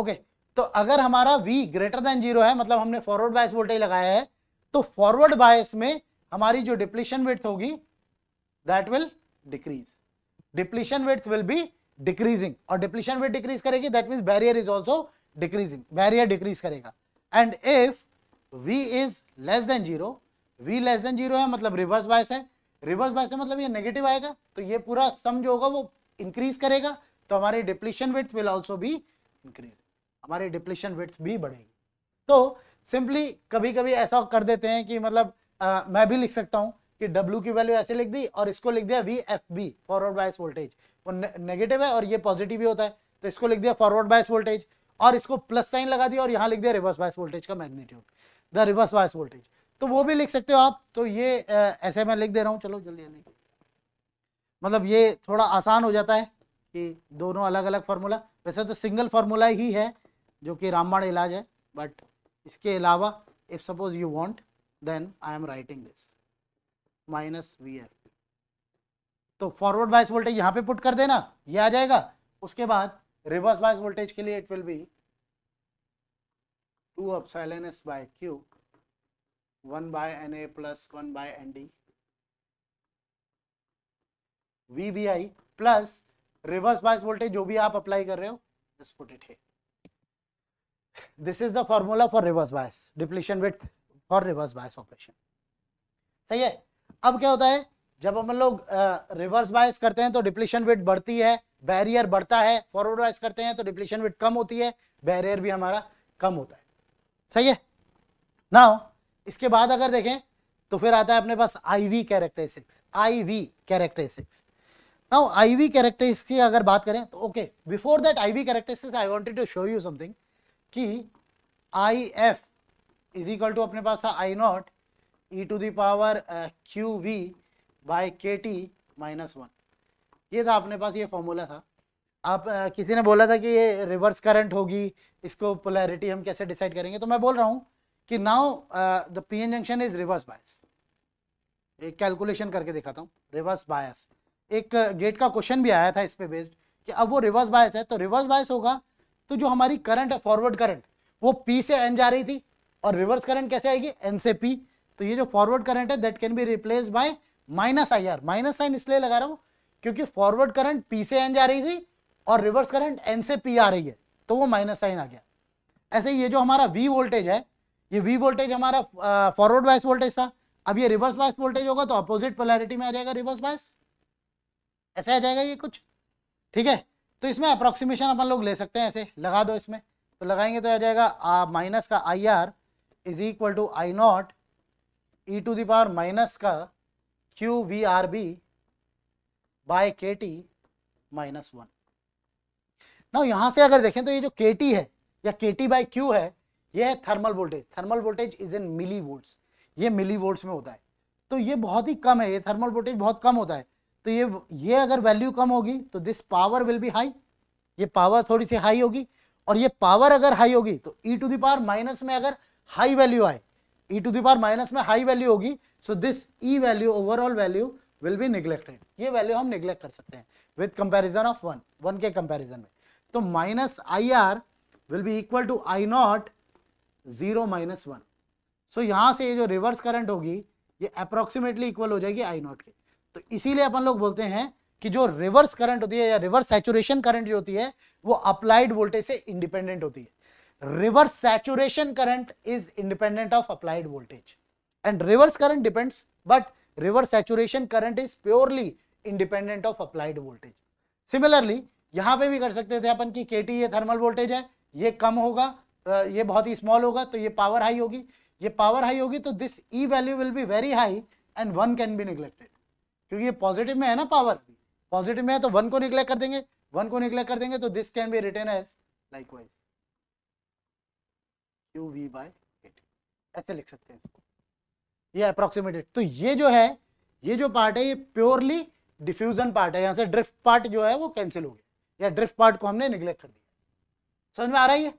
ओके okay, तो अगर हमारा V ग्रेटर देन जीरो है मतलब हमने फॉरवर्ड बायस वोल्टेज लगाया है तो फॉरवर्ड बायस में हमारी जो डिप्लीशन विथ होगी that will decrease depletion width will be decreasing और डिप्लीशन विथ डिक्रीज करेगी that mean barrier is also decreasing barrier decrease करेगा and if V is less than zero V less than zero है मतलब reverse bias है reverse bias है मतलब ये negative आएगा तो ये पूरा सम जो होगा वो इंक्रीज करेगा तो हमारे डिप्लीशन विथ विल ऑल्सो भी इंक्रीज हमारी डिप्लीशन विथ भी बढ़ेगी तो सिंपली कभी कभी ऐसा कर देते हैं कि मतलब आ, मैं भी लिख सकता हूँ कि W की वैल्यू ऐसे लिख दी और इसको लिख दिया V F B forward bias voltage वो नेगेटिव है और ये पॉजिटिव ही होता है तो इसको लिख दिया फॉरवर्ड बायस वोल्टेज और इसको प्लस साइन लगा दिया और यहाँ लिख दिया रिवर्स बायस वोल्टेज का magnitude the reverse bias voltage तो वो भी लिख सकते हो आप तो ये ऐसे मैं लिख दे रहा हूँ चलो जल्दी जल्दी मतलब ये थोड़ा आसान हो जाता है कि दोनों अलग अलग फार्मूला वैसे तो सिंगल फार्मूला ही है जो कि रामबाण इलाज है बट इसके अलावा if suppose you want then I am writing this minus V F तो फॉरवर्ड बायस वोल्टेज यहां पे पुट कर देना ये आ जाएगा उसके बाद रिवर्स बायस वोल्टेज के लिए it will be two epsilon S by Q one by N A plus one by N D V B I plus reverse bias voltage जो भी आप अप्लाई कर रहे हो just put it here this is the formula for reverse bias depletion width for reverse bias operation सही है अब क्या होता है जब हम लोग रिवर्स बायस करते हैं तो डिप्लीशन विथ बढ़ती है बैरियर बढ़ता है फॉरवर्ड बायस करते हैं तो डिप्लीशन विथ कम होती है बैरियर भी हमारा कम होता है सही है ना इसके बाद अगर देखें तो फिर आता है अपने पास I V characteristics I V characteristics now I V characteristics की अगर बात करें तो okay before that I V characteristics I wanted to show you something कि I F is equal to अपने पास था I not E to the power Q V by K T minus one ये था अपने पास ये फॉर्मूला था आप uh, किसी ने बोला था कि ये रिवर्स करंट होगी इसको पोलैरिटी हम कैसे डिसाइड करेंगे तो मैं बोल रहा हूँ कि now the P N junction is reverse bias एक कैलकुलेशन करके दिखाता हूँ रिवर्स बायस एक गेट uh, का क्वेश्चन भी आया था इस पे बेस्ड कि अब वो रिवर्स बायस है तो रिवर्स बायस होगा तो जो हमारी करंट है फॉरवर्ड करंट वो पी से एन जा रही थी और रिवर्स करंट कैसे आएगी एन से पी तो ये जो फॉरवर्ड करंट है that can be replace by minus I R minus sign इसलिए लगा रहा हूं क्योंकि फॉरवर्ड करंट पी से एन जा रही थी और रिवर्स करंट एन से पी आ रही है तो वो माइनस साइन आ गया ऐसे ये जो हमारा वी वोल्टेज है ये वी वोल्टेज हमारा फॉरवर्ड वाइस वोल्टेज था अब ये रिवर्स वाइस वोल्टेज होगा तो अपोजिट पोलैरिटी में आ जाएगा रिवर्स बायस ऐसे आ जाएगा ये कुछ ठीक है तो इसमें अप्रोक्सीमेशन अपन लोग ले सकते हैं ऐसे लगा दो इसमें तो लगाएंगे तो आ जाएगा माइनस का I R is equal to I not E to the power minus का Q V R B by K T minus one ना यहाँ से अगर देखें तो ये जो के टी है या के टी बाई क्यू है ये है thermal voltage thermal voltage is in milli volt ये मिली वोल्ट में होता है तो ये बहुत ही कम है ये थर्मल वोल्टेज बहुत कम होता है तो ये ये अगर वैल्यू कम होगी तो this power will be high ये पावर थोड़ी सी हाई होगी और ये पावर अगर हाई होगी तो ई टू दावर माइनस में अगर हाई वैल्यू आए ई टू पावर माइनस में हाई वैल्यू होगी so this E value overall value will be neglected ये वैल्यू हम निग्लेक्ट कर सकते हैं with comparison of one one के कंपेरिजन में तो minus I R will be equal to I naught zero minus one so यहां से ये जो रिवर्स करंट होगी ये अप्रोक्सीमेटली इक्वल हो जाएगी आई नॉट के तो इसीलिए अपन लोग बोलते हैं कि जो रिवर्स करंट होती है या रिवर्स सैचुरेशन करंट जो होती है वो अप्लाइड वोल्टेज से इंडिपेंडेंट होती है reverse saturation current is independent of applied voltage and reverse current depends but reverse saturation current is purely independent of applied voltage similarly यहां पे भी कर सकते थे अपन की के e ये थर्मल वोल्टेज है ये कम होगा ये बहुत ही स्मॉल होगा तो ये पावर हाई होगी ये पावर हाई होगी तो this E value will be very high and one can be neglected क्योंकि ये पॉजिटिव में है ना पावर पॉजिटिव में है तो वन को निकले कर देंगे वन को निकले कर देंगे तो this can be written as wise Q V by ऐसे लिख सकते हैं इसको ये अप्रोक्सीमेटेड तो ये जो है ये जो पार्ट है ये प्योरली डिफ्यूजन पार्ट है यहाँ से ड्रिफ्ट पार्ट जो है वो कैंसिल हो गया या ड्रिफ्ट पार्ट को हमने निग्लेक्ट कर दिया समझ में आ रहा है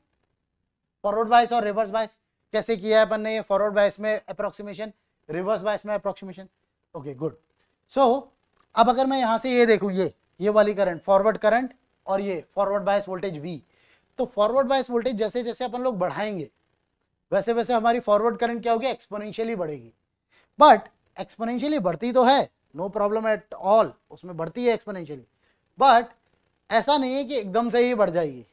फॉरवर्ड बाइस और रिवर्स बाइस कैसे किया है अपन ने ये फॉरवर्ड बाइस में अप्रोक्सीमेशन रिवर्स बाइस में approximation okay good so so, अब अगर मैं यहाँ से ये देखूँ ये ये वाली करंट फॉरवर्ड करंट और ये फॉरवर्ड बायस वोल्टेज वी तो फॉरवर्ड बायस वोल्टेज जैसे जैसे अपन लोग बढ़ाएंगे वैसे वैसे हमारी फॉरवर्ड करंट क्या होगी एक्सपोनेंशियली बढ़ेगी बट एक्सपोनेंशियली बढ़ती तो है नो प्रॉब्लम एट ऑल उसमें बढ़ती है एक्सपोनेंशियली बट ऐसा नहीं है कि एकदम से ही बढ़ जाएगी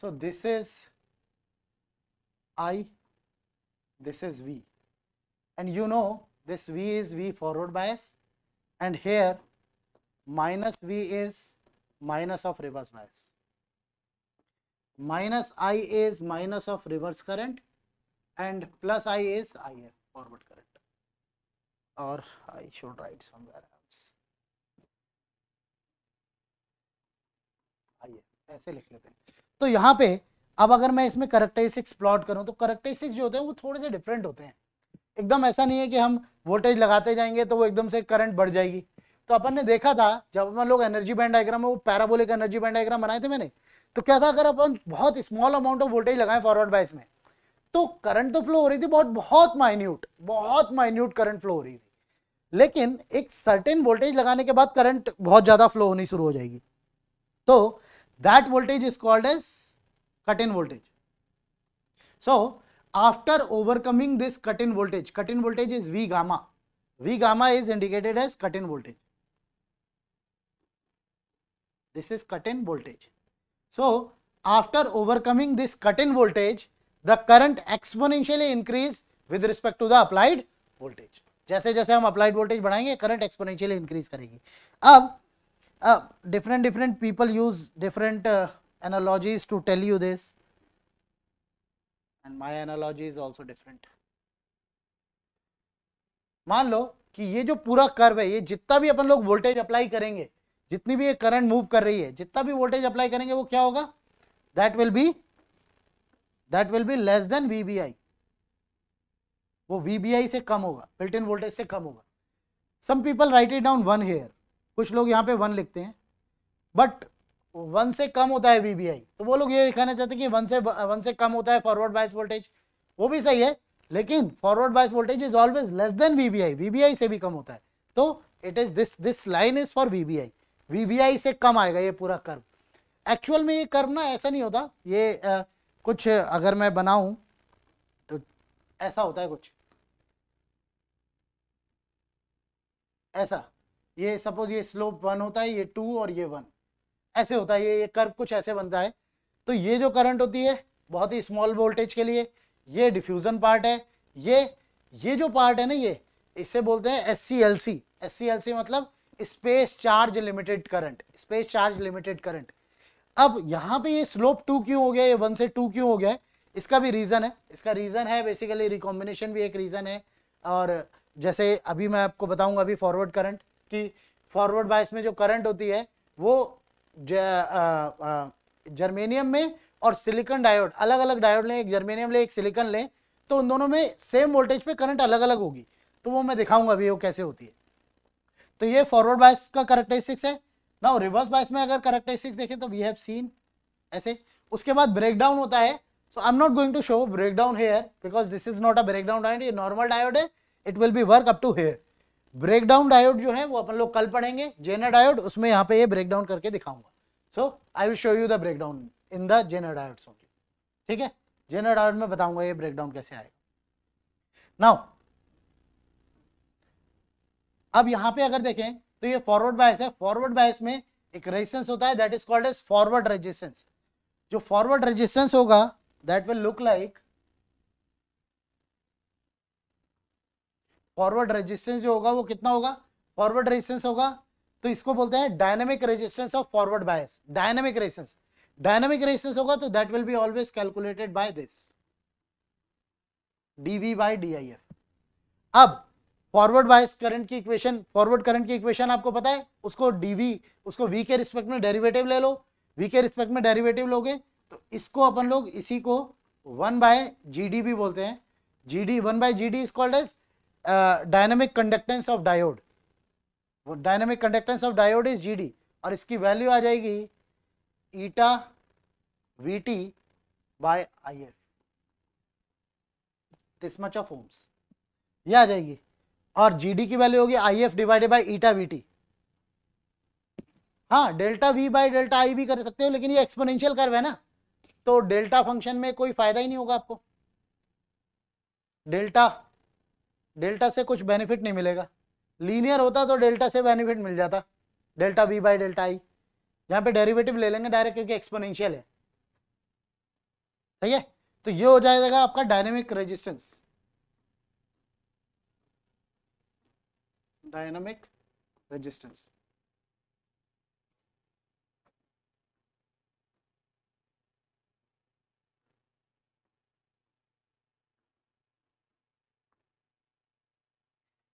So this is I, this is V and you know this V is V forward bias and here minus V is minus of reverse bias. Minus I is minus of reverse current and plus I is IF forward current or I should write somewhere else. IF ऐसे लिख तो यहाँ पे अब अगर मैं इसमें characteristics plot करूँ तो करेक्टरिस्टिक्स जो होते हैं वो थोड़े से डिफरेंट होते हैं एकदम ऐसा नहीं है कि हम वोल्टेज लगाते जाएंगे तो वो एकदम से करंट बढ़ जाएगी तो अपन ने देखा था जब अपन लोग एनर्जी बैंड डायग्राम वो पैराबोलिक एनर्जी बैंड डायग्राम बनाए थे मैंने तो क्या था अगर अपन बहुत स्मॉल अमाउंट ऑफ वोल्टेज लगाएं फॉरवर्ड बाइस में तो करंट तो फ्लो हो रही थी बहुत बहुत माइन्यूट बहुत माइन्यूट करंट फ्लो हो रही थी लेकिन एक सर्टेन वोल्टेज लगाने के बाद करंट बहुत ज़्यादा फ्लो होनी शुरू हो जाएगी तो That voltage is called as cut-in voltage. So, after overcoming this cut-in voltage, cut-in voltage is V gamma. V gamma is indicated as cut-in voltage. This is cut-in voltage. So, after overcoming this cut-in voltage, the current exponentially increase with respect to the applied voltage. जैसे जैसे हम applied voltage बढ़ाएंगे current exponentially increase करेगी अब uh, different different people use different uh, analogies to tell you this and my analogy is also different मान लो कि ये जो पूरा कर्व है ये जितना भी अपन लोग वोल्टेज अप्लाई करेंगे जितनी भी ये करंट मूव कर रही है जितना भी वोल्टेज अप्लाई करेंगे वो क्या होगा that will be that will be less than VBI वो वीबीआई से कम होगा बिल्ट इन वोल्टेज से कम होगा some people write it down one here कुछ लोग यहाँ पे वन लिखते हैं बट वन से कम होता है वीबीआई तो वो लोग ये दिखाना चाहते हैं कि वन से वन से कम होता है फॉरवर्ड बाइस वोल्टेज वो भी सही है लेकिन forward bias voltage is always less than VBI VBI से भी कम होता है तो it is this this line is for VBI VBI से कम आएगा ये पूरा कर्व एक्चुअल में ये कर्व ना ऐसा नहीं होता ये आ, कुछ अगर मैं बनाऊं तो ऐसा होता है कुछ ऐसा ये सपोज ये स्लोप वन होता है ये टू और ये वन ऐसे होता है ये ये कर्व कुछ ऐसे बनता है तो ये जो करंट होती है बहुत ही स्मॉल वोल्टेज के लिए ये डिफ्यूजन पार्ट है ये ये जो पार्ट है ना ये इसे बोलते हैं S C L C S C L C मतलब space charge limited current space charge limited current अब यहाँ पे ये स्लोप टू क्यों हो गया ये वन से टू क्यों हो गया है इसका भी रीज़न है इसका रीज़न है बेसिकली रिकॉम्बिनेशन भी एक रीज़न है और जैसे अभी मैं आपको बताऊंगा अभी फॉरवर्ड करंट जबकि फॉरवर्ड बायस में जो करंट होती है वो जर्मेनियम में और सिलिकॉन डायोड अलग अलग डायोड लें एक जर्मेनियम लें एक सिलिकॉन लें तो उन दोनों में सेम वोल्टेज पे करंट अलग अलग होगी तो वो मैं दिखाऊंगा अभी वो कैसे होती है तो ये फॉरवर्ड बायस का करेक्टरिस्टिक्स है ना रिवर्स बायस में अगर करेक्टरिस्टिक्स देखें तो वी हैव सीन ऐसे उसके बाद ब्रेकडाउन होता है so I am not going to show breakdown here because this is not a breakdown diode ये नॉर्मल डायोड है it will be work up to here breakdown diode जो है वो अपन लोग कल पढ़ेंगे जेनर डायोड उसमें यहाँ पे ये ब्रेकडाउन करके दिखाऊंगा so I will show you the breakdown in the Zener diodes only ठीक है जेनर डायोड में बताऊंगा ये ब्रेकडाउन कैसे आएगा नाउ अब यहाँ पे अगर देखें तो ये फॉरवर्ड बायस है फॉरवर्ड बायस में एक रेजिस्टेंस होता है that is called as forward resistance जो फॉरवर्ड रेजिस्टेंस होगा that will look like forward resistance जो होगा वो कितना होगा फॉरवर्ड रेजिस्टेंस होगा तो इसको बोलते हैं dynamic resistance of forward bias dynamic resistance dynamic resistance होगा तो that will be always calculated by this DV by DIF अब फॉरवर्ड बायस करंट की इक्वेशन फॉरवर्ड करंट की इक्वेशन आपको पता है उसको डीवी उसको वी के रिस्पेक्ट में डेरिवेटिव ले लो वी के रिस्पेक्ट में डेरिवेटिव लोगे तो इसको अपन लोग इसी को वन बाय जी भी बोलते हैं G D one by G D is called as dynamic conductance of diode वो dynamic conductance of diode is GD और इसकी वैल्यू आ जाएगी eta V T by I F this much of ohms ये आ जाएगी और जीडी की वैल्यू होगी I F divided by eta V T हाँ delta V by delta I भी कर सकते हो लेकिन ये एक्सपोनेंशियल कर्व है ना तो डेल्टा फंक्शन में कोई फायदा ही नहीं होगा आपको डेल्टा डेल्टा से कुछ बेनिफिट नहीं मिलेगा लीनियर होता तो डेल्टा से बेनिफिट मिल जाता delta B by delta I यहाँ पे डेरिवेटिव ले लेंगे डायरेक्ट क्योंकि एक्सपोनेंशियल है सही है तो ये हो जाएगा आपका डायनेमिक रेजिस्टेंस डायनेमिक रेजिस्टेंस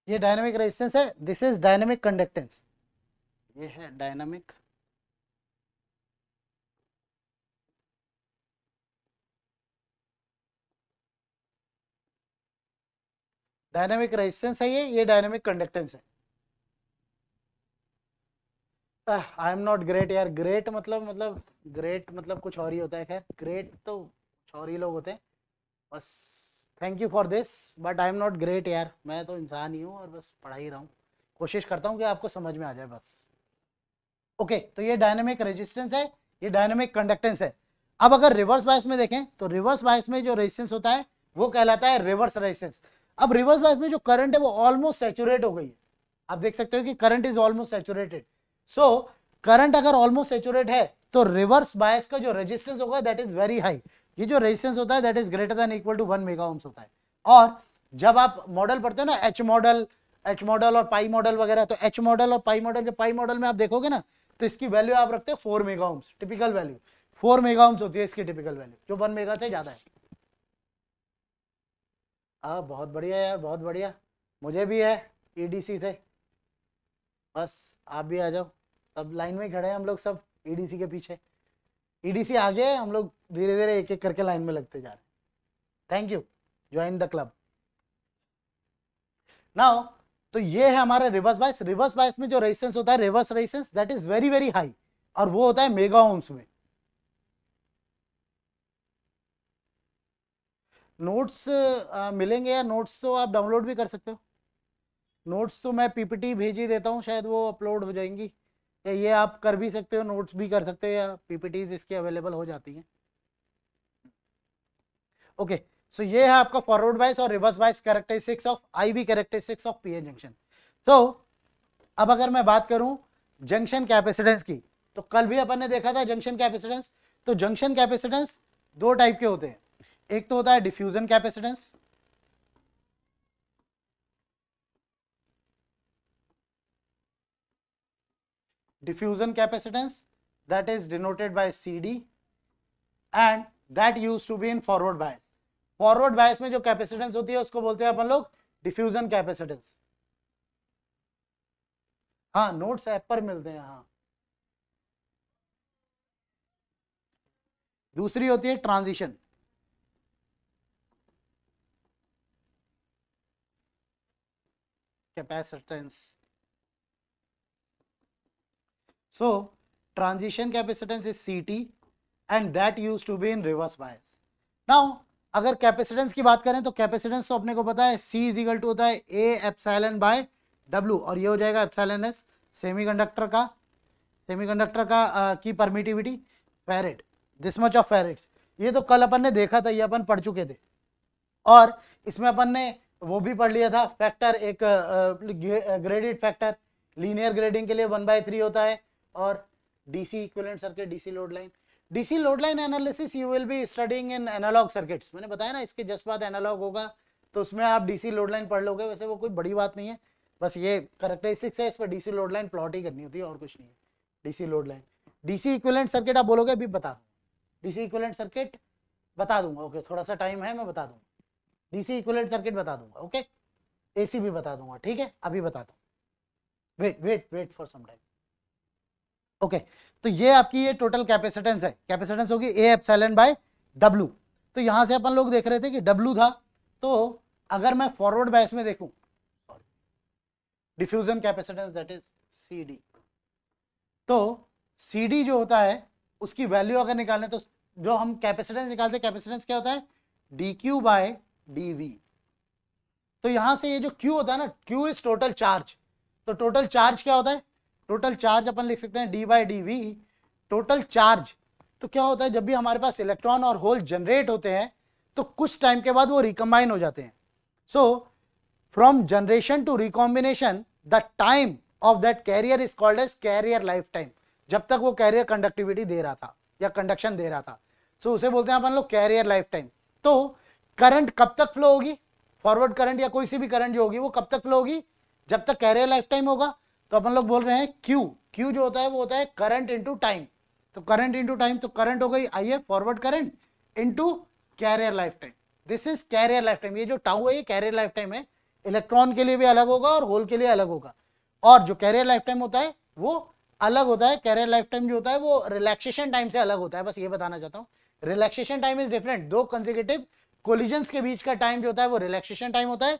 ये डायनामिक रेजिस्टेंस है दिस इज डायनामिक कंडक्टेंस ये है डायनामिक डायनामिक रेजिस्टेंस है ये ये डायनामिक कंडक्टेंस है आई एम नॉट ग्रेट यार ग्रेट मतलब मतलब ग्रेट मतलब कुछ और ही होता है खैर ग्रेट तो कुछ और ही लोग होते हैं बस thank you for this but I am not great यार मैं तो इंसान ही हूँ और बस पढ़ा ही रहा हूँ कोशिश करता हूँ कि आपको समझ में आ जाए बस ओके okay, तो ये डायनेमिक रेजिस्टेंस है ये डायनेमिक कंडक्टेंस है अब अगर रिवर्स बायस में देखें तो रिवर्स बायस में जो रेजिस्टेंस होता है वो कहलाता है रिवर्स रेजिस्टेंस अब रिवर्स बायस में जो करंट है वो ऑलमोस्ट सेचुरेट हो गई है आप देख सकते हो कि current is almost saturated so current अगर ऑलमोस्ट सेचुरेट है तो रिवर्स बायस का जो रेजिस्टेंस होगा दैट इज वेरी हाई ये जो रेजिस्टेंस होता है that is greater than equal to one mega ohms होता है और जब आप मॉडल पढ़ते हो ना एच मॉडल एच मॉडल और पाई मॉडल वगैरह तो एच मॉडल और पाई मॉडल जब पाई मॉडल में आप देखोगे ना तो इसकी वैल्यू आप रखते हो four mega ohms typical value four mega ohms होती है इसकी टिपिकल वैल्यू जो वन मेगा से ज़्यादा है आ, बहुत बढ़िया यार बहुत बढ़िया मुझे भी है ईडीसी e से बस आप भी आ जाओ सब लाइन में खड़े हैं हम लोग सब ईडीसी e के पीछे ईडीसी e आगे हम लोग धीरे धीरे एक एक करके लाइन में लगते जा रहे thank you join the club now तो ये है हमारा रिवर्स बाइस रिवर्स बाइस में जो रेजिस्टेंस होता है reverse resistance that is very very high और वो होता है मेगा ओम्स में नोट्स मिलेंगे या नोट्स तो आप डाउनलोड भी कर सकते हो नोट्स तो मैं पीपीटी भेज ही देता हूँ शायद वो अपलोड हो जाएंगी या ये आप कर भी सकते हो नोट्स भी कर सकते हो या पीपीटीज इसकी अवेलेबल हो जाती हैं ओके सो ये है आपका फॉरवर्ड बाइस और reverse bias characteristics of I V characteristics of PN junction तो अब अगर मैं बात करूं जंक्शन कैपेसिटेंस की तो कल भी अपन ने देखा था जंक्शन कैपेसिटेंस तो जंक्शन कैपेसिटेंस दो टाइप के होते हैं एक तो होता है diffusion capacitance diffusion capacitance that is denoted by CD and that used to be in forward bias. Forward bias में जो कैपेसिटेंस होती है उसको बोलते हैं अपन लोग डिफ्यूजन कैपेसिटेंस हाँ नोट्स ऐप पर मिलते हैं हाँ दूसरी होती है transition capacitance So transition capacitance is CT and that used to be in reverse bias. Now अगर कैपेसिटेंस की बात करें तो कैपेसिटेंस तो अपने को पता है C इजिकल टू होता है A एप्साइलन बाय W और ये हो जाएगा एप्साइलन एस सेमीकंडक्टर का सेमीकंडक्टर का आ, की permittivity farad this much of farads ये तो कल अपन ने देखा था ये अपन पढ़ चुके थे और इसमें अपन ने वो भी पढ़ लिया था फैक्टर एक ग्रेडिड फैक्टर लीनियर ग्रेडिंग के लिए वन बाय थ्री होता है or DC equivalent circuit, DC load line. DC load line analysis you will be studying in analog circuits. मैंने बताया ना इसके जस्ट बाद analog होगा तो उसमें आप DC load line पढ़ लोगे वैसे वो कोई बड़ी बात नहीं है बस ये करेक्टरिस्टिक्स है इस पर डीसी लोड लाइन प्लॉट ही करनी होती है और कुछ नहीं है DC load line DC equivalent circuit आप बोलोगे अभी बता डीसी इक्विवेलेंट सर्किट बता दूंगा ओके थोड़ा सा टाइम है मैं बता दूंगा डीसी इक्विवेलेंट सर्किट बता दूंगा ओके एसी भी बता दूंगा ठीक है अभी बताता हूँ wait wait wait for some time okay तो ये आपकी ये टोटल कैपेसिटेंस है कैपेसिटेंस होगी ए एप्सलन बाय डब्लू तो यहां से अपन लोग देख रहे थे कि डब्लू था तो अगर मैं फॉरवर्ड बैस में देखू diffusion capacitance that is C D तो सी डी जो होता है उसकी वैल्यू अगर निकालें तो जो हम कैपेसिटेंस निकालते हैं कैपेसिटेंस क्या होता है D Q by D V तो यहां से ये जो क्यू होता है ना क्यू इज टोटल चार्ज तो टोटल चार्ज क्या होता है टोटल चार्ज अपन लिख सकते हैं D by D V total charge तो क्या होता है जब भी हमारे पास इलेक्ट्रॉन और होल जनरेट होते हैं तो कुछ टाइम के बाद वो रिकम्बाइन हो जाते हैं so from generation to recombination the time of that carrier is called as carrier life time जब तक वो कैरियर कंडक्टिविटी दे रहा था या कंडक्शन दे रहा था सो so, उसे बोलते हैं अपन लोग कैरियर लाइफ टाइम तो करंट कब तक फ्लो होगी फॉरवर्ड करंट या कोई सी भी करंट जो होगी वो कब तक फ्लो होगी जब तक कैरियर लाइफ टाइम होगा तो अपन लोग बोल रहे हैं क्यू क्यू जो होता है वो होता है करंट इंटू टाइम तो करंट इंटू टाइम तो करंट हो गई आई है forward current into carrier life time this is carrier life time ये जो टाउ है ये कैरियर लाइफ टाइम है इलेक्ट्रॉन के लिए भी अलग होगा और होल के लिए अलग होगा और जो कैरियर लाइफ टाइम होता है वो अलग होता है कैरियर लाइफ टाइम जो होता है वो रिलैक्सेशन टाइम से अलग होता है बस ये बताना चाहता हूँ रिलैक्सेशन टाइम इज डिफरेंट दो कंजिकेटिव कोलिजन के बीच का टाइम जो होता है वो रिलैक्सेशन टाइम होता है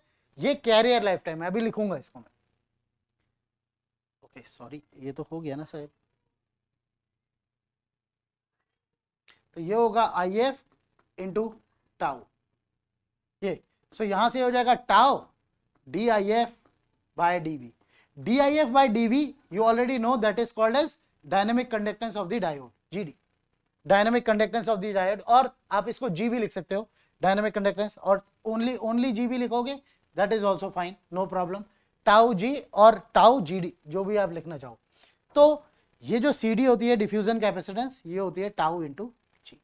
ये कैरियर लाइफ टाइम है अभी लिखूंगा इसको मैं सॉरी ये तो हो गया ना साहब तो ये होगा आई एफ इंटू टाओ ये सो यहां से हो जाएगा tau D I F by D B D I F by D B you already know that is called as dynamic conductance of the diode G D dynamic conductance of the diode और आप इसको G भी लिख सकते हो dynamic conductance और only only G भी लिखोगे that is also fine no problem tau G और टाउ जी डी जो भी आप लिखना चाहो तो ये जो सी डी होती है डिफ्यूजन कैपेसिटेंस ये होती है टाउ इंटू जी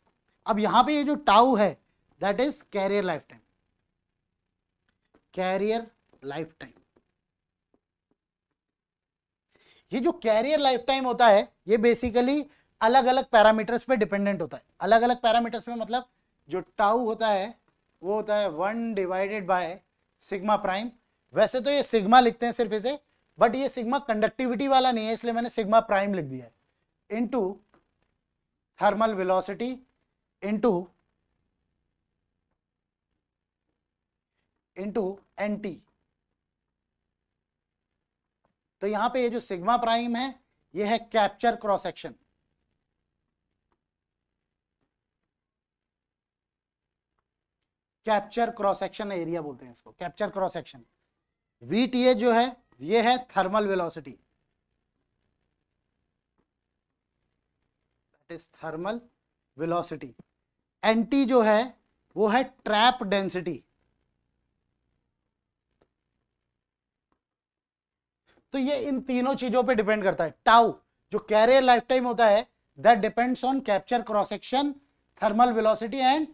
अब यहां पे ये जो टाउ है that is carrier life time carrier life time ये जो कैरियर लाइफ टाइम होता है ये बेसिकली अलग अलग पैरामीटर्स पे डिपेंडेंट होता है अलग अलग पैरामीटर्स में मतलब जो टाउ होता है वो होता है one divided by sigma prime वैसे तो ये सिग्मा लिखते हैं सिर्फ इसे बट ये सिग्मा कंडक्टिविटी वाला नहीं है इसलिए मैंने सिग्मा प्राइम लिख दिया है into thermal velocity into into NT तो यहां पे ये जो सिग्मा प्राइम है ये है capture cross section capture cross section area बोलते हैं इसको capture cross section V T A जो है ये है thermal velocity that is thermal velocity N T जो है वो है ट्रैप डेंसिटी तो ये इन तीनों चीजों पे डिपेंड करता है टाउ जो कैरियर लाइफ टाइम होता है that depends on capture cross section thermal velocity and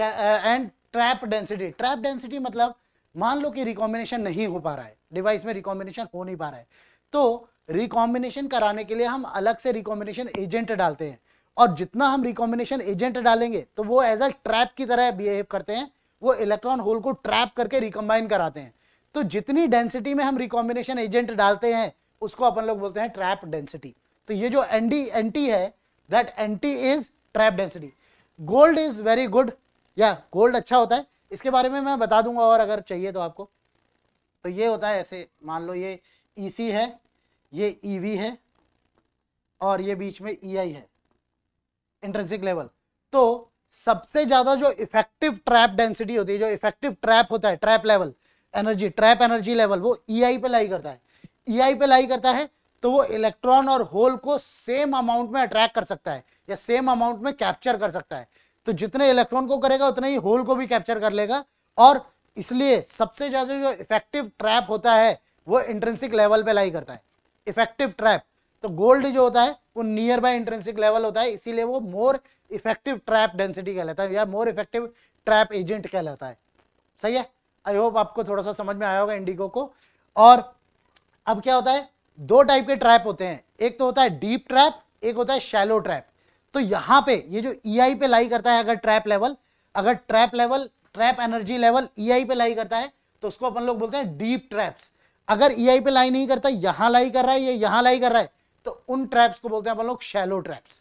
and trap density trap density मतलब मान लो कि रिकॉम्बिनेशन नहीं हो पा रहा है डिवाइस में रिकॉम्बिनेशन हो नहीं पा रहा है तो रिकॉम्बिनेशन कराने के लिए हम अलग से रिकॉम्बिनेशन एजेंट डालते हैं और जितना हम रिकॉम्बिनेशन एजेंट डालेंगे तो वो एज अ ट्रैप की तरह बिहेव करते हैं वो इलेक्ट्रॉन होल को ट्रैप करके रिकम्बाइन कराते हैं तो जितनी डेंसिटी में हम रिकॉम्बिनेशन एजेंट डालते हैं उसको अपन लोग बोलते हैं ट्रैप डेंसिटी तो ये जो एनडी एन टी है that N T is trap density gold is very good या गोल्ड अच्छा होता है इसके बारे में मैं बता दूंगा और अगर चाहिए तो आपको तो ये होता है ऐसे मान लो ये ई e सी है ये ई e है और ये बीच में ई e आई है इंट्रेंसिक लेवल तो सबसे ज़्यादा जो इफेक्टिव ट्रैप डेंसिटी होती है जो इफेक्टिव ट्रैप होता है trap level energy trap energy level वो ई आई पे लाई करता है ई आई पे लाई करता है तो वो इलेक्ट्रॉन और होल को सेम अमाउंट में अट्रैक्ट कर सकता है या सेम अमाउंट में कैप्चर कर सकता है तो जितने इलेक्ट्रॉन को करेगा उतना ही होल को भी कैप्चर कर लेगा और इसलिए सबसे ज़्यादा जो इफेक्टिव ट्रैप होता है वो इंट्रेंसिक लेवल पे लाई करता है इफेक्टिव ट्रैप तो गोल्ड जो होता है वो नियर बाय इंट्रेंसिक लेवल होता है इसीलिए वो मोर इफेक्टिव ट्रैप डेंसिटी कहलाता है या मोर इफेक्टिव ट्रैप एजेंट कहलाता है सही है आई होप आपको थोड़ा सा समझ में आया होगा इंडिगो को और अब क्या होता है दो टाइप के ट्रैप होते हैं एक तो होता है डीप ट्रैप एक होता है शैलो ट्रैप तो यहां पे ये जो ई e पे लाई करता है अगर ट्रैप लेवल अगर trap level trap energy level E पे लाई करता है तो उसको अपन लोग बोलते हैं डीप ट्रैप्स अगर ई e पे लाई नहीं करता यहां लाई कर रहा है या यहां लाई कर रहा है तो उन ट्रैप्स को बोलते हैं अपन लोग शैलो ट्रैप्स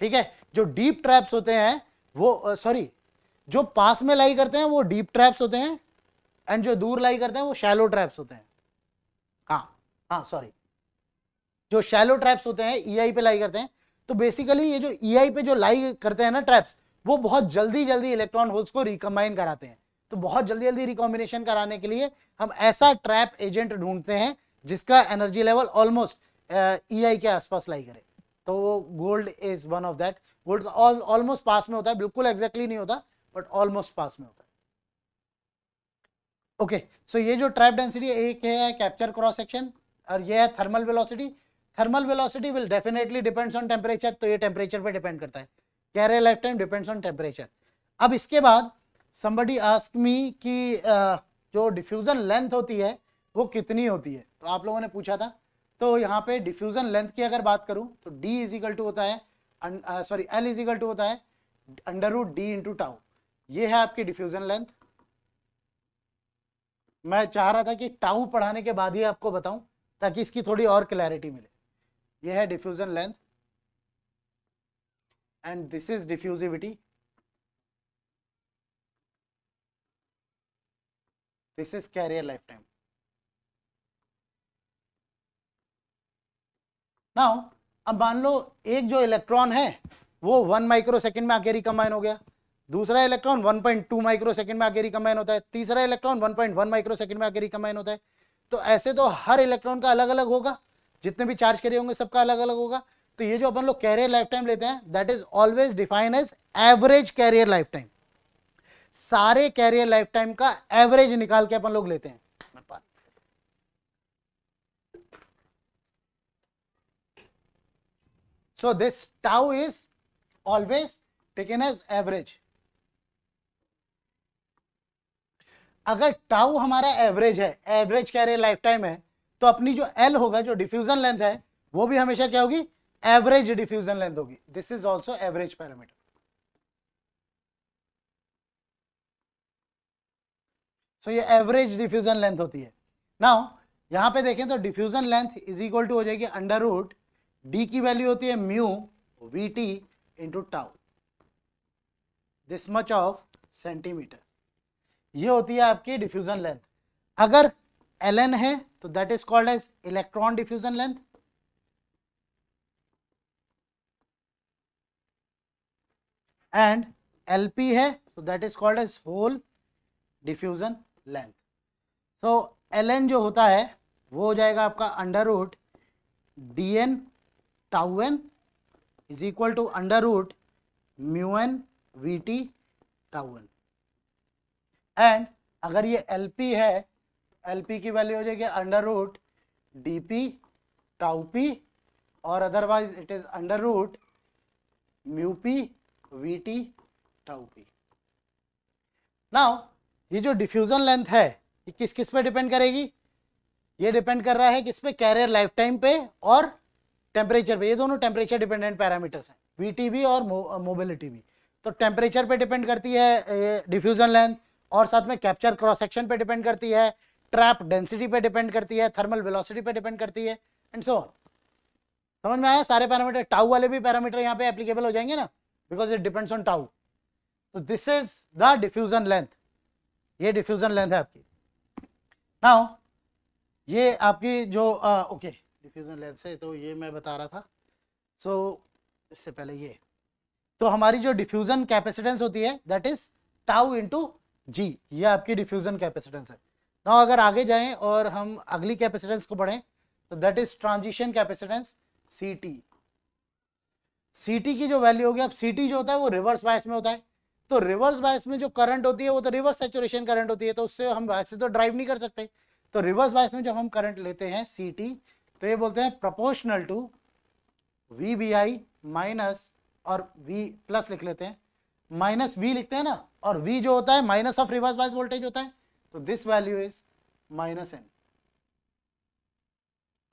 ठीक है जो डीप ट्रैप्स होते हैं वो सॉरी जो पास में लाई करते हैं वो डीप ट्रैप्स होते हैं एंड जो दूर लाई करते हैं वो शैलो ट्रैप्स होते हैं हाँ हाँ सॉरी जो शैलो ट्रैप्स होते हैं ई e पे लाई करते हैं तो बेसिकली ये जो ई e पे जो लाई करते हैं ना ट्रैप्स वो बहुत जल्दी जल्दी इलेक्ट्रॉन होल्स को रिकम्बाइन कराते हैं तो बहुत जल्दी जल्दी रिकॉम्बिनेशन कराने के लिए हम ऐसा ट्रैप एजेंट ढूंढते हैं जिसका एनर्जी लेवल ऑलमोस्ट ई के आसपास लाई करे तो वो gold is one of that gold का ऑलमोस्ट पास में होता है बिल्कुल एग्जैक्टली exactly नहीं होता बट ऑलमोस्ट पास में होता है ओके okay, सो so ये जो ट्रैप डेंसिटी एक है कैप्चर क्रॉस सेक्शन और ये है thermal velocity thermal velocity will definitely depends on temperature तो ये टेम्परेचर पे डिपेंड करता है carrier life time depends on temperature अब इसके बाद समबडी आस्क मी कि जो डिफ्यूज़न लेंथ होती है वो कितनी होती है तो आप लोगों ने पूछा था तो यहाँ पे डिफ्यूज़न लेंथ की अगर बात करूँ तो डी इजिकल टू होता है सॉरी एल इजिकल टू होता है under root D into tau ये है आपकी डिफ्यूज़न लेंथ मैं चाह रहा था कि टाउ पढ़ाने के बाद ही आपको बताऊं ताकि इसकी थोड़ी और क्लैरिटी मिले ये है diffusion length and this is diffusivity this is carrier life time now अब मान लो एक जो इलेक्ट्रॉन है वो वन माइक्रो सेकेंड में आके रिकम्बाइन हो गया दूसरा electron one point two micro second में आके रिकम्बाइन होता है तीसरा electron one point one micro second में आके रिकम्बाइन होता है तो ऐसे तो हर इलेक्ट्रॉन का अलग अलग होगा जितने भी चार्ज करे होंगे सबका अलग अलग होगा तो ये जो अपन लोग कैरियर लाइफ टाइम लेते हैं that is always define as average carrier life time सारे कैरियर लाइफ टाइम का एवरेज निकाल के अपन लोग लेते हैं so this tau is always taken as average अगर टाउ हमारा एवरेज है एवरेज कैरियर लाइफ टाइम है तो अपनी जो एल होगा जो डिफ्यूजन लेंथ है वो भी हमेशा क्या होगी एवरेज डिफ्यूजन लेंथ होगी this is also average parameter so ये एवरेज डिफ्यूजन लेंथ होती है नाउ यहां पे देखें तो diffusion length is equal to हो जाएगी अंडर रूट डी की वैल्यू होती है mu V T into tau this much of centimeter ये होती है आपकी डिफ्यूजन लेंथ अगर एल एन है तो that is called as electron diffusion length and L P है that is called as hole diffusion length length L ln जो होता है वो हो जाएगा आपका under root D N tau N is equal to under root mu N V T tau N and अगर ये एल पी है एल पी की वैल्यू हो जाएगी under root D P tau P और otherwise it is under root mu P V T tau P now ये जो diffusion length है ये किस किस पे डिपेंड करेगी ये डिपेंड कर रहा है किस पे कैरियर लाइफ टाइम पे और टेम्परेचर पे ये दोनों टेम्परेचर डिपेंडेंट पैरामीटर्स हैं वी भी और मोबिलिटी uh, भी तो टेम्परेचर पे डिपेंड करती है डिफ्यूजन लेंथ और साथ में कैप्चर क्रॉस सेक्शन पे डिपेंड करती है ट्रैप डेंसिटी पे डिपेंड करती है थर्मल वेलोसिटी पे डिपेंड करती है एंड सो ऑन समझ में आया सारे पैरामीटर टाउ वाले भी पैरामीटर यहाँ पे एप्लीकेबल हो जाएंगे ना because it depends on tau तो this is the diffusion length ये डिफ्यूजन लेंथ है आपकी नाउ ये आपकी जो ओके डिफ्यूजन लेंथ से तो ये मैं बता रहा था सो so, इससे पहले ये तो हमारी जो डिफ्यूजन कैपेसिटेंस होती है that is tau into G ये आपकी डिफ्यूजन कैपेसिटेंस है नाउ अगर आगे जाएं और हम अगली कैपेसिटेंस को बढ़ें तो that is transition capacitance C T C T की जो वैल्यू होगी अब सी टी जो होता है वो रिवर्स बायस में होता है तो रिवर्स बायस में जो करंट होती है वो तो रिवर्स सेचुरेशन करंट होती है तो उससे हम वैसे तो ड्राइव नहीं कर सकते तो रिवर्स बायस में जब हम करंट लेते हैं सी टी तो ये बोलते हैं proportional to V B I minus और वी प्लस लिख लेते हैं माइनस वी लिखते हैं ना और वी जो होता है minus of reverse bias voltage होता है So, this value is minus n.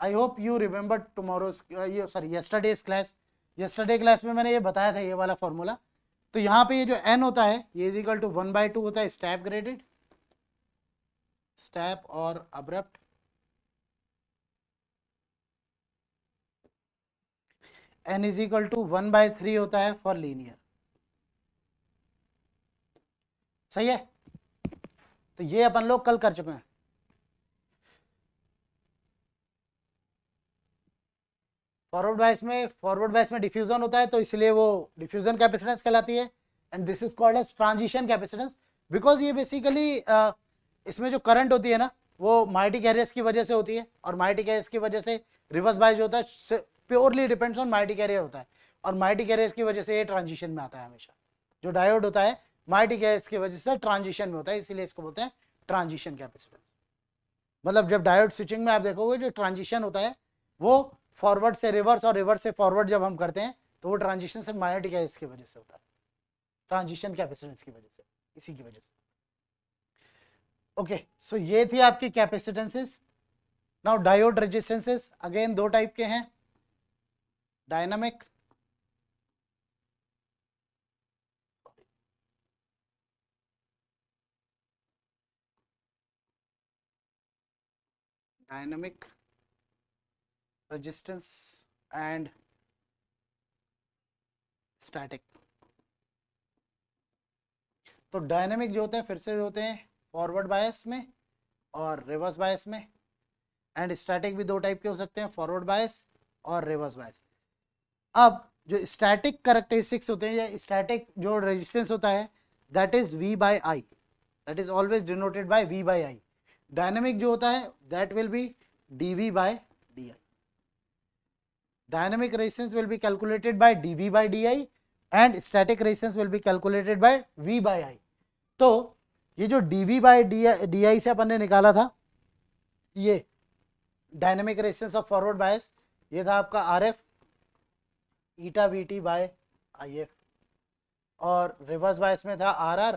I hope you remember tomorrow's ये sorry yesterday's class yesterday class में मैंने ये बताया था ये वाला फॉर्मूला तो यहाँ पे ये जो n होता है ये is equal to one by two होता है स्टेप ग्रेडेड स्टेप और abrupt n is equal to one by three होता है फॉर लीनियर सही है तो ये अपन लोग कल कर चुके हैं फॉरवर्ड बायस में फॉरवर्ड बायस में डिफ्यूजन होता है तो इसलिए वो डिफ्यूजन कैपेसिटेंस कहलाती है and this is called as transition capacitance because ये बेसिकली इसमें जो करंट होती है ना वो माइटी कैरियर्स की वजह से होती है और माइटी कैरियर्स की वजह से रिवर्स बाइज होता है purely depends on minority carrier होता है और माइटी कैरियर्स की वजह से ये ट्रांजिशन में आता है हमेशा जो डायोड होता है माइटी गैस की वजह से ट्रांजिशन में होता है इसीलिए इसको बोलते हैं ट्रांजिशन कैपेसिटेंस मतलब जब डायोड स्विचिंग में आप देखोगे जो ट्रांजिशन होता है वो फॉरवर्ड से रिवर्स और रिवर्स से फॉरवर्ड जब हम करते हैं तो वो ट्रांजिशन सिर्फ माइनेटिक गैस की वजह से होता है ट्रांजिशन कैपेसिटेंस की वजह से इसी की वजह से ओके सो ये थी आपकी capacitances now diode resistances again दो टाइप के हैं dynamic dynamic resistance and static तो डायनेमिक जो होते हैं फिर से होते हैं फॉरवर्ड बायस में और रिवर्स बायस में एंड स्टैटिक भी दो टाइप के हो सकते हैं फॉरवर्ड बायस और रिवर्स बायस अब जो स्टैटिक करेक्टरिस्टिक्स होते हैं या स्टैटिक जो रेजिस्टेंस होता है that is V by I that is always denoted by V by I dynamic जो होता है that will be D V by D I dynamic resistance will be calculated by D V by D I and static resistance will be calculated by V by I तो ये जो D V by D I से अपन ने निकाला था ये dynamic resistance of forward bias ये था आपका R F eta V T by I F और रिवर्स बायस में था R R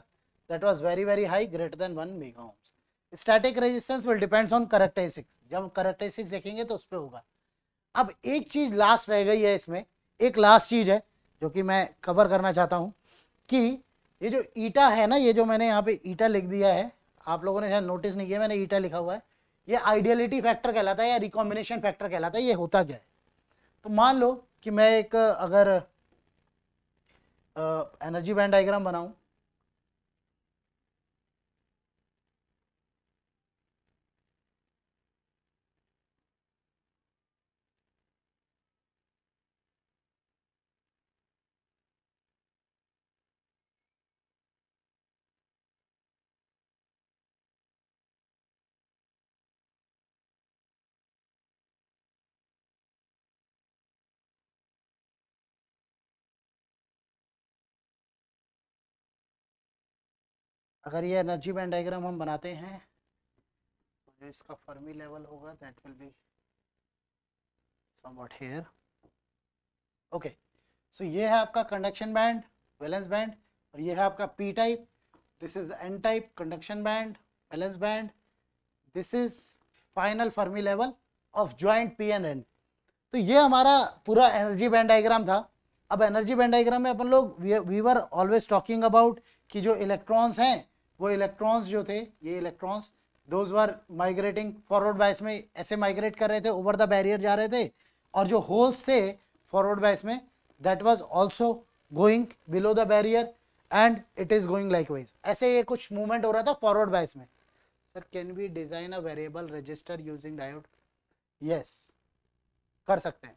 that was very very high greater than one mega ohms static resistance will depends on characteristics जब characteristics देखेंगे तो उस पर होगा अब एक चीज़ लास्ट रह गई है इसमें एक लास्ट चीज़ है जो कि मैं कवर करना चाहता हूँ कि ये जो ईटा है ना ये जो मैंने यहाँ पे ईटा लिख दिया है आप लोगों ने शायद नोटिस नहीं किया मैंने ईटा लिखा हुआ है ये आइडियलिटी फैक्टर कहलाता है या रिकॉम्बिनेशन फैक्टर कहलाता है ये होता क्या है तो मान लो कि मैं एक अगर एनर्जी बैंड डाइग्राम बनाऊं अगर ये एनर्जी बैंड डायग्राम हम बनाते हैं तो जो इसका फर्मी लेवल होगा that will be somewhat here okay so ये है आपका कंडक्शन बैंड वैलेंस बैंड और ये है आपका P type this is N type conduction band valence band this is final Fermi level of joint P and N तो ये हमारा पूरा एनर्जी बैंड डायग्राम था अब एनर्जी बैंड डायग्राम में अपन लोग we were always talking about कि जो इलेक्ट्रॉन्स हैं वो इलेक्ट्रॉन्स जो थे ये electrons those were migrating forward bias में ऐसे माइग्रेट कर रहे थे ओवर द बैरियर जा रहे थे और जो होल्स थे फॉरवर्ड बायस में that was also going below the barrier and it is going wise ऐसे ये कुछ मूवमेंट हो रहा था फॉरवर्ड बायस में sir can we design a variable resistor using diode yes कर सकते हैं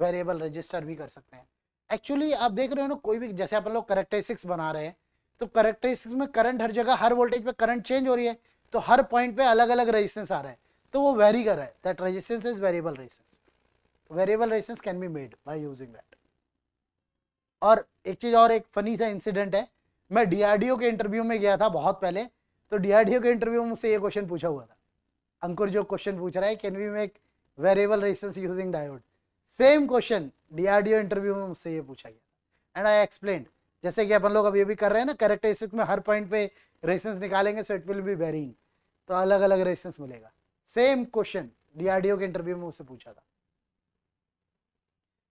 वेरिएबल रजिस्टर भी कर सकते हैं एक्चुअली आप देख रहे हो ना कोई भी जैसे आप लोग करेक्टरिस्टिक्स बना रहे हैं तो करेक्टरिस्टिक्स में करंट हर जगह हर वोल्टेज पे करंट चेंज हो रही है तो हर पॉइंट पे अलग अलग रेजिस्टेंस आ रहा है तो वो वेरी कर रहा है that resistance is variable resistance variable resistance can be made by using that और एक चीज़ और एक फनी सा इंसिडेंट है मैं डीआरडीओ के इंटरव्यू में गया था बहुत पहले तो डीआरडीओ के इंटरव्यू में मुझसे ये क्वेश्चन पूछा हुआ था अंकुर जो क्वेश्चन पूछ रहा है can we make variable resistance using diode same question DRDO interview में मुझसे ये पूछा गया एंड आई एक्सप्लेन जैसे कि अपन लोग अब ये भी कर रहे हैं ना कैरेक्टरिस्टिक में हर पॉइंट पे रेसेंस निकालेंगे so it will be varying तो अलग अलग रेसेंस मिलेगा सेम क्वेश्चन डीआरडीओ के इंटरव्यू में उससे पूछा था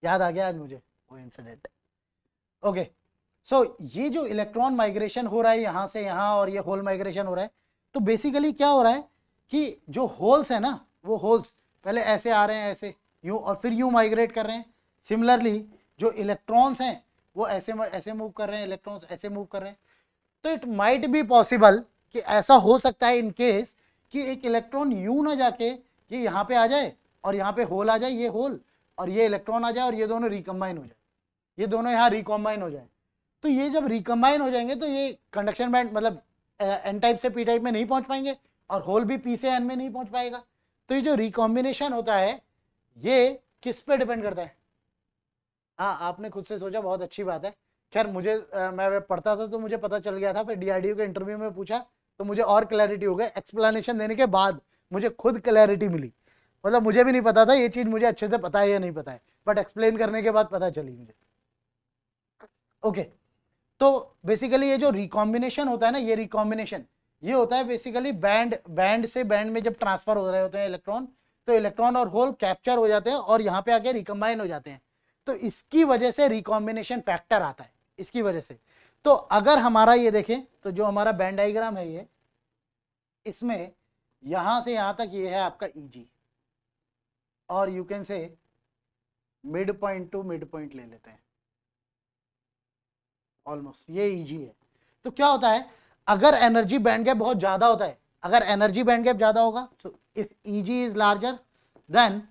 याद आ गया आज मुझे वो इंसिडेंट ओके सो ये जो इलेक्ट्रॉन माइग्रेशन हो रहा है यहाँ से यहाँ और ये होल माइग्रेशन हो रहा है तो बेसिकली क्या हो रहा है कि जो होल्स है ना वो होल्स पहले ऐसे आ रहे हैं ऐसे यू और फिर यू माइग्रेट कर रहे हैं सिमिलरली जो इलेक्ट्रॉन्स हैं वो ऐसे ऐसे मूव कर रहे हैं इलेक्ट्रॉन्स ऐसे मूव कर रहे हैं तो इट माइट बी पॉसिबल कि ऐसा हो सकता है इनकेस कि एक इलेक्ट्रॉन यू ना जाके ये यहाँ पे आ जाए और यहाँ पे होल आ जाए ये होल और ये इलेक्ट्रॉन आ जाए और ये दोनों रिकम्बाइन हो जाए ये दोनों यहाँ रिकम्बाइन हो जाए तो ये जब रिकम्बाइन हो जाएंगे तो ये कंडक्शन बैंड मतलब एन टाइप से पी टाइप में नहीं पहुँच पाएंगे और होल भी पी से एन में नहीं पहुँच पाएगा तो ये जो रिकॉम्बिनेशन होता है ये किस पे डिपेंड करता है हाँ आपने खुद से सोचा बहुत अच्छी बात है खैर मुझे आ, मैं पढ़ता था तो मुझे पता चल गया था फिर डी के इंटरव्यू में पूछा तो मुझे और क्लैरिटी हो गई एक्सप्लेनेशन देने के बाद मुझे खुद क्लैरिटी मिली मतलब मुझे भी नहीं पता था ये चीज़ मुझे अच्छे से पता है या नहीं पता है बट एक्सप्लेन करने के बाद पता चली मुझे ओके तो बेसिकली ये जो रिकॉम्बिनेशन होता है ना ये रिकॉम्बिनेशन ये होता है बेसिकली बैंड बैंड से बैंड में जब ट्रांसफर हो रहे होते हैं इलेक्ट्रॉन तो इलेक्ट्रॉन और होल कैप्चर हो जाते हैं और यहाँ पे आके रिकम्बाइन हो जाते हैं तो इसकी वजह से रिकॉम्बिनेशन फैक्टर आता है इसकी वजह से तो अगर हमारा ये देखें तो जो हमारा बैंड डायग्राम है ये इसमें यहां से यहां तक ये है आपका ईजी e और you can say mid point to mid point ले लेते हैं ऑलमोस्ट ये ईजी e है तो क्या होता है अगर एनर्जी बैंड गैप बहुत ज़्यादा होता है अगर एनर्जी बैंड गैप ज़्यादा होगा तो if E G is larger then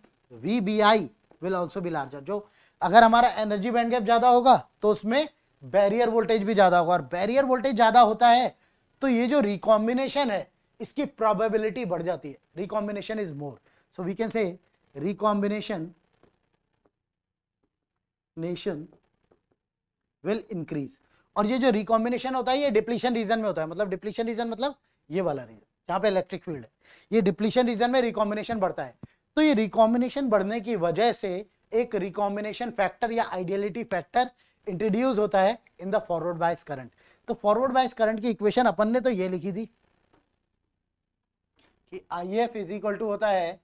V B I will also be larger जो अगर हमारा एनर्जी बैंड गैप ज़्यादा होगा तो उसमें बैरियर वोल्टेज भी ज़्यादा होगा और बैरियर वोल्टेज ज़्यादा होता है तो ये जो रिकॉम्बिनेशन है इसकी प्रोबेबिलिटी बढ़ जाती है recombination is more so we can say recombination nation will increase और ये जो रिकॉम्बिनेशन होता है ये डिप्लीशन रीजन में होता है मतलब डिप्लीशन रीजन मतलब ये वाला रीजन जहां पे इलेक्ट्रिक फील्ड है ये डिप्लीशन रीजन में रिकॉम्बिनेशन बढ़ता है तो ये रिकॉम्बिनेशन बढ़ने की वजह से एक रिकॉम्बिनेशन फैक्टर या आइडियलिटी फैक्टर इंट्रोड्यूस होता है in the forward bias current तो फॉरवर्ड बायस करंट की इक्वेशन अपन ने तो ये लिखी थी कि I F is equal to होता है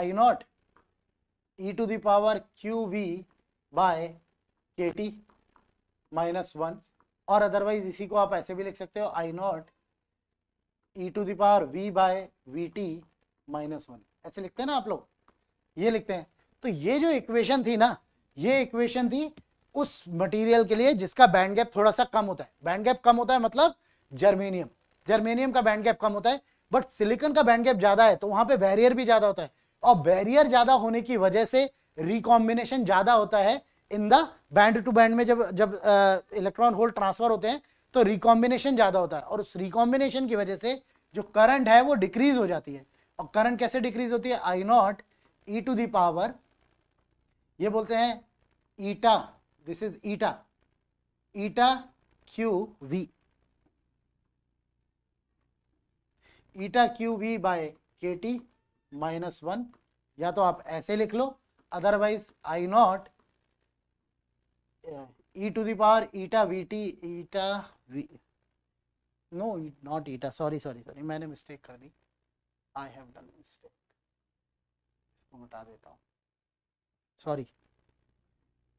I not E to the power Q V by K T minus one और अदरवाइज इसी को आप ऐसे भी लिख सकते हो I not E to the power V by V T minus one ऐसे लिखते हैं ना आप लोग ये लिखते हैं तो ये जो इक्वेशन थी ना ये इक्वेशन थी उस मटेरियल के लिए जिसका बैंड गैप थोड़ा सा कम होता है बैंड गैप कम होता है मतलब जर्मेनियम जर्मेनियम का बैंड गैप कम होता है बट सिलिकन का बैंड गैप ज्यादा है तो वहां पे बैरियर भी ज्यादा होता है और बैरियर ज्यादा होने की वजह से रिकॉम्बिनेशन ज्यादा होता है in the band to band में जब जब इलेक्ट्रॉन होल ट्रांसफर होते हैं तो रिकॉम्बिनेशन ज्यादा होता है और उस रिकॉम्बिनेशन की वजह से जो करंट है वो डिक्रीज हो जाती है और करंट कैसे डिक्रीज होती है I not E to the power ये बोलते हैं eta this is eta eta Q V eta Q V by K T minus one या तो आप ऐसे लिख लो otherwise I not E to the power eta V T eta V no not eta sorry sorry sorry मैंने mistake कर दी I have done mistake इसको मिटा देता हूँ सॉरी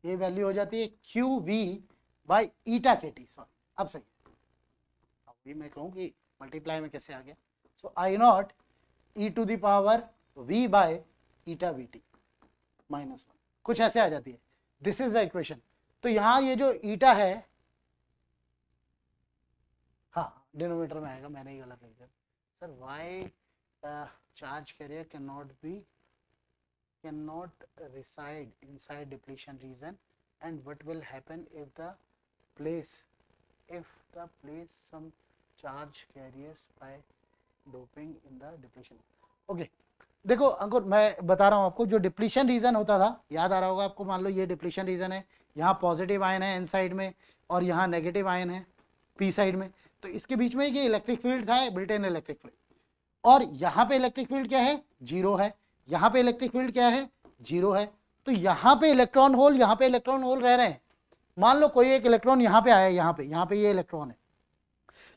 ये वैल्यू हो जाती है क्यू वी बाई ईटा के टी सॉरी अब सही है अब भी मैं कहूँ कि मल्टीप्लाई में कैसे आ गया so I not E to the power V by eta V T minus one कुछ ऐसे आ जाती है दिस इज द इक्वेशन तो यहाँ ये जो ईटा है हाँ डिनोमीटर में आएगा मैंने ही गलत लिख दिया sir why charge carrier can not be cannot reside inside depletion region and what will happen if the place if the place some charge carriers by doping in the depletion okay देखो अंकुर मैं बता रहा हूँ आपको जो depletion region होता था याद आ रहा होगा आपको मान लो ये डिप्लीशन रीजन है यहाँ पॉजिटिव आयन है एन साइड में और यहाँ नेगेटिव आयन है पी साइड में तो इसके बीच में ये इलेक्ट्रिक फील्ड था ब्रिटेन इलेक्ट्रिक फील्ड और यहाँ पे इलेक्ट्रिक फील्ड क्या है जीरो है यहाँ पे इलेक्ट्रिक फील्ड क्या है जीरो है तो यहाँ पे इलेक्ट्रॉन होल यहाँ पे इलेक्ट्रॉन होल रह रहे हैं मान लो कोई एक इलेक्ट्रॉन यहाँ पे आया यहाँ पे यहाँ पे ये इलेक्ट्रॉन है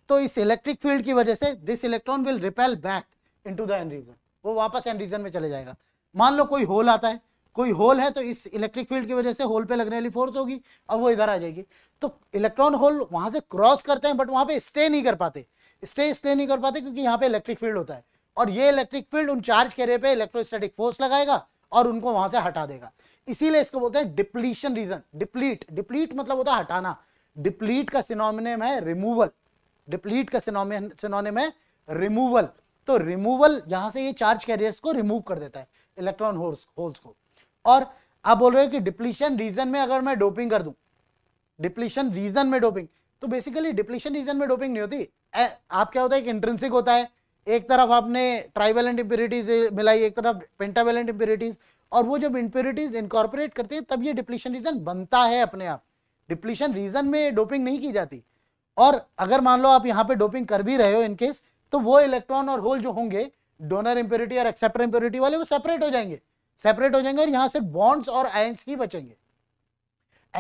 तो इस इलेक्ट्रिक फील्ड की वजह से this electron will repel back into the N region वो वापस एन रीजन में चले जाएगा मान लो कोई होल आता है कोई होल है तो इस इलेक्ट्रिक फील्ड की वजह से होल पे लगने वाली फोर्स होगी अब वो इधर आ जाएगी तो इलेक्ट्रॉन होल वहां से क्रॉस करते हैं बट वहां पे स्टे नहीं कर पाते स्टे स्टे नहीं कर पाते क्योंकि यहाँ पे इलेक्ट्रिक फील्ड होता है और ये इलेक्ट्रिक फील्ड उन चार्ज कैरियर पे इलेक्ट्रोस्टैटिक फोर्स लगाएगा और उनको वहां से हटा देगा इसीलिए इसको बोलते हैं डिप्लीशन रीजन डिप्लीट डिप्लीट मतलब होता है हटाना डिप्लीट का सिनोनिम है रिमूवल डिप्लीट का सिनोनिम है रिमूवल तो रिमूवल यहां से ये चार्ज कैरियर्स को रिमूव कर देता है इलेक्ट्रॉन होल्स होल्स को और आप बोल रहे हो कि डिप्लीशन रीजन में अगर मैं डोपिंग कर दूं डिप्लीशन रीजन में डोपिंग तो बेसिकली डिप्लीशन रीजन में डोपिंग नहीं होती आप क्या होता है एक इंट्रेंसिक होता है एक तरफ आपने ट्राइवेलेंट इम्प्योरिटीज मिलाई एक तरफ पेंटावेलेंट इम्प्योरिटीज और वो जब इम्प्योरिटीज इनकॉर्पोरेट करते हैं तब ये डिप्लीशन रीजन बनता है अपने आप डिप्लीशन रीजन में डोपिंग नहीं की जाती और अगर मान लो आप यहाँ पे डोपिंग कर भी रहे हो इनकेस तो वो इलेक्ट्रॉन और होल जो होंगे डोनर इम्प्योरिटी और एक्सेप्टर इम्प्योरिटी वाले वो सेपरेट हो जाएंगे सेपरेट हो जाएंगे और यहाँ सिर्फ बॉन्ड्स और आयंस ही बचेंगे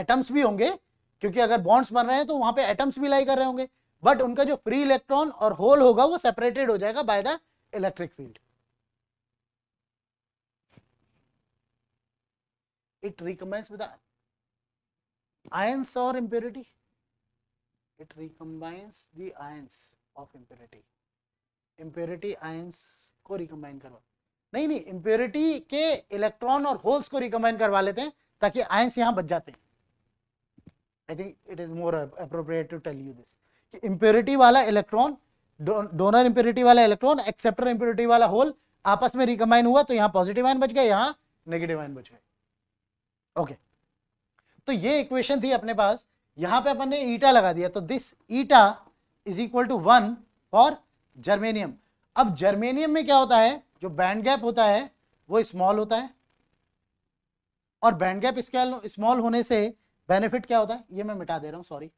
एटम्स भी होंगे क्योंकि अगर बॉन्ड्स बन रहे हैं तो वहां पे एटम्स भी लाई कर रहे होंगे बट उनका जो फ्री इलेक्ट्रॉन और होल होगा वो सेपरेटेड हो जाएगा by the electric field it recombines with ions और impurity it recombines recombines the ions impurity impurity को रिकम्बाइन करवा नहीं नहीं इंप्योरिटी के इलेक्ट्रॉन और होल्स को रिकम्बाइन करवा लेते हैं ताकि आयंस यहां बच जाते हैं I think it is more appropriate to tell you this impurity वाला इलेक्ट्रॉन डोनर इंप्योरिटी वाला इलेक्ट्रॉन एक्सेप्टर इंप्योरिटी वाला होल आपस में रिकम्बाइन हुआ तो यहां पॉजिटिव आयन बच गया यहां नेगेटिव आयन बच गए ओके तो ये इक्वेशन थी अपने पास यहां पे अपन ने ईटा लगा दिया तो this eta is equal to one for germanium अब जर्मेनियम में क्या होता है जो बैंड गैप होता है वो स्मॉल होता है और बैंड गैप स्केल स्मॉल होने से बेनिफिट क्या होता है ये मैं मिटा दे रहा हूं sorry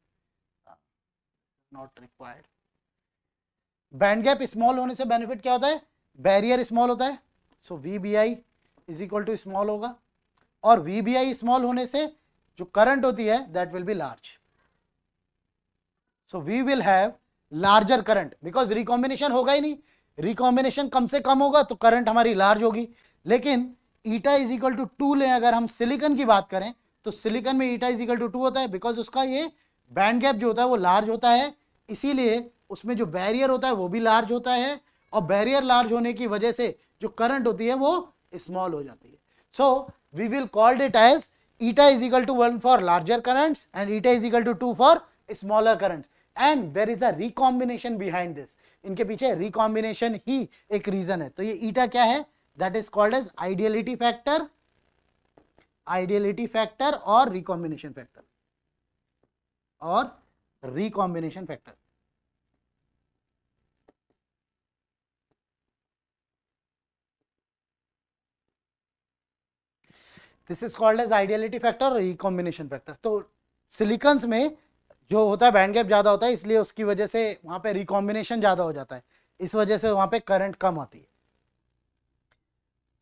not required band gap small होने से बेनिफिट क्या होता है बैरियर स्मॉल होता है so V B I is equal to small होगा और वी बी आई स्मॉल होने से जो करंट होती है that will be large so we will have larger current because recombination होगा ही नहीं रिकॉम्बिनेशन कम से कम होगा तो करंट हमारी लार्ज होगी लेकिन eta is equal to two लें अगर हम सिलिकन की बात करें तो सिलिकन में eta is equal to two होता है बिकॉज उसका ये बैंड गैप जो होता है वो लार्ज होता है इसीलिए उसमें जो बैरियर होता है वो भी लार्ज होता है और बैरियर लार्ज होने की वजह से जो करंट होती है वो स्मॉल हो जाती है so we will called it as eta is equal to one for larger currents and eta is equal to two for smaller currents and there is a recombination behind this इनके पीछे recombination ही एक reason है तो ये eta क्या है that is called as ideality factor ideality factor और recombination factor और recombination factor this is called as ideality factor और रिकॉम्बिनेशन फैक्टर तो सिलिकन्स में जो होता है बैंड गैप ज़्यादा होता है इसलिए उसकी वजह से वहां पे रिकॉम्बिनेशन ज़्यादा हो जाता है इस वजह से वहां पे करंट कम आती है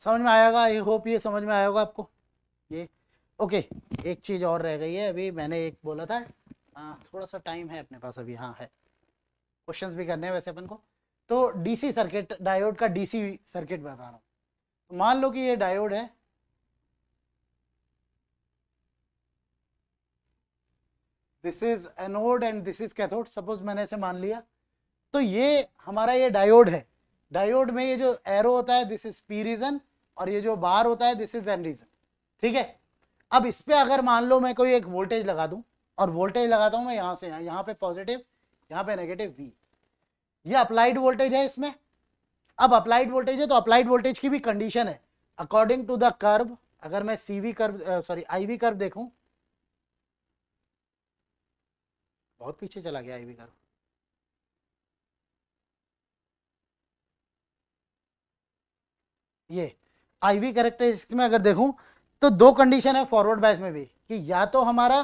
समझ में आएगा आई होप ये समझ में आएगा आपको ये ओके एक चीज़ और रह गई है अभी मैंने एक बोला था हाँ, थोड़ा सा टाइम है अपने पास अभी हाँ है क्वेश्चंस भी करने हैं वैसे अपन को तो डीसी सर्किट डायोड का डीसी सर्किट बता रहा हूँ तो मान लो कि ये डायोड है this is anode and this is cathode suppose मैंने ऐसे मान लिया तो ये हमारा ये डायोड है डायोड में ये जो एरो होता है दिस इज पी रीजन और ये जो बार होता है दिस इज एन रीजन ठीक है अब इस पर अगर मान लो मैं कोई एक वोल्टेज लगा दूं और वोल्टेज लगाता हूँ मैं यहाँ से यहाँ पे पॉजिटिव यहाँ पे नेगेटिव वी ये अप्लाइड वोल्टेज है इसमें अब अप्लाइड वोल्टेज है तो अप्लाइड वोल्टेज की भी कंडीशन है अकॉर्डिंग टू द कर्व अगर मैं C V curve sorry I V curve देखूं बहुत पीछे चला गया आईवी कर्व ये आईवी वी करेक्टरिस्टिक्स में अगर देखूं तो दो कंडीशन है फॉरवर्ड बायस में भी कि या तो हमारा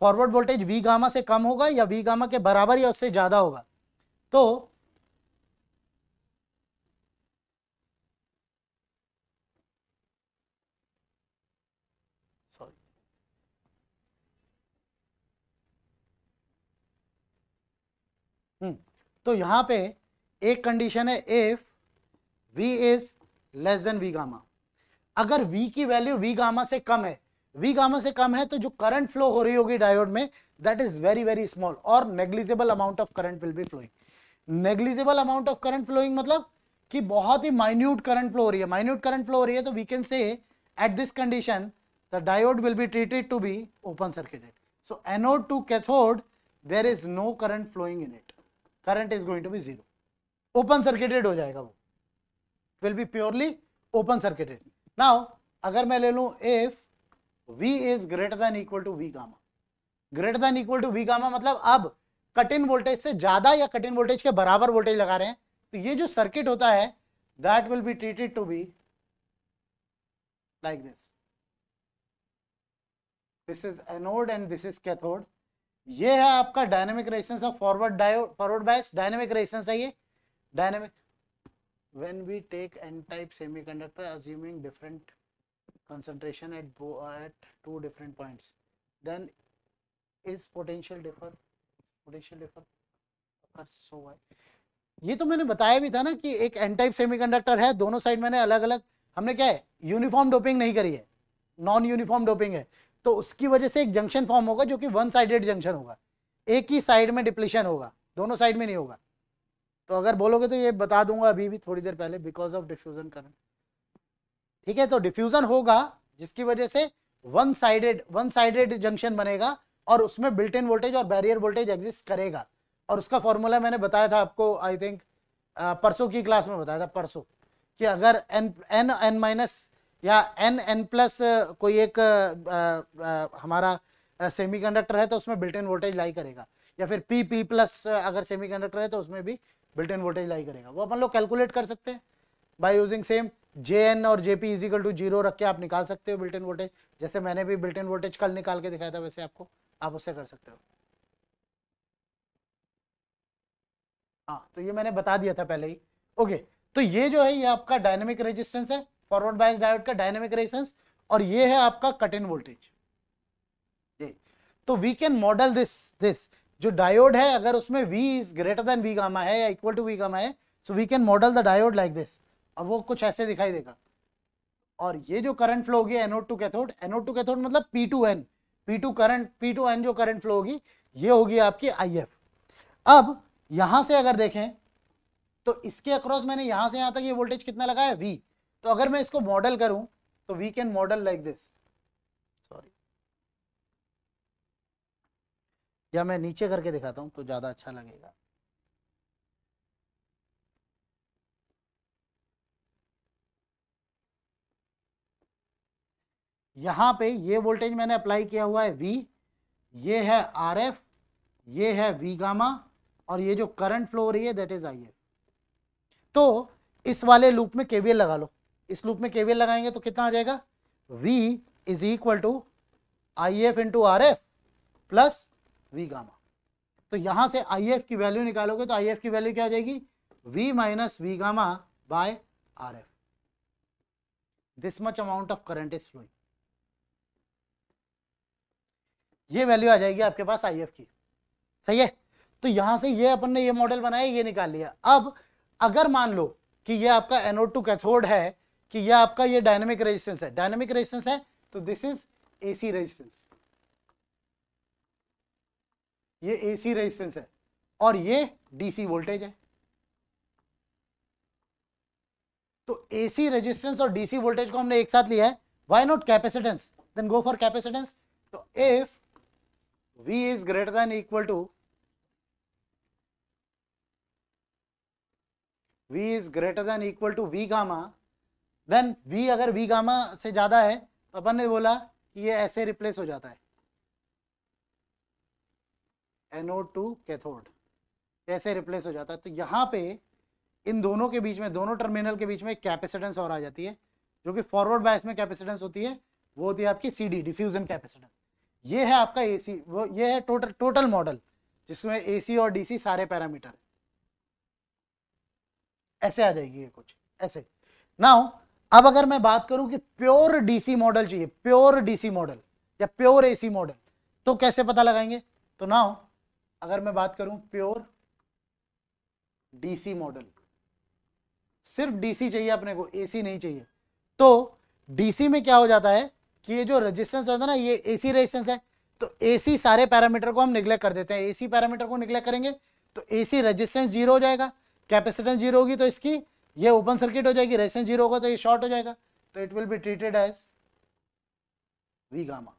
फॉरवर्ड वोल्टेज वी गामा से कम होगा या वी गामा के बराबर या उससे ज़्यादा होगा तो हम्म, तो यहां पे एक कंडीशन है if V is less than V gamma अगर वी की वैल्यू वी गामा से कम है वी गामा से कम है तो जो करंट फ्लो हो रही होगी डायोड में that is very very small और negligible amount of current will be flowing negligible amount of current flowing मतलब कि बहुत ही माइन्यूट करंट फ्लो हो रही है माइन्यूट करंट फ्लो हो रही है तो we can say at this condition the diode will be treated to be open circuited so anode to cathode there is no current flowing in it current is going to be zero open circuited हो जाएगा वो will be purely open circuited now अगर मैं ले लू if v is greater than equal to v gamma greater than equal to v gamma मतलब अब cut in voltage से ज्यादा या कट इन वोल्टेज के बराबर वोल्टेज लगा रहे हैं तो ये जो सर्किट होता है that will be treated to be like this this is anode and this is cathode ये है आपका dynamic resistance of forward forward bias dynamic resistance है ये dynamic when we take N type semiconductor assuming different concentration at at two different points then is potential differ potential differ occurs so why ये तो मैंने बताया भी था ना कि एक एन टाइप सेमीकंडक्टर है दोनों साइड मैंने अलग अलग हमने क्या है यूनिफॉर्म डोपिंग नहीं करी है नॉन यूनिफॉर्म डोपिंग है तो उसकी वजह से एक जंक्शन फॉर्म होगा जो कि वन साइडेड जंक्शन होगा एक ही साइड में डिप्लीशन होगा दोनों साइड में नहीं होगा तो अगर बोलोगे तो ये बता दूंगा अभी भी थोड़ी देर पहले बिकॉज ऑफ डिफ्यूजन करंट ठीक है तो डिफ्यूजन होगा जिसकी वजह से one sided one sided junction बनेगा और उसमें बिल्ट इन वोल्टेज और बैरियर वोल्टेज एग्जिस्ट करेगा और उसका फॉर्मूला मैंने बताया था आपको आई थिंक परसों की क्लास में बताया था परसों कि अगर एन एन एन माइनस या एन एन प्लस कोई एक आ, आ, हमारा सेमीकंडक्टर है तो उसमें बिल्ट इन वोल्टेज लाई करेगा या फिर पी पी प्लस अगर सेमीकंडक्टर है तो उसमें भी बिल्ट इन वोल्टेज लाई करेगा वो अपन लोग कैलकुलेट कर सकते हैं by using same J N और J P equal to zero रख के आप निकाल सकते हो बिल्टन वोल्टेज जैसे मैंने भी बिल्टन वोल्टेज कल निकाल के दिखाया था वैसे आपको आप उससे कर सकते हो हाँ तो ये मैंने बता दिया था पहले ही ओके तो ये जो है ये आपका डायनेमिक रेजिस्टेंस है फॉरवर्ड बायस डायोड का डायनेमिक रेजिस्टेंस और ये है आपका कट इन वोल्टेज तो we can model this this जो डायोड है अगर उसमें V is greater than V gamma है या इक्वल टू वी गामा है so we can model the diode like this अब वो कुछ ऐसे दिखाई देगा और ये जो करंट फ्लो होगी anode to cathode anode to cathode मतलब P to N P to current P to N जो करंट फ्लो होगी ये होगी आपकी आई एफ अब यहां से अगर देखें तो इसके अक्रॉस मैंने यहां से यहां तक ये यह वोल्टेज कितना लगाया वी तो अगर मैं इसको मॉडल करूं तो we can model like this sorry या मैं नीचे करके दिखाता हूं तो ज्यादा अच्छा लगेगा यहाँ पे ये वोल्टेज मैंने अप्लाई किया हुआ है वी ये है आर एफ ये है वी गामा और ये जो करंट फ्लो हो रही है दैट इज आई एफ तो इस वाले लूप में केवीएल लगा लो इस लूप में केवीएल लगाएंगे तो कितना आ जाएगा V is equal to I F into R F plus V gamma तो यहां से आई एफ की वैल्यू निकालोगे तो आई एफ की वैल्यू क्या आ जाएगी V minus V gamma by R F this much amount of current is flowing ये वैल्यू आ जाएगी आपके पास आई की सही है तो यहां से ये अपन ने ये मॉडल बनाया ये निकाल लिया अब अगर मान लो कि ये आपका एनोड टू कैथोड है कि ये आपका ये डायनेमिक रेजिस्टेंस है डायनेमिक रेजिस्टेंस है तो दिस इज एसी रेजिस्टेंस ये एसी रेजिस्टेंस है और ये डीसी वोल्टेज है तो एसी रेजिस्टेंस और डीसी वोल्टेज को हमने एक साथ लिया है why not capacitance then go for capacitance तो if v is greater than equal to v is greater than equal to v gamma then v अगर v gamma से ज़्यादा है तो अपन ने बोला कि ये ऐसे रिप्लेस हो जाता है एनोड टू कैथोड ऐसे रिप्लेस हो जाता है तो यहाँ पे इन दोनों के बीच में दोनों टर्मिनल के बीच में कैपेसिटेंस और आ जाती है जो कि फॉरवर्ड बायस में कैपेसिटेंस होती है वो होती है आपकी सी डी डिफ्यूजन कैपेसिटेंस ये है आपका एसी वो ये है टोटल टोटल मॉडल जिसमें एसी और डीसी सारे पैरामीटर ऐसे आ जाएगी ये कुछ ऐसे नाउ अब अगर मैं बात करूं कि प्योर डीसी मॉडल चाहिए प्योर डीसी मॉडल या प्योर एसी मॉडल तो कैसे पता लगाएंगे तो नाउ अगर मैं बात करूं प्योर डीसी मॉडल सिर्फ डीसी चाहिए अपने को एसी नहीं चाहिए तो डीसी में क्या हो जाता है कि ये जो रेजिस्टेंस होता है ना ये एसी रेजिस्टेंस है तो एसी सारे पैरामीटर को हम निग्लेक्ट कर देते हैं एसी पैरामीटर को निग्लेक्ट करेंगे तो एसी रेजिस्टेंस जीरो हो जाएगा कैपेसिटेंस जीरो होगी तो इसकी ये ओपन सर्किट हो जाएगी रेजिस्टेंस जीरो होगा तो ये शॉर्ट हो जाएगा तो it will be treated as V gamma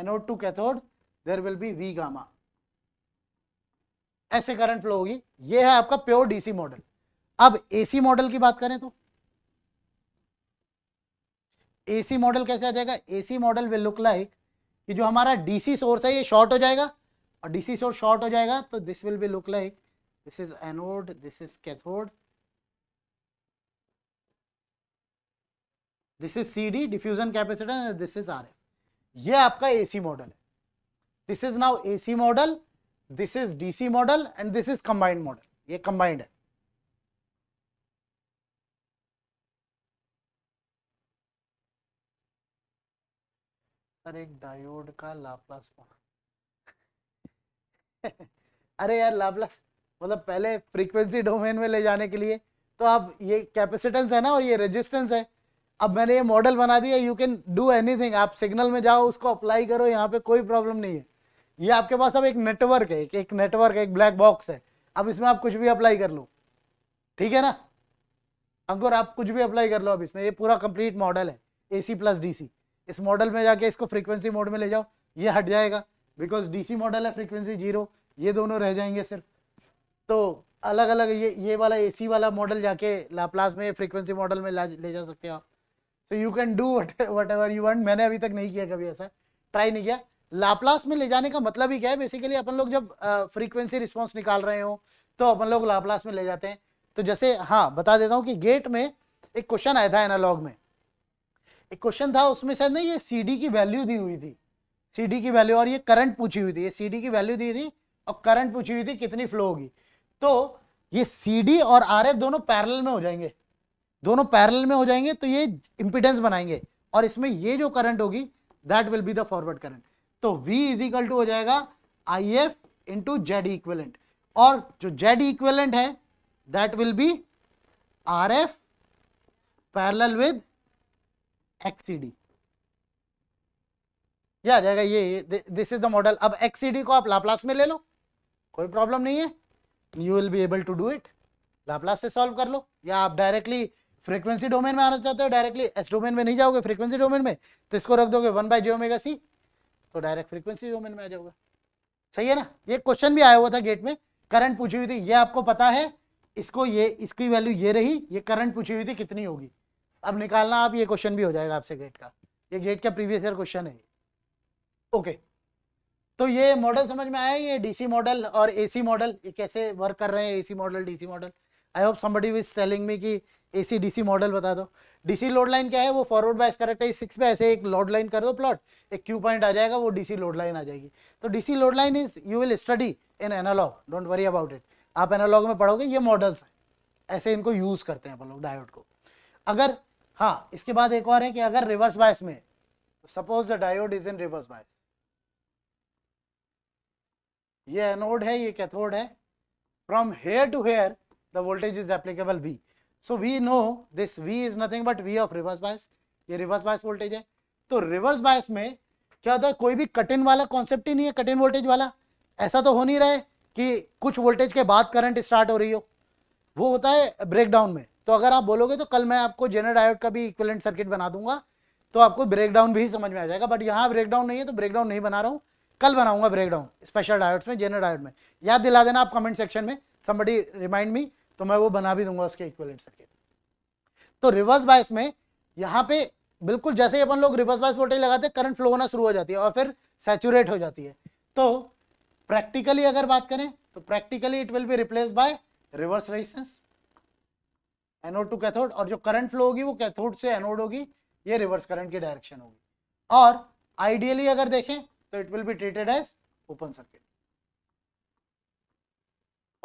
anode to cathode there will be V gamma ऐसे करंट फ्लो होगी ये है आपका प्योर डीसी मॉडल अब एसी मॉडल की बात करें तो एसी मॉडल कैसे आ जाएगा AC model will look like कि जो हमारा डीसी सोर्स है ये शॉर्ट हो जाएगा और डीसी सोर्स शॉर्ट हो जाएगा तो this will be look like this is anode this is cathode this is C D diffusion capacitor this is R F ये आपका एसी मॉडल है this is now AC model this is DC model and this is combined model ये combined है sir एक डायोड का Laplace <laughs> अरे यार लाप्लास मतलब पहले फ्रीक्वेंसी डोमेन में ले जाने के लिए तो अब ये कैपेसिटेंस है ना और ये रेजिस्टेंस है अब मैंने ये मॉडल बना दिया यू कैन डू एनीथिंग आप सिग्नल में जाओ उसको अप्लाई करो यहाँ पे कोई प्रॉब्लम नहीं है ये आपके पास अब एक नेटवर्क है एक नेटवर्क है एक ब्लैक बॉक्स है अब इसमें आप कुछ भी अप्लाई कर लो ठीक है ना अंकुर आप कुछ भी अप्लाई कर लो अब इसमें ये पूरा कंप्लीट मॉडल है ए प्लस डी सी इस मॉडल में जाके इसको फ्रीक्वेंसी मोड में ले जाओ ये हट जाएगा बिकॉज डीसी मॉडल है फ्रीक्वेंसी जीरो ये दोनों रह जाएंगे सिर्फ तो अलग अलग ये ये वाला एसी वाला मॉडल जाके लाप्लास में फ्रीक्वेंसी मॉडल में ले जा सकते हो आप so you can do whatever you want मैंने अभी तक नहीं किया कभी ऐसा ट्राई नहीं किया लाप्लास में ले जाने का मतलब ही क्या है बेसिकली अपन लोग जब फ्रीक्वेंसी रिस्पॉन्स निकाल रहे हो तो अपन लोग लाप्लास में ले जाते हैं तो जैसे हाँ बता देता हूँ कि गेट में एक क्वेश्चन आया था एनालॉग में एक क्वेश्चन था उसमें शायद ना ये सी की वैल्यू दी हुई थी सी की वैल्यू और ये करंट पूछी हुई थी ये सी की वैल्यू दी थी और करंट पूछी हुई थी कितनी फ्लो होगी तो ये सी और आर दोनों पैरल में हो जाएंगे दोनों पैरल में हो जाएंगे तो ये इंपिडेंस बनाएंगे और इसमें ये जो करंट होगी that will be the forward current तो V इज इक्वल टू हो जाएगा I F into Z equivalent और जो जेड इक्वेलेंट है that will be R F parallel with XCD आ जाएगा ये दिस इज द मॉडल अब एक्सीडी को आप लाप्लास में ले लो कोई प्रॉब्लम नहीं है you will be able to do it Laplace से सॉल्व कर लो या आप डायरेक्टली फ्रीक्वेंसी डोमेन में आना चाहते हो डायरेक्टली एस डोमेन में नहीं जाओगे फ्रीक्वेंसी डोमेन में तो इसको रख दोगे वन बाई ओमेगा सी तो डायरेक्ट फ्रीक्वेंसी डोमेन में आ जाओगे सही है ना ये क्वेश्चन भी आया हुआ था गेट में करंट पूछी हुई थी ये आपको पता है इसको ये इसकी वैल्यू ये रही ये करंट पूछी हुई थी कितनी होगी अब निकालना आप ये क्वेश्चन भी हो जाएगा आपसे गेट का ये गेट का प्रीवियस ईयर क्वेश्चन है ओके तो ये मॉडल समझ में आया ये डीसी मॉडल और एसी मॉडल ये कैसे वर्क कर रहे हैं AC model DC model I hope somebody is telling me कि एसी डीसी मॉडल बता दो डीसी लोड लाइन क्या है वो फॉरवर्ड बाइस करेक्ट है सिक्स पे ऐसे एक लोड लाइन कर दो प्लॉट एक क्यू पॉइंट आ जाएगा वो डीसी लोड लाइन आ जाएगी तो DC load line is you will study in analog don't worry about it आप एनालॉग में पढ़ोगे ये मॉडल्स हैं ऐसे इनको यूज़ करते हैं अपन लोग डायोड को अगर हाँ इसके बाद एक और है कि अगर रिवर्स बायस में suppose the diode is in reverse bias ये एनोड है ये कैथोड है from here to here the voltage is applicable V so we know this V is nothing but V of reverse bias ये reverse bias voltage है तो reverse bias में क्या होता है कोई भी कट इन वाला कॉन्सेप्ट ही नहीं है कट इन वोल्टेज वाला ऐसा तो हो नहीं रहा है कि कुछ वोल्टेज के बाद करंट स्टार्ट हो रही हो वो होता है ब्रेकडाउन में तो अगर आप बोलोगे तो कल मैं आपको जेनर डायोड का भी इक्वलेंट सर्किट बना दूंगा तो आपको ब्रेकडाउन भी समझ में आ जाएगा बट यहाँ ब्रेकडाउन नहीं है तो ब्रेकडाउन नहीं बना रहा हूँ कल बनाऊंगा ब्रेकडाउन स्पेशल डायोड्स में जेनर डायोड में याद दिला देना आप कमेंट सेक्शन में समबडी रिमाइंड मी तो मैं वो बना भी दूंगा उसके इक्वलेंट सर्किट तो रिवर्स बायस में यहाँ पे बिल्कुल जैसे ही अपन लोग रिवर्स बायस वोल्टेज लगाते हैं करंट फ्लो होना शुरू हो जाती है और फिर सेचूरेट हो जाती है तो प्रैक्टिकली अगर बात करें तो practically it will be replace by reverse resistance anode to cathode और जो करंट फ्लो होगी वो कैथोड से एनोड होगी ये रिवर्स करंट की डायरेक्शन होगी और आइडियली अगर देखें तो it will be treated as open circuit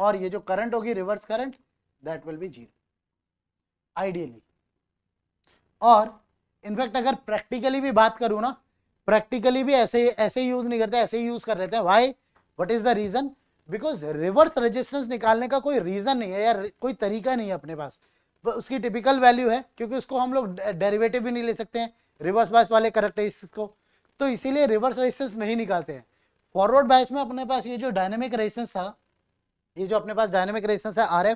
और ये जो करंट होगी reverse current that will be zero ideally और इनफैक्ट अगर प्रैक्टिकली भी बात करूं ना प्रैक्टिकली भी ऐसे ऐसे यूज नहीं करते ऐसे यूज कर रहे थे why what is the reason because reverse resistance निकालने का कोई रीजन नहीं है या कोई तरीका नहीं है अपने पास उसकी टिपिकल वैल्यू है क्योंकि उसको हम लोग डेरिवेटिव भी नहीं ले सकते हैं रिवर्स बायस वाले करेक्टरिस्टिक्स को तो इसीलिए रिवर्स रेजिस्टेंस नहीं निकालते हैं फॉरवर्ड बायस में अपने पास ये जो डायनेमिक रेजिस्टेंस था ये जो अपने पास डायनेमिक रेजिस्टेंस है आर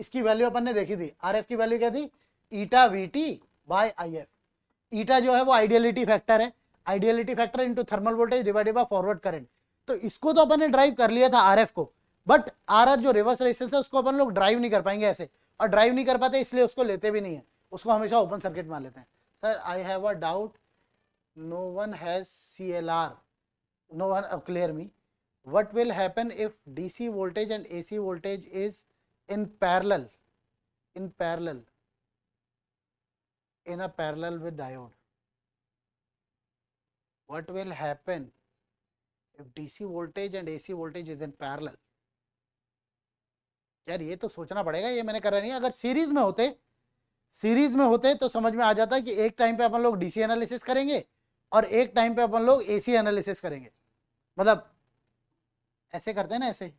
इसकी वैल्यू अपन ने देखी थी आर की वैल्यू क्या थी eta V T by I F eta जो है वो आइडियलिटी फैक्टर है ideality factor into thermal voltage divided by forward current तो इसको तो अपन ने ड्राइव कर लिया था आर को बट आर जो रिवर्स रेजिस्टेंस है उसको अपन लोग ड्राइव नहीं कर पाएंगे ऐसे और ड्राइव नहीं कर पाते इसलिए उसको लेते भी नहीं है उसको हमेशा ओपन सर्किट मान लेते हैं sir I have a doubt no one has C L R no one clear me what will happen if D C voltage and A C voltage is in parallel in parallel in a parallel with diode what will happen if D C voltage and A C voltage is in parallel यार ये तो सोचना पड़ेगा ये मैंने करा नहीं अगर सीरीज में होते सीरीज में होते तो समझ में आ जाता है कि एक टाइम पे अपन लोग डीसी एनालिसिस करेंगे और एक टाइम पे अपन लोग एसी एनालिसिस करेंगे मतलब ऐसे करते हैं ना ऐसे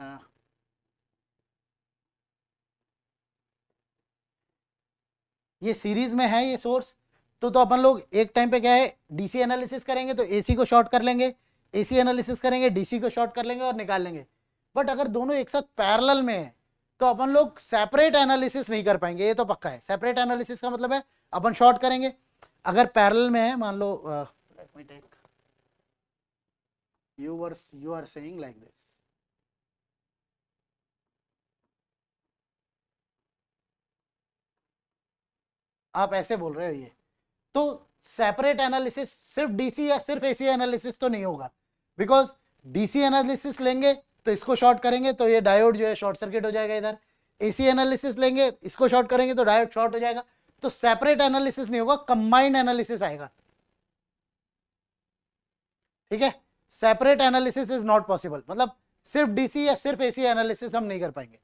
आ, हाँ। ये सीरीज में है ये सोर्स तो तो अपन लोग एक टाइम पे क्या है डीसी एनालिसिस करेंगे तो एसी को शॉर्ट कर लेंगे एसी एनालिसिस करेंगे डीसी को शॉर्ट कर लेंगे और निकाल लेंगे बट अगर दोनों एक साथ पैरल में है तो अपन लोग सेपरेट एनालिसिस नहीं कर पाएंगे ये तो पक्का है सेपरेट एनालिसिस का मतलब है अपन शॉर्ट करेंगे अगर पैरल में है मान लो take you are you are saying आप ऐसे बोल रहे हो ये तो सेपरेट एनालिसिस सिर्फ डीसी या सिर्फ एसी एनालिसिस तो नहीं होगा बिकॉज डीसी एनालिसिस लेंगे तो इसको शॉर्ट करेंगे तो ये डायोड जो है शॉर्ट सर्किट हो जाएगा इधर एसी एनालिसिस लेंगे इसको शॉर्ट करेंगे तो डायोड शॉर्ट हो जाएगा तो सेपरेट एनालिसिस नहीं होगा कंबाइंड एनालिसिस आएगा ठीक है separate analysis is not possible मतलब सिर्फ डीसी या सिर्फ एसी एनालिसिस हम नहीं कर पाएंगे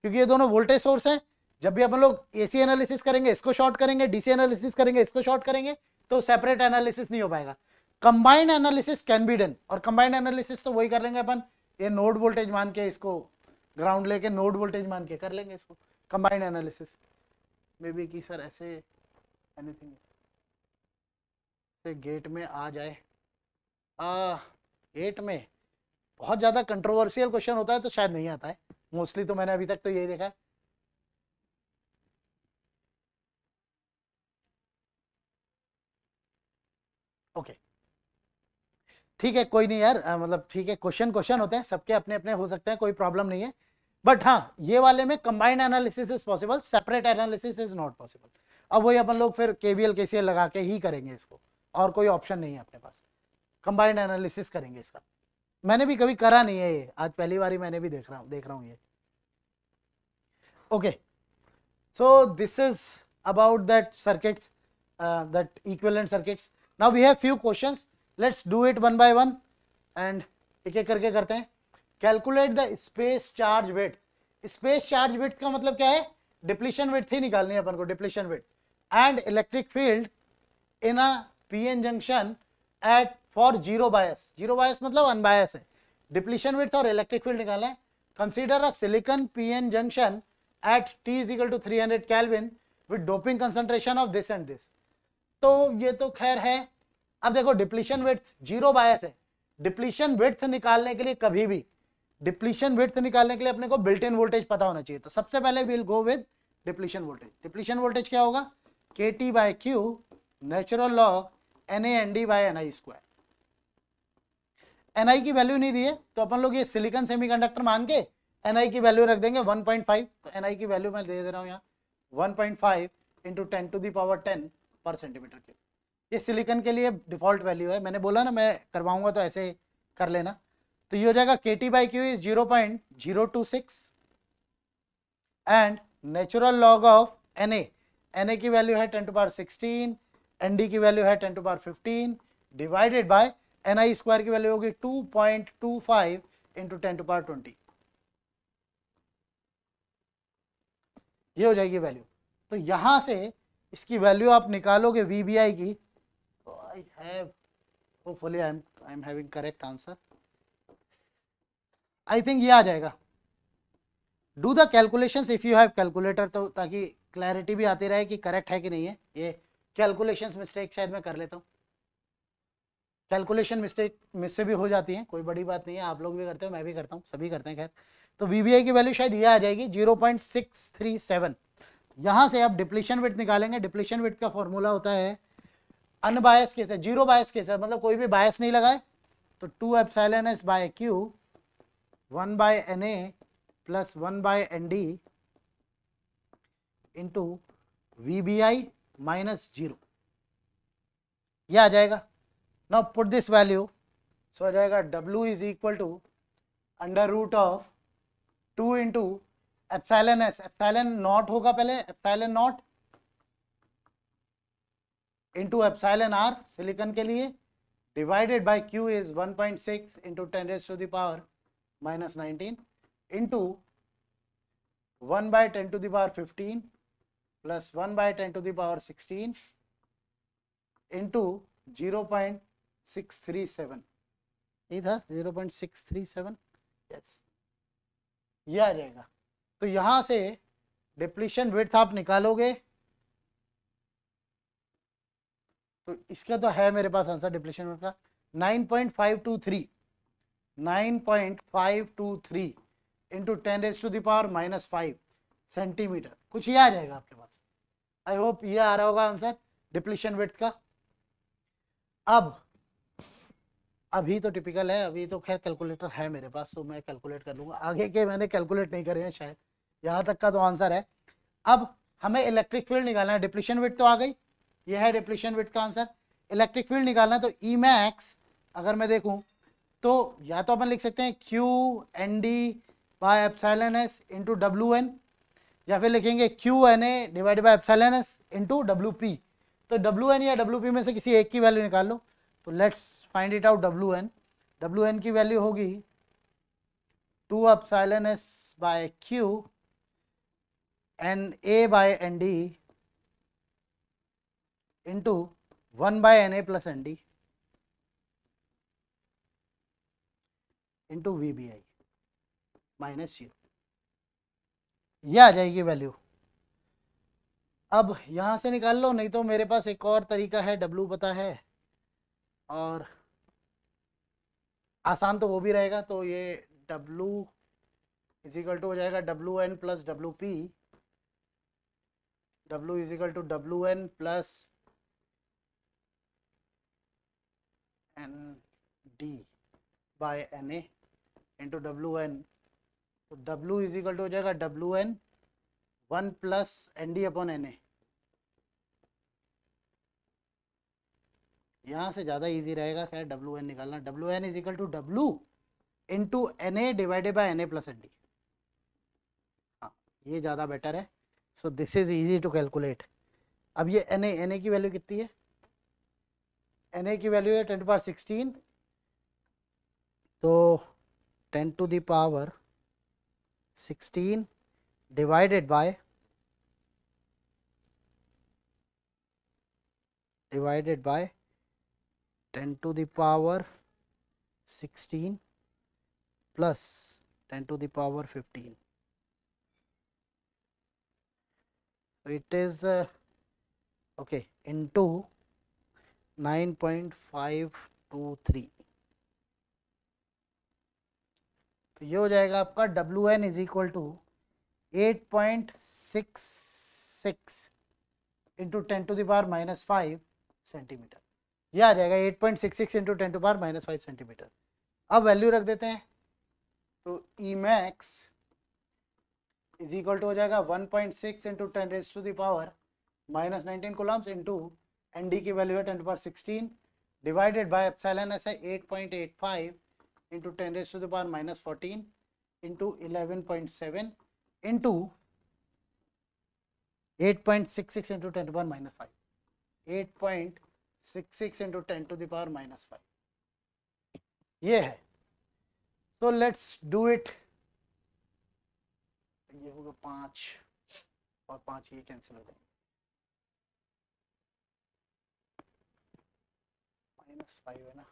क्योंकि ये दोनों वोल्टेज सोर्स हैं जब भी अपन लोग एसी एनालिसिस करेंगे इसको शॉर्ट करेंगे डीसी एनालिसिस करेंगे इसको शॉर्ट करेंगे तो सेपरेट एनालिसिस नहीं हो पाएगा combined analysis can be done और कंबाइंड एनालिसिस तो वही कर लेंगे अपन ये नोड वोल्टेज मान के इसको ग्राउंड लेके नोड वोल्टेज मान के कर लेंगे इसको कंबाइंड एनालिसिस मे बी कि सर ऐसे एनीथिंग से गेट में आ जाए आ, गेट में बहुत ज़्यादा कंट्रोवर्शियल क्वेश्चन होता है तो शायद नहीं आता है मोस्टली तो मैंने अभी तक तो यही देखा है ठीक है कोई नहीं यार आ, मतलब ठीक है क्वेश्चन क्वेश्चन होते हैं सबके अपने अपने हो सकते हैं कोई प्रॉब्लम नहीं है बट हाँ ये वाले में combined analysis is possible separate analysis is not possible अब वही अपन लोग फिर के बी एल के सी एल लगा के ही करेंगे इसको और कोई ऑप्शन नहीं है अपने पास कंबाइंड एनालिसिस करेंगे इसका मैंने भी कभी करा नहीं है ये आज पहली बार मैंने भी देख रहा हूँ देख रहा हूँ ये okay so this is about that circuits that equivalent circuits now we have few questions let's do it one by one and एक एक करके करते हैं calculate the space charge width space charge width का मतलब क्या है डिप्लीशन वेट थी निकालनी है अपन को depletion width and electric field in a PN junction at for zero bias zero bias मतलब अनबायस है डिप्लीशन वेट और इलेक्ट्रिक फील्ड निकालना है consider a silicon PN junction at T is equal to three hundred kelvin with doping concentration of this and this तो ये तो खैर है अब देखो डिप्लीशन विथ जीरो बायस है डिप्लीशन विथ निकालने के लिए कभी भी डिप्लीशन विथ निकालने के लिए अपने को बिल्ट इन वोल्टेज पता होना चाहिए तो सबसे पहले will go with depletion voltage depletion voltage क्या होगा K T by Q natural log N A N D by N I square N I की वैल्यू नहीं दी है तो अपन लोग ये सिलिकॉन सेमीकंडक्टर मान के एन आई की वैल्यू रख देंगे 1.5 तो एन आई की वैल्यू मैं दे दे रहा हूँ यहाँ 1.5 point five into ten to the power ten per centimetre cube ये सिलिकन के लिए डिफ़ॉल्ट वैल्यू है मैंने बोला ना मैं करवाऊंगा तो ऐसे कर लेना तो ये हो जाएगा K T by Q is zero point zero two six and natural log of N A N A की वैल्यू है ten to power sixteen N D की वैल्यू है ten to power fifteen divided by N I square की value होगी two point two five into ten to power twenty ये हो जाएगी value तो यहां से इसकी वैल्यू आप निकालोगे वी की I have hopefully I am I am having correct answer. I think ये आ जाएगा do the calculations if you have calculator तो ताकि क्लैरिटी भी आती रहे कि करेक्ट है कि नहीं है ये कैलकुलेशंस मिस्टेक शायद मैं कर लेता हूँ कैलकुलेशन मिस्टेक मिससे भी हो जाती है कोई बड़ी बात नहीं है आप लोग भी करते हो मैं भी करता हूँ सभी करते हैं खैर तो वी की वैल्यू शायद ये आ जाएगी 0.637 पॉइंट सिक्स थ्री सेवन यहाँ से आप डिप्लीशन विथ निकालेंगे डिप्लीशन विथ का फॉर्मूला होता है अनबायस केस है जीरो बायस केस है मतलब कोई भी बायस नहीं लगाए तो two epsilon S by Q one by N A plus one by N D into V B I minus zero आ जाएगा now put this value so आ जाएगा W is equal to under root of two into epsilon S epsilon naught होगा पहले epsilon naught into epsilon R silicon के लिए divided by Q is one point six into ten raise to the power minus nineteen into one by ten to the power fifteen plus one by ten to the power sixteen into zero point six three seven इधर zero point six three seven yes ये आ जाएगा तो यहाँ से depletion with आप निकालोगे तो इसका तो है मेरे पास आंसर डिप्लेशन का nine point five two three nine point five two three into ten raise to minus five centimetre कुछ ये आ जाएगा आपके पास आई होप ये आ रहा होगा आंसर डिप्लेशन वेट का अब अभी तो टिपिकल है अभी तो खैर कैलकुलेटर है मेरे पास तो मैं कैलकुलेट कर लूँगा आगे के मैंने कैलकुलेट नहीं करे हैं शायद यहाँ तक का तो आंसर है अब हमें इलेक्ट्रिक फील्ड निकालना है डिप्लीशन वेट तो आ गई ये है डिप्लीशन विथ का आंसर इलेक्ट्रिक फील्ड निकालना है तो ई मैक्स अगर मैं देखूं तो या तो अपन लिख सकते हैं Q N D by epsilon S into W N या फिर लिखेंगे Q N A divide by epsilon S into W P तो डब्ल्यू एन या डब्ल्यू पी में से किसी एक की वैल्यू निकाल लो तो let's find it out W N W N की वैल्यू होगी two N S by Q N A by N D into one by N A plus N D into V B I minus U ये आ जाएगी value अब यहाँ से निकाल लो नहीं तो मेरे पास एक और तरीका है डब्लू पता है और आसान तो वो भी रहेगा तो ये डब्लू इजिकल टू हो जाएगा W N plus W P W is equal to W N plus N by N A into W N तो डब्ल्यू इज इक्वल टू हो जाएगा W N one plus N D upon N A यहाँ से ज़्यादा easy रहेगा खैर W N निकालना W N is equal to W into N A divided by N A plus N D हाँ ये ज़्यादा बेटर है so this is easy to calculate अब ये एन ए एन ए की वैल्यू कितनी है एन ए की वैल्यू है टेन टू पावर सिक्सटीन तो ten to the power sixteen divided by divided by ten to the power sixteen plus ten to the power fifteen it is okay into 9.523 तो ये हो जाएगा आपका W N is equal to eight point six six into ten to the power minus five centimetre ये आ जाएगा eight point six six into ten to power minus five centimetre अब value रख देते हैं तो E max is equal to हो जाएगा one point six into ten raise to the power minus nineteen coulombs into N D की value है ten power sixteen divided by epsilon S है eight point eight five into ten raise to the power minus fourteen into eleven point seven into eight point six six into ten to power minus five eight point six six into ten to the power minus five ये है so let's do it ये होगा पाँच और पाँच ये cancel हो जाएंगे माइनस फाइव है ना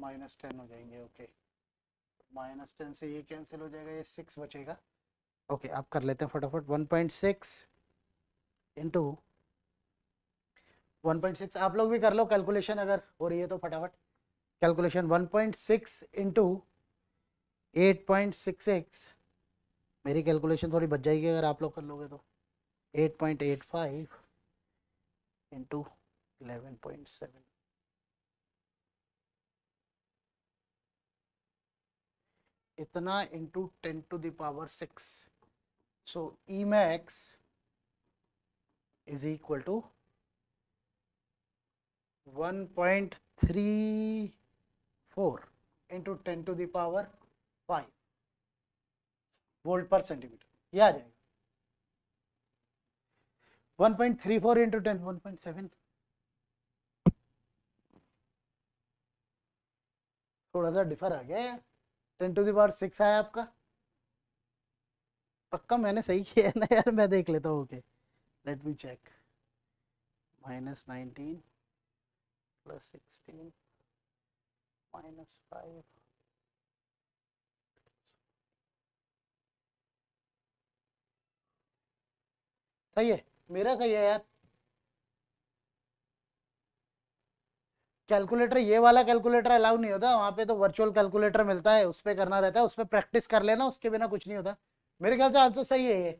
माइनस टेन हो जाएंगे ओके माइनस टेन से ये कैंसिल हो जाएगा ये सिक्स बचेगा ओके आप कर लेते हैं फटाफट one point six into one point six आप लोग भी कर लो कैलकुलेशन अगर हो रही है तो फटाफट calculation one point six into eight point six six मेरी कैलकुलेशन थोड़ी बच जाएगी अगर आप लोग कर लोगे तो eight point eight five into 11.7. इतना into 10 to the power 6. So E max is equal to 1.34 into 10 to the power 5 volt per centimetre ये आ जाएगा one point three four into ten one point seven थोड़ा सा differ आ गया ten to the power six आया आपका पक्का मैंने सही किया ना यार मैं देख लेता हूँ okay let me check minus nineteen plus sixteen minus five सही है मेरा सही है यार कैलकुलेटर ये वाला कैलकुलेटर अलाउ नहीं होता वहां पे तो वर्चुअल कैलकुलेटर मिलता है उस पर करना रहता है उस पर प्रैक्टिस कर लेना उसके बिना कुछ नहीं होता मेरे ख्याल से आंसर सही है ये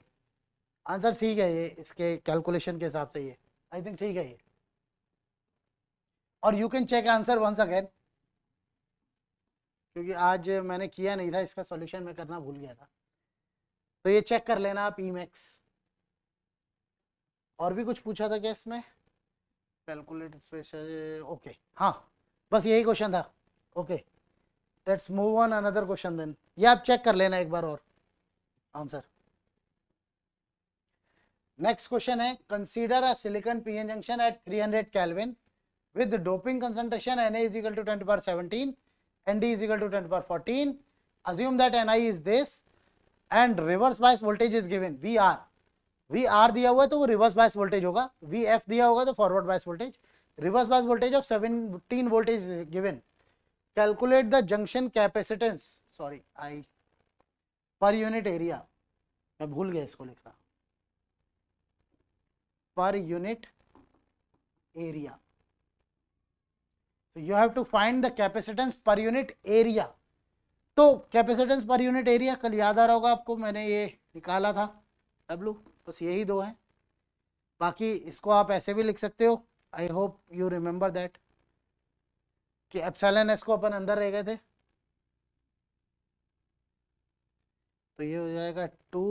आंसर ठीक है ये इसके कैलकुलेशन के हिसाब से ये आई थिंक ठीक है ये और you can check answer once again क्योंकि आज मैंने किया नहीं था इसका सॉल्यूशन मैं करना भूल गया था तो ये चेक कर लेना आप ई मैक्स और भी कुछ पूछा था क्या इसमें कैलकुलेट स्पेशल ओके हाँ बस यही क्वेश्चन था okay let's move on another question then ये आप चेक कर लेना एक बार और आंसर नेक्स्ट क्वेश्चन है consider a silicon PN junction at 300 hundred kelvin with doping concentration N is two twenty power seventeen N D is equal to twenty power fourteen assume that N is this and reverse bias voltage is given V R V R दिया हुआ है तो वो reverse bias voltage होगा V F दिया होगा तो forward bias voltage reverse bias voltage of seventeen voltage is given calculate the junction capacitance sorry I per unit area मैं भूल गया इसको लिखना पर यूनिट एरिया तो you have to find the capacitance पर यूनिट एरिया तो capacitance पर unit area कल याद आ रहा होगा आपको मैंने ये निकाला था डब्लू बस यही दो हैं बाकी इसको आप ऐसे भी लिख सकते हो I hope you remember that कि एप्सलन एस को अपन अंदर रह गए थे तो ये हो जाएगा टू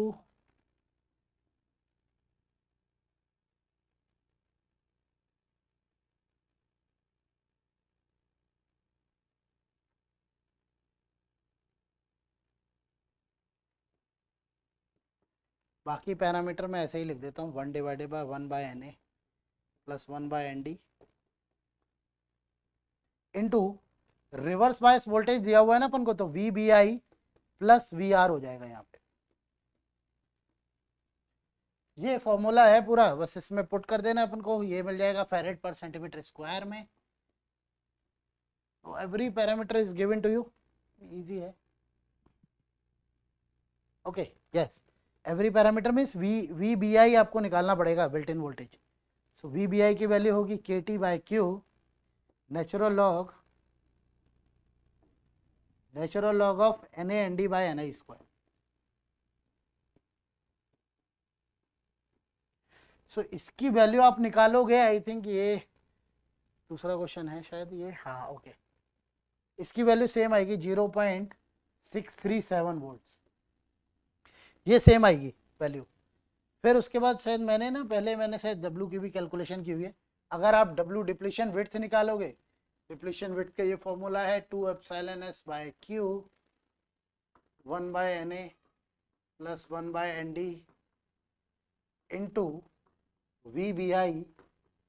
बाकी पैरामीटर मैं ऐसे ही लिख देता हूँ one divided by one by N A plus one by N D into reverse bias voltage दिया हुआ है ना अपन को तो V B I plus V R हो जाएगा यहाँ पे ये फॉर्मूला है पूरा बस इसमें पुट कर देना अपन को ये मिल जाएगा फेरेट पर सेंटीमीटर स्क्वायर में तो every parameter is given to you easy है okay yes every parameter means V V B I आपको निकालना पड़ेगा built in voltage so V B I की वैल्यू होगी K T by Q natural log natural log of N A N D by N I square so इसकी value आप निकालोगे I think ये दूसरा क्वेश्चन है शायद ये हाँ ओके okay. इसकी वैल्यू सेम आएगी zero point six three seven volts ये सेम आएगी वैल्यू फिर उसके बाद शायद मैंने ना पहले मैंने शायद डब्ल्यू की भी कैलकुलेशन की हुई है अगर आप डब्ल्यू डिप्लीशन विथ निकालोगे डिप्लीशन विथ का ये फॉर्मूला है two F N S by Q one by N A plus one by N D into V B I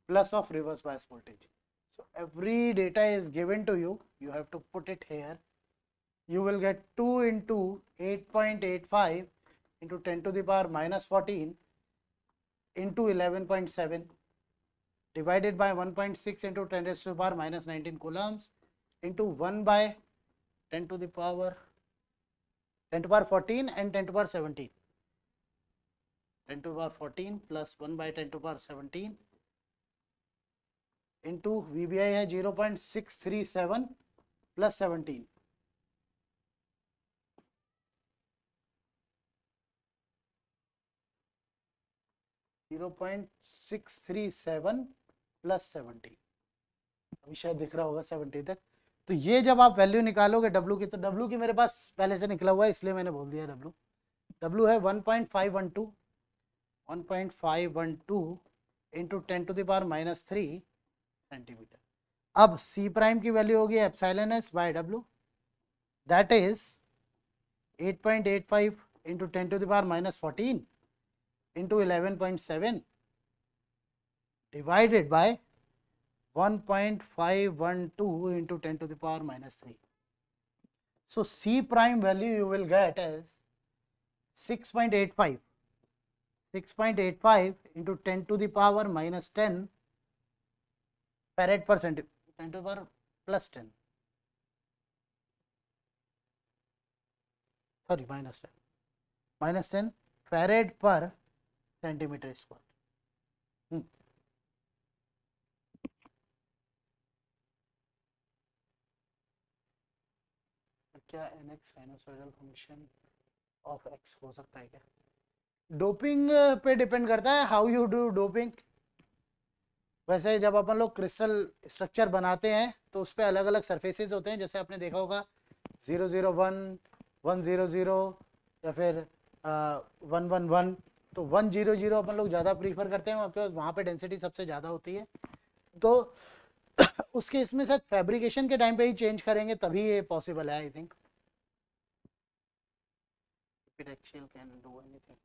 plus of reverse voltage so every data is given to you you have to put it here you will get two into eight point eight five into 10 to the power minus 14 into 11.7 divided by 1.6 into 10 raised to the power minus 19 coulombs into 1 by 10 to the power 10 to the power 14 and 10 to the power 17. 10 to the power 14 plus 1 by 10 to the power 17 into VBI is 0.637 plus 17. 0.637 plus 70 अभी शायद दिख रहा होगा 70 तक तो ये जब आप वैल्यू निकालोगे W की तो W की मेरे पास पहले से निकला हुआ है इसलिए मैंने बोल दिया W W है 1.512 1.512 into ten to the power minus three centimetre अब C प्राइम की वैल्यू होगी epsilon S by W that is 8.85 point eight five into ten to the power minus fourteen into 11.7 divided by 1.512 into 10 to the power minus 3. So, C prime value you will get as 6.85, 6.85 into 10 to the power minus 10 farad per cent, 10 to the power plus 10, sorry minus 10, minus 10 farad per centimetre square hmm. तो क्या N X sinusoidal function of X हो सकता है क्या doping पे depend करता है how you do doping वैसे जब अपन लोग क्रिस्टल स्ट्रक्चर बनाते हैं तो उस पर अलग अलग सरफेसेस होते हैं जैसे आपने देखा होगा zero zero one one zero zero या फिर वन वन वन तो वन जीरो जीरो अपन लोग ज़्यादा प्रीफर करते हैं क्योंकि वहाँ, वहाँ पे डेंसिटी सबसे ज़्यादा होती है तो <coughs> उसके इसमें शायद फैब्रिकेशन के टाइम पे ही चेंज करेंगे तभी ये पॉसिबल है I think can do anything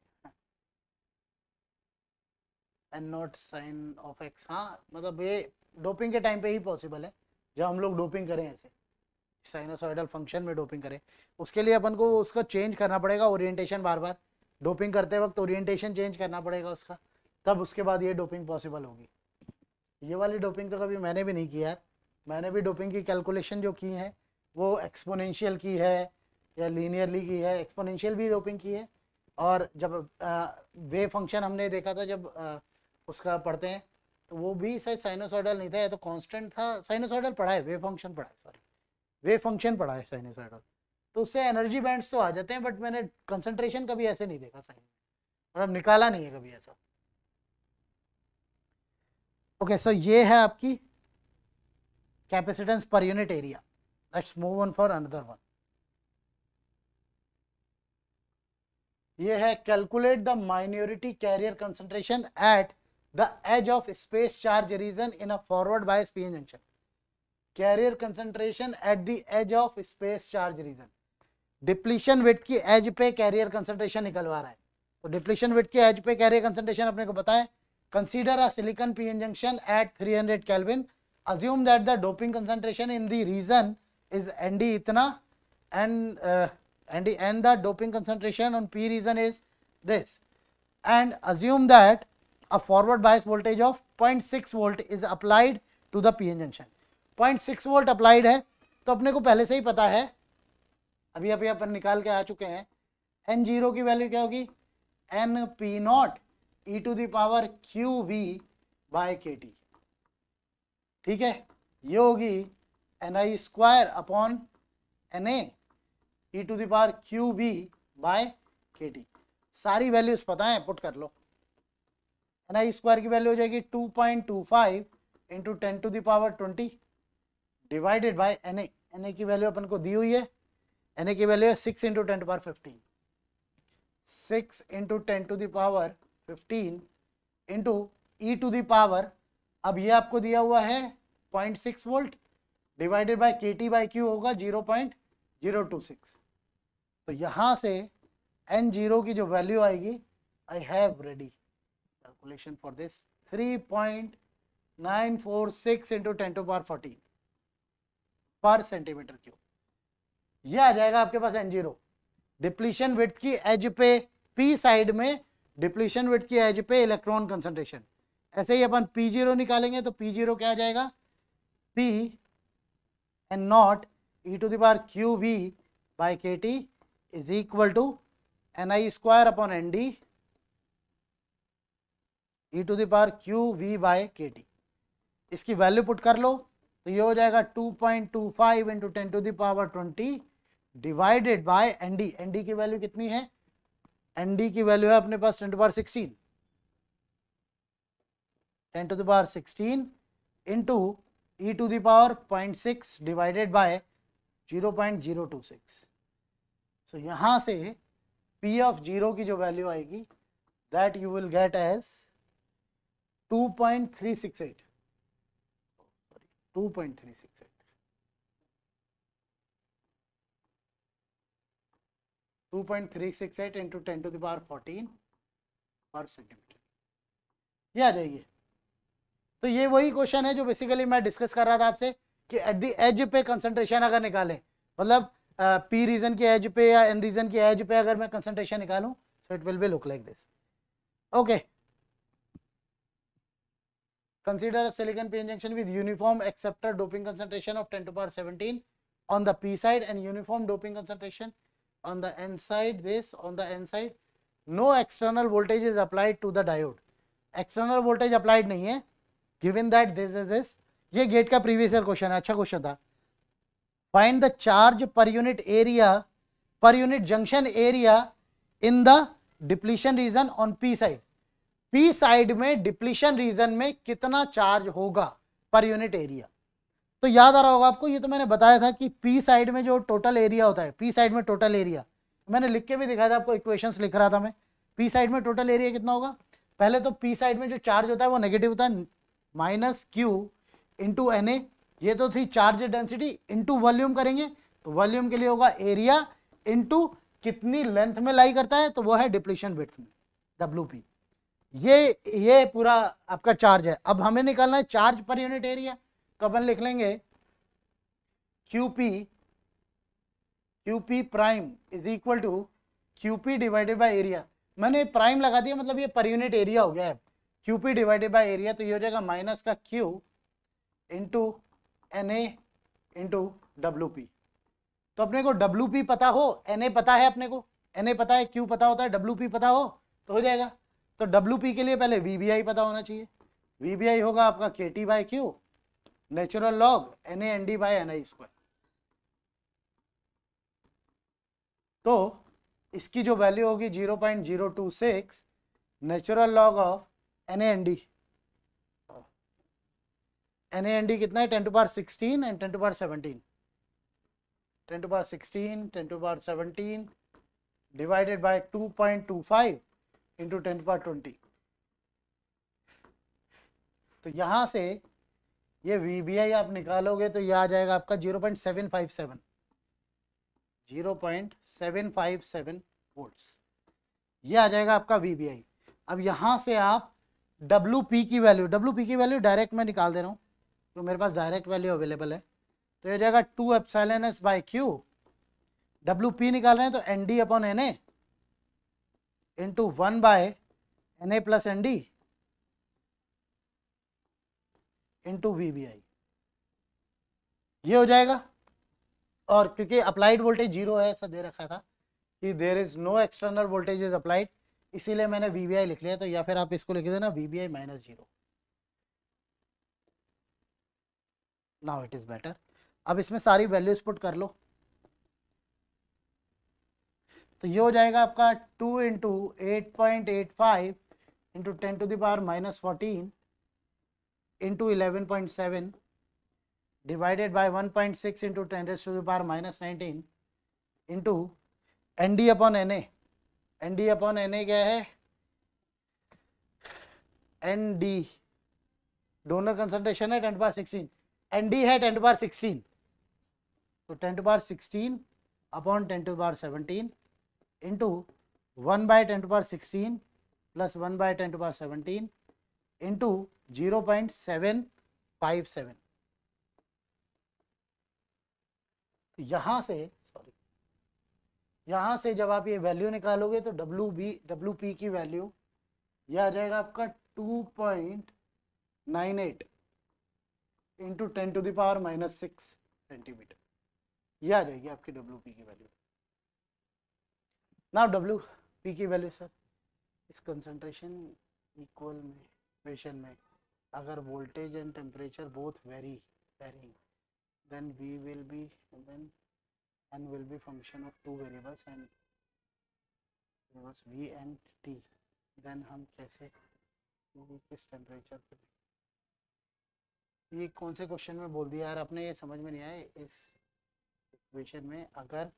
not sine of X हाँ मतलब ये डोपिंग के टाइम पे ही पॉसिबल है जब हम लोग डोपिंग करें ऐसे साइनोसॉइडल फंक्शन में डोपिंग करें उसके लिए अपन को उसका चेंज करना पड़ेगा ओरिएंटेशन बार बार डोपिंग करते वक्त ओरिएंटेशन चेंज करना पड़ेगा उसका तब उसके बाद ये डोपिंग पॉसिबल होगी ये वाली डोपिंग तो कभी मैंने भी नहीं की है मैंने भी डोपिंग की कैलकुलेशन जो की है वो एक्सपोनेंशियल की है या लीनियरली की है एक्सपोनेंशियल भी डोपिंग की है और जब वे फंक्शन हमने देखा था जब आ, उसका पढ़ते हैं तो वो भी शायद साइनोसॉइडल नहीं था या तो कांस्टेंट था साइनोसॉइडल पढ़ा है वे फंक्शन पढ़ा है सॉरी वे फंक्शन पढ़ा है साइनोसॉइडल तो उससे एनर्जी बैंड्स तो आ जाते हैं बट मैंने कंसंट्रेशन कभी ऐसे नहीं देखा साइन मतलब निकाला नहीं है कभी ऐसा ओके सो ये है आपकी कैपेसिटेंस पर unit area let's move on for another one ये है calculate the minority carrier concentration at the edge of space charge region in a forward bias p n junction carrier concentration at the edge of space charge region depletion width की edge पे carrier concentration निकलवा रहा है तो depletion width की edge पे carrier concentration अपने को बताएं consider a silicon P junction at 300 hundred assume that the doping concentration in the region is ND इतना and ND and the doping concentration on P region is this and assume that a forward bias voltage of point six volt is applied to the P N junction point six volt applied है तो अपने को पहले से ही पता है अभी अभी अपन निकाल के आ चुके हैं एन जीरो की वैल्यू क्या होगी N P naught E to the power Q V by K T ठीक है ये होगी N I square upon N A E to the power Q V by K T सारी वैल्यूज पता है पुट कर लो एन आई स्क्वायर की वैल्यू हो जाएगी two point two five into ten to the power twenty divided by N A N A की value अपन को दी हुई है यानी की वैल्यू है six into ten to power fifteen six into ten to the power fifteen into E to the power अब ये आपको दिया हुआ है point six volt divided by K T by Q होगा zero point zero two six तो यहाँ से एन जीरो की जो वैल्यू आएगी I have ready calculation for this three point nine four six into ten to power fourteen per centimetre cube ये आ जाएगा आपके पास एन जीरो डिप्लीशन विथ की एज पे पी साइड में डिप्लीशन विथ की एज पे इलेक्ट्रॉन कंसंट्रेशन ऐसे ही अपन पी जीरो निकालेंगे तो पी जीरो क्या आ जाएगा P N naught E to the power Q V by K T is equal to N I square upon N D E to the power Q V by K T इसकी value put कर लो तो ये हो जाएगा two point two five into ten to the power twenty divided by ND ND की value कितनी है एनडी की वैल्यू है अपने पास ten to power sixteen ten to the power sixteen into E to the power point six divided by zero point zero two six so यहां से P of zero की जो वैल्यू आएगी that you will get as two point three six eight sorry two point three six eight two point three six eight into ten to the power fourteen per centimetre ये आ जाइए तो ये वही question है जो बेसिकली मैं डिस्कस कर रहा था आपसे कि एट द एज पे कंसंट्रेशन अगर निकालें मतलब पी रीजन के एज पे या एन रीजन के एज पे अगर मैं कंसंट्रेशन निकालूं so it will be look like this okay consider silicon P n junction with uniform uniform doping concentration of of 10 to power 17 on the p side and uniform doping concentration on the n side this on the n side no external voltage is applied to the diode external voltage applied nahi hai given that this is this ye gate ka previous year question hai acha question tha find the charge per unit area per unit junction area in the depletion region on p side p side mein depletion region mein kitna charge hoga per unit area तो याद आ रहा होगा आपको ये तो मैंने बताया था कि पी साइड में जो टोटल एरिया होता है पी साइड में टोटल तो एरिया मैंने लिख के भी दिखाया था आपको इक्वेशंस लिख रहा था मैं पी साइड में टोटल एरिया कितना होगा पहले तो पी साइड में जो चार्ज होता है वो नेगेटिव होता है minus Q into N A ये तो थी चार्ज डेंसिटी इंटू वॉल्यूम करेंगे तो वॉल्यूम के लिए होगा एरिया इंटू कितनी लेंथ में लाई करता है तो वो है डिप्लीशन विथ में डब्ल्यू ये ये पूरा आपका चार्ज है अब हमें निकालना है चार्ज पर यूनिट एरिया तो अपन लिख लेंगे Q P Q P prime is equal to Q P divided by area मैंने प्राइम लगा दिया मतलब ये पर यूनिट एरिया हो गया है Q P divided by area तो ये हो जाएगा माइनस का Q into N A into W P तो अपने को डब्ल्यू पी पता हो एन ए पता है अपने को एन ए पता है क्यू पता होता है डब्ल्यू पी पता हो तो हो जाएगा तो डब्ल्यू पी के लिए पहले वी बी आई पता होना चाहिए वी बी आई होगा आपका K T by Q natural log N A N D by N I square तो इसकी जो वैल्यू होगी zero point zero two six natural log of N A N D N A N D कितना है ten to power sixteen and ten to power seventeen ten to power sixteen ten to power seventeen divided by two point two five into ten to power twenty तो यहां से ये we आप निकालोगे तो ये आ जाएगा आपका zero point seven five seven zero point seven five seven volts ये आ जाएगा आपका वी अब यहाँ से आप डब्ल्यू पी की वैल्यू डब्ल्यू पी की वैल्यू डायरेक्ट मैं निकाल दे रहा हूँ तो मेरे पास डायरेक्ट वैल्यू अवेलेबल है तो ये जाएगा two N S by Q W P निकाल रहे हैं तो N D upon N A into one by N A plus N D into V B I ये हो जाएगा और क्योंकि अप्लाइड वोल्टेज जीरो है ऐसा दे रखा था कि there is no external voltage is applied इसीलिए मैंने वी बी आई लिख लिया तो या फिर आप इसको लिख देना V B I minus zero now it is better अब इसमें सारी वैल्यूज पुट कर लो तो ये हो जाएगा आपका two into eight point eight five into ten to the power minus fourteen into 11.7 divided by 1.6 into 10 raised to the power minus 19 into D upon N N D upon N क्या है N D donor concentration है ten power sixteen N D है ten power sixteen तो ten to power sixteen upon ten to power seventeen into one by ten to power sixteen plus one by ten to power seventeen into 0.757 यहां से sorry यहां से जब आप ये वैल्यू निकालोगे तो डब्ल्यू बी डब्ल्यू पी की वैल्यू ये आ जाएगा आपका two point nine eight into ten to the power minus six centimetre ये आ जाएगी आपकी डब्ल्यू पी की वैल्यू ना डब्ल्यू पी की वैल्यू सर इस कंसंट्रेशन इक्वल में इक्वेशन में अगर voltage and temperature both vary vary then we will be then N will be function of two variables and variables V and T then हम कैसे किस temperature पर ये कौन से क्वेश्चन में बोल दिया यार आपने ये समझ में नहीं आए इस इक्वेशन में अगर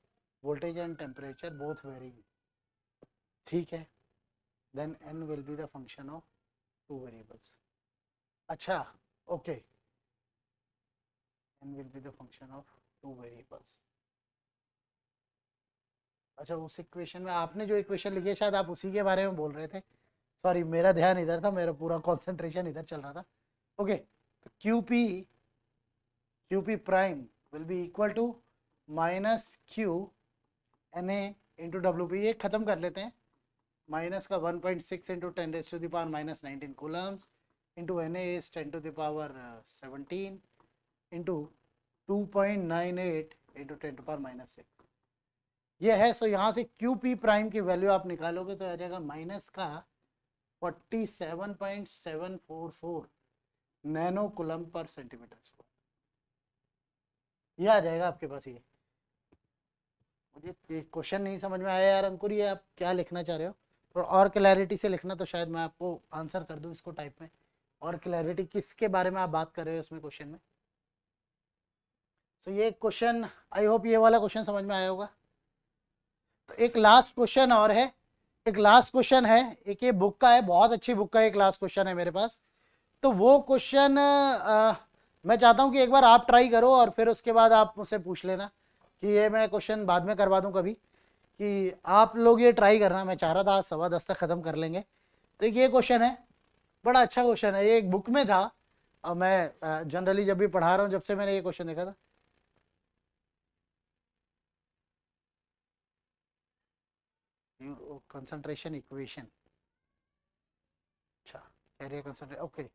voltage and temperature both vary ठीक है then N will be the function of two variables acha okay n will be the function of two variables अच्छा उस इक्वेशन में आपने जो इक्वेशन लिखी है शायद आप उसी के बारे में बोल रहे थे सॉरी मेरा ध्यान इधर था मेरा पूरा कंसंट्रेशन इधर चल रहा था ओके तो Q P Q P prime will be equal to minus Q N A into W P ये ख़त्म कर लेते हैं माइनस का 1.6 point six into ten raise to the power minus nineteen coulombs into N S ten to the power seventeen into two point nine eight into ten to power minus six ये है so यहाँ से क्यू पी प्राइम की value आप निकालोगे तो आ जाएगा माइनस का forty seven point seven four four nano coulomb per centimetre square ये आ जाएगा आपके पास ये मुझे क्वेश्चन नहीं समझ में आया यार अंकुर ये आप क्या लिखना चाह रहे हो थोड़ा और क्लैरिटी से लिखना तो शायद मैं आपको आंसर कर दूँ इसको टाइप में और क्लैरिटी किसके बारे में आप बात कर रहे हो इसमें क्वेश्चन में तो ये क्वेश्चन आई होप ये वाला क्वेश्चन समझ में आया होगा तो एक लास्ट क्वेश्चन और है एक लास्ट क्वेश्चन है एक ये बुक का है बहुत अच्छी बुक का एक लास्ट क्वेश्चन है मेरे पास तो वो क्वेश्चन मैं चाहता हूँ कि एक बार आप ट्राई करो और फिर उसके बाद आप मुझसे पूछ लेना कि ये मैं क्वेश्चन बाद में करवा दूँ कभी कि आप लोग ये ट्राई करना मैं चाह रहा था आज सवा दस तक ख़त्म कर लेंगे तो ये क्वेश्चन है बड़ा अच्छा क्वेश्चन है ये एक बुक में था और मैं जनरली जब भी पढ़ा रहा हूँ जब से मैंने ये क्वेश्चन देखा था कंसंट्रेशन इक्वेशन अच्छा एरिया कंसंट्रेशन ओके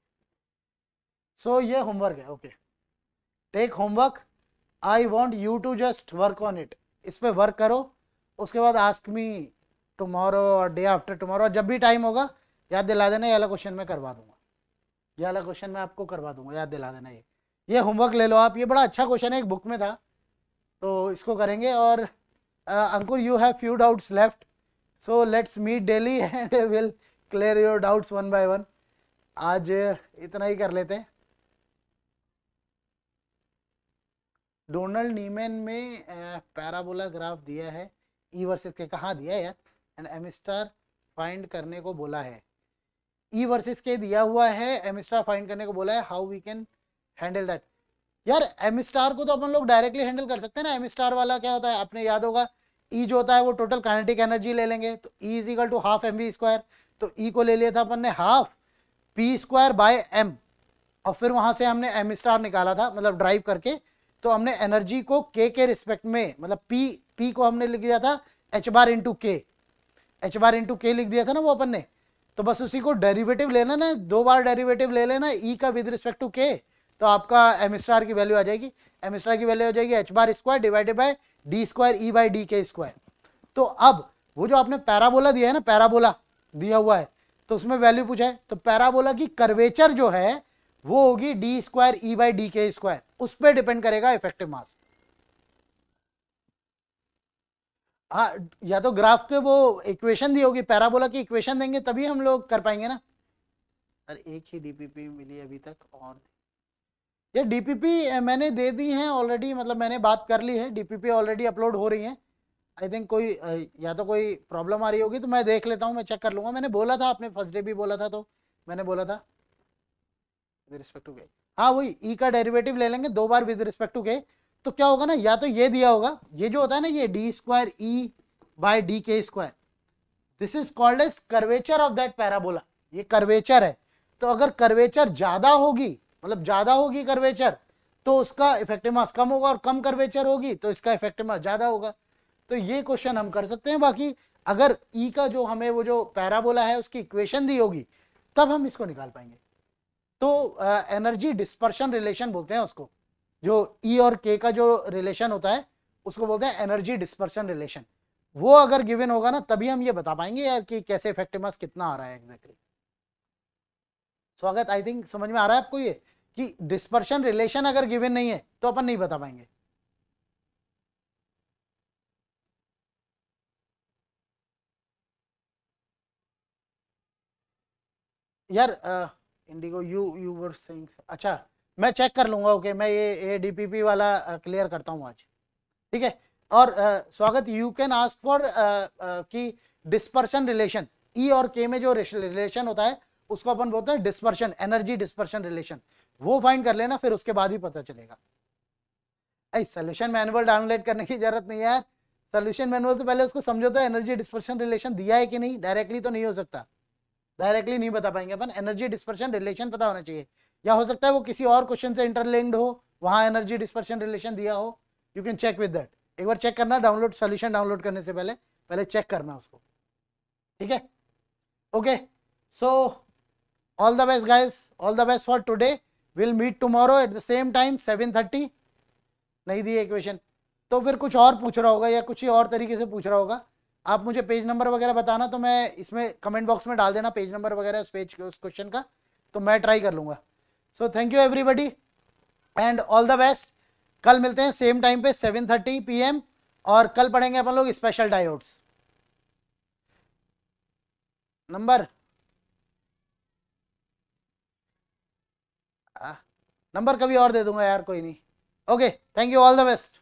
सो ये होमवर्क है okay take homework I want you to just work on it इस पर वर्क करो उसके बाद आस्क मी टुमारो और डे आफ्टर टुमारो जब भी टाइम होगा याद दिला देना ये अला क्वेश्चन मैं करवा दूंगा ये अला क्वेश्चन मैं आपको करवा दूंगा याद दिला देना ये ये होमवर्क ले लो आप ये बड़ा अच्छा क्वेश्चन है एक बुक में था तो इसको करेंगे और Ankur you have few doubts left so let's meet daily and will clear your doubts one by one आज इतना ही कर लेते हैं डोनल्ड नीमेन में पैराबोला ग्राफ दिया है ई e वर्सेस के कहाँ दिया है यार एंड एमिस्टार फाइंड करने को बोला है ई e वर्सेस के दिया हुआ है एमिस्टार फाइंड करने को बोला है how we can handle that यार एमिस्टार को तो अपन लोग डायरेक्टली हैंडल कर सकते हैं ना एमिस्टार वाला क्या होता है आपने याद होगा ई e जो होता है वो टोटल काइनेटिक एनर्जी ले लेंगे तो E is equal to half M V square तो ई e को ले लिया था अपन ने half P square by M और फिर वहां से हमने एम स्टार निकाला था मतलब ड्राइव करके तो हमने एनर्जी को के के रिस्पेक्ट में मतलब पी पी को हमने लिख दिया था H bar into K H bar into K लिख दिया था ना वो अपन ने तो बस उसी को डेरिवेटिव लेना ना दो बार डेरिवेटिव ले लेना ई e का विद रिस्पेक्ट टू के तो आपका एम स्टार की वैल्यू आ जाएगी एम स्टार की वैल्यू हो जाएगी H bar square divided by D square E by D K square तो अब वो जो आपने पैराबोला दिया है ना पैराबोला दिया हुआ है तो उसमें वैल्यू पूछा है तो पैराबोला की कर्वेचर जो है वो होगी D square E by D K square उस पर डिपेंड करेगा इफेक्टिव मास हाँ या तो ग्राफ के वो इक्वेशन दी होगी पैराबोला की इक्वेशन देंगे तभी हम लोग कर पाएंगे ना सर एक ही डीपीपी मिली अभी तक और ये डीपीपी मैंने दे दी हैं ऑलरेडी मतलब मैंने बात कर ली है डीपीपी ऑलरेडी अपलोड हो रही है आई थिंक कोई या तो कोई प्रॉब्लम आ रही होगी तो मैं देख लेता हूँ मैं चेक कर लूँगा मैंने बोला था आपने फर्स्ट डे भी बोला था तो मैंने बोला था विद रिस्पेक्ट टू के हाँ वही ई e का डेरिवेटिव ले लेंगे दो बार विद रिस्पेक्ट टू के तो क्या होगा ना या तो ये दिया होगा ये जो होता है ना ये D square E by D K square this is called as curvature of that parabola ये कर्वेचर है तो अगर कर्वेचर ज्यादा होगी मतलब ज्यादा होगी कर्वेचर तो उसका इफेक्टिव मास कम होगा और कम कर्वेचर होगी तो इसका इफेक्टिव मास ज्यादा होगा तो ये क्वेश्चन हम कर सकते हैं बाकी अगर ई e का जो हमें वो जो पैराबोला है उसकी इक्वेशन दी होगी तब हम इसको निकाल पाएंगे तो एनर्जी डिस्पर्शन रिलेशन बोलते हैं उसको जो ई e और के का जो रिलेशन होता है उसको बोलते हैं एनर्जी डिस्पर्सन रिलेशन वो अगर गिवन होगा ना तभी हम ये बता पाएंगे यार कि कैसे इफेक्टिव मास कितना आ रहा है एग्जैक्टली स्वागत आई थिंक समझ में आ रहा है आपको ये कि डिस्पर्शन रिलेशन अगर गिवन नहीं है तो अपन नहीं बता पाएंगे यार Indigo you you were saying अच्छा मैं चेक कर लूंगा ओके मैं ये ए डीपीपी वाला क्लियर करता हूँ आज ठीक है और आ, Swagat you can ask for की डिस्पर्शन रिलेशन ई और के में जो रिलेशन होता है उसको अपन बोलते हैं डिस्पर्शन एनर्जी डिस्पर्शन रिलेशन वो फाइंड कर लेना फिर उसके बाद ही पता चलेगा सोल्यूशन मैनुअल डाउनलोड करने की जरूरत नहीं है सोल्यूशन मैनुअल से पहले उसको समझो तो एनर्जी डिस्पर्शन रिलेशन दिया है कि नहीं डायरेक्टली तो नहीं हो सकता डायरेक्टली नहीं बता पाएंगे अपन एनर्जी डिस्पर्शन रिलेशन पता होना चाहिए या हो सकता है वो किसी और क्वेश्चन से इंटरलिंक्ड हो वहाँ एनर्जी डिस्पर्शन रिलेशन दिया हो you can check with that एक बार चेक करना डाउनलोड सोल्यूशन डाउनलोड करने से पहले पहले चेक करना उसको ठीक है okay so all the best guys all the best for today will meet tomorrow at the same time seven thirty नहीं दिए इक्वेशन तो फिर कुछ और पूछ रहा होगा या कुछ ही और तरीके से पूछ रहा होगा आप मुझे पेज नंबर वगैरह बताना तो मैं इसमें कमेंट बॉक्स में डाल देना पेज नंबर वगैरह उस पेज उस क्वेश्चन का तो मैं ट्राई कर लूँगा so thank you everybody and all the best कल मिलते हैं सेम टाइम पे 7:30 एम और कल पढ़ेंगे अपन लोग स्पेशल डायोड्स नंबर नंबर कभी और दे दूंगा यार कोई नहीं okay thank you all the best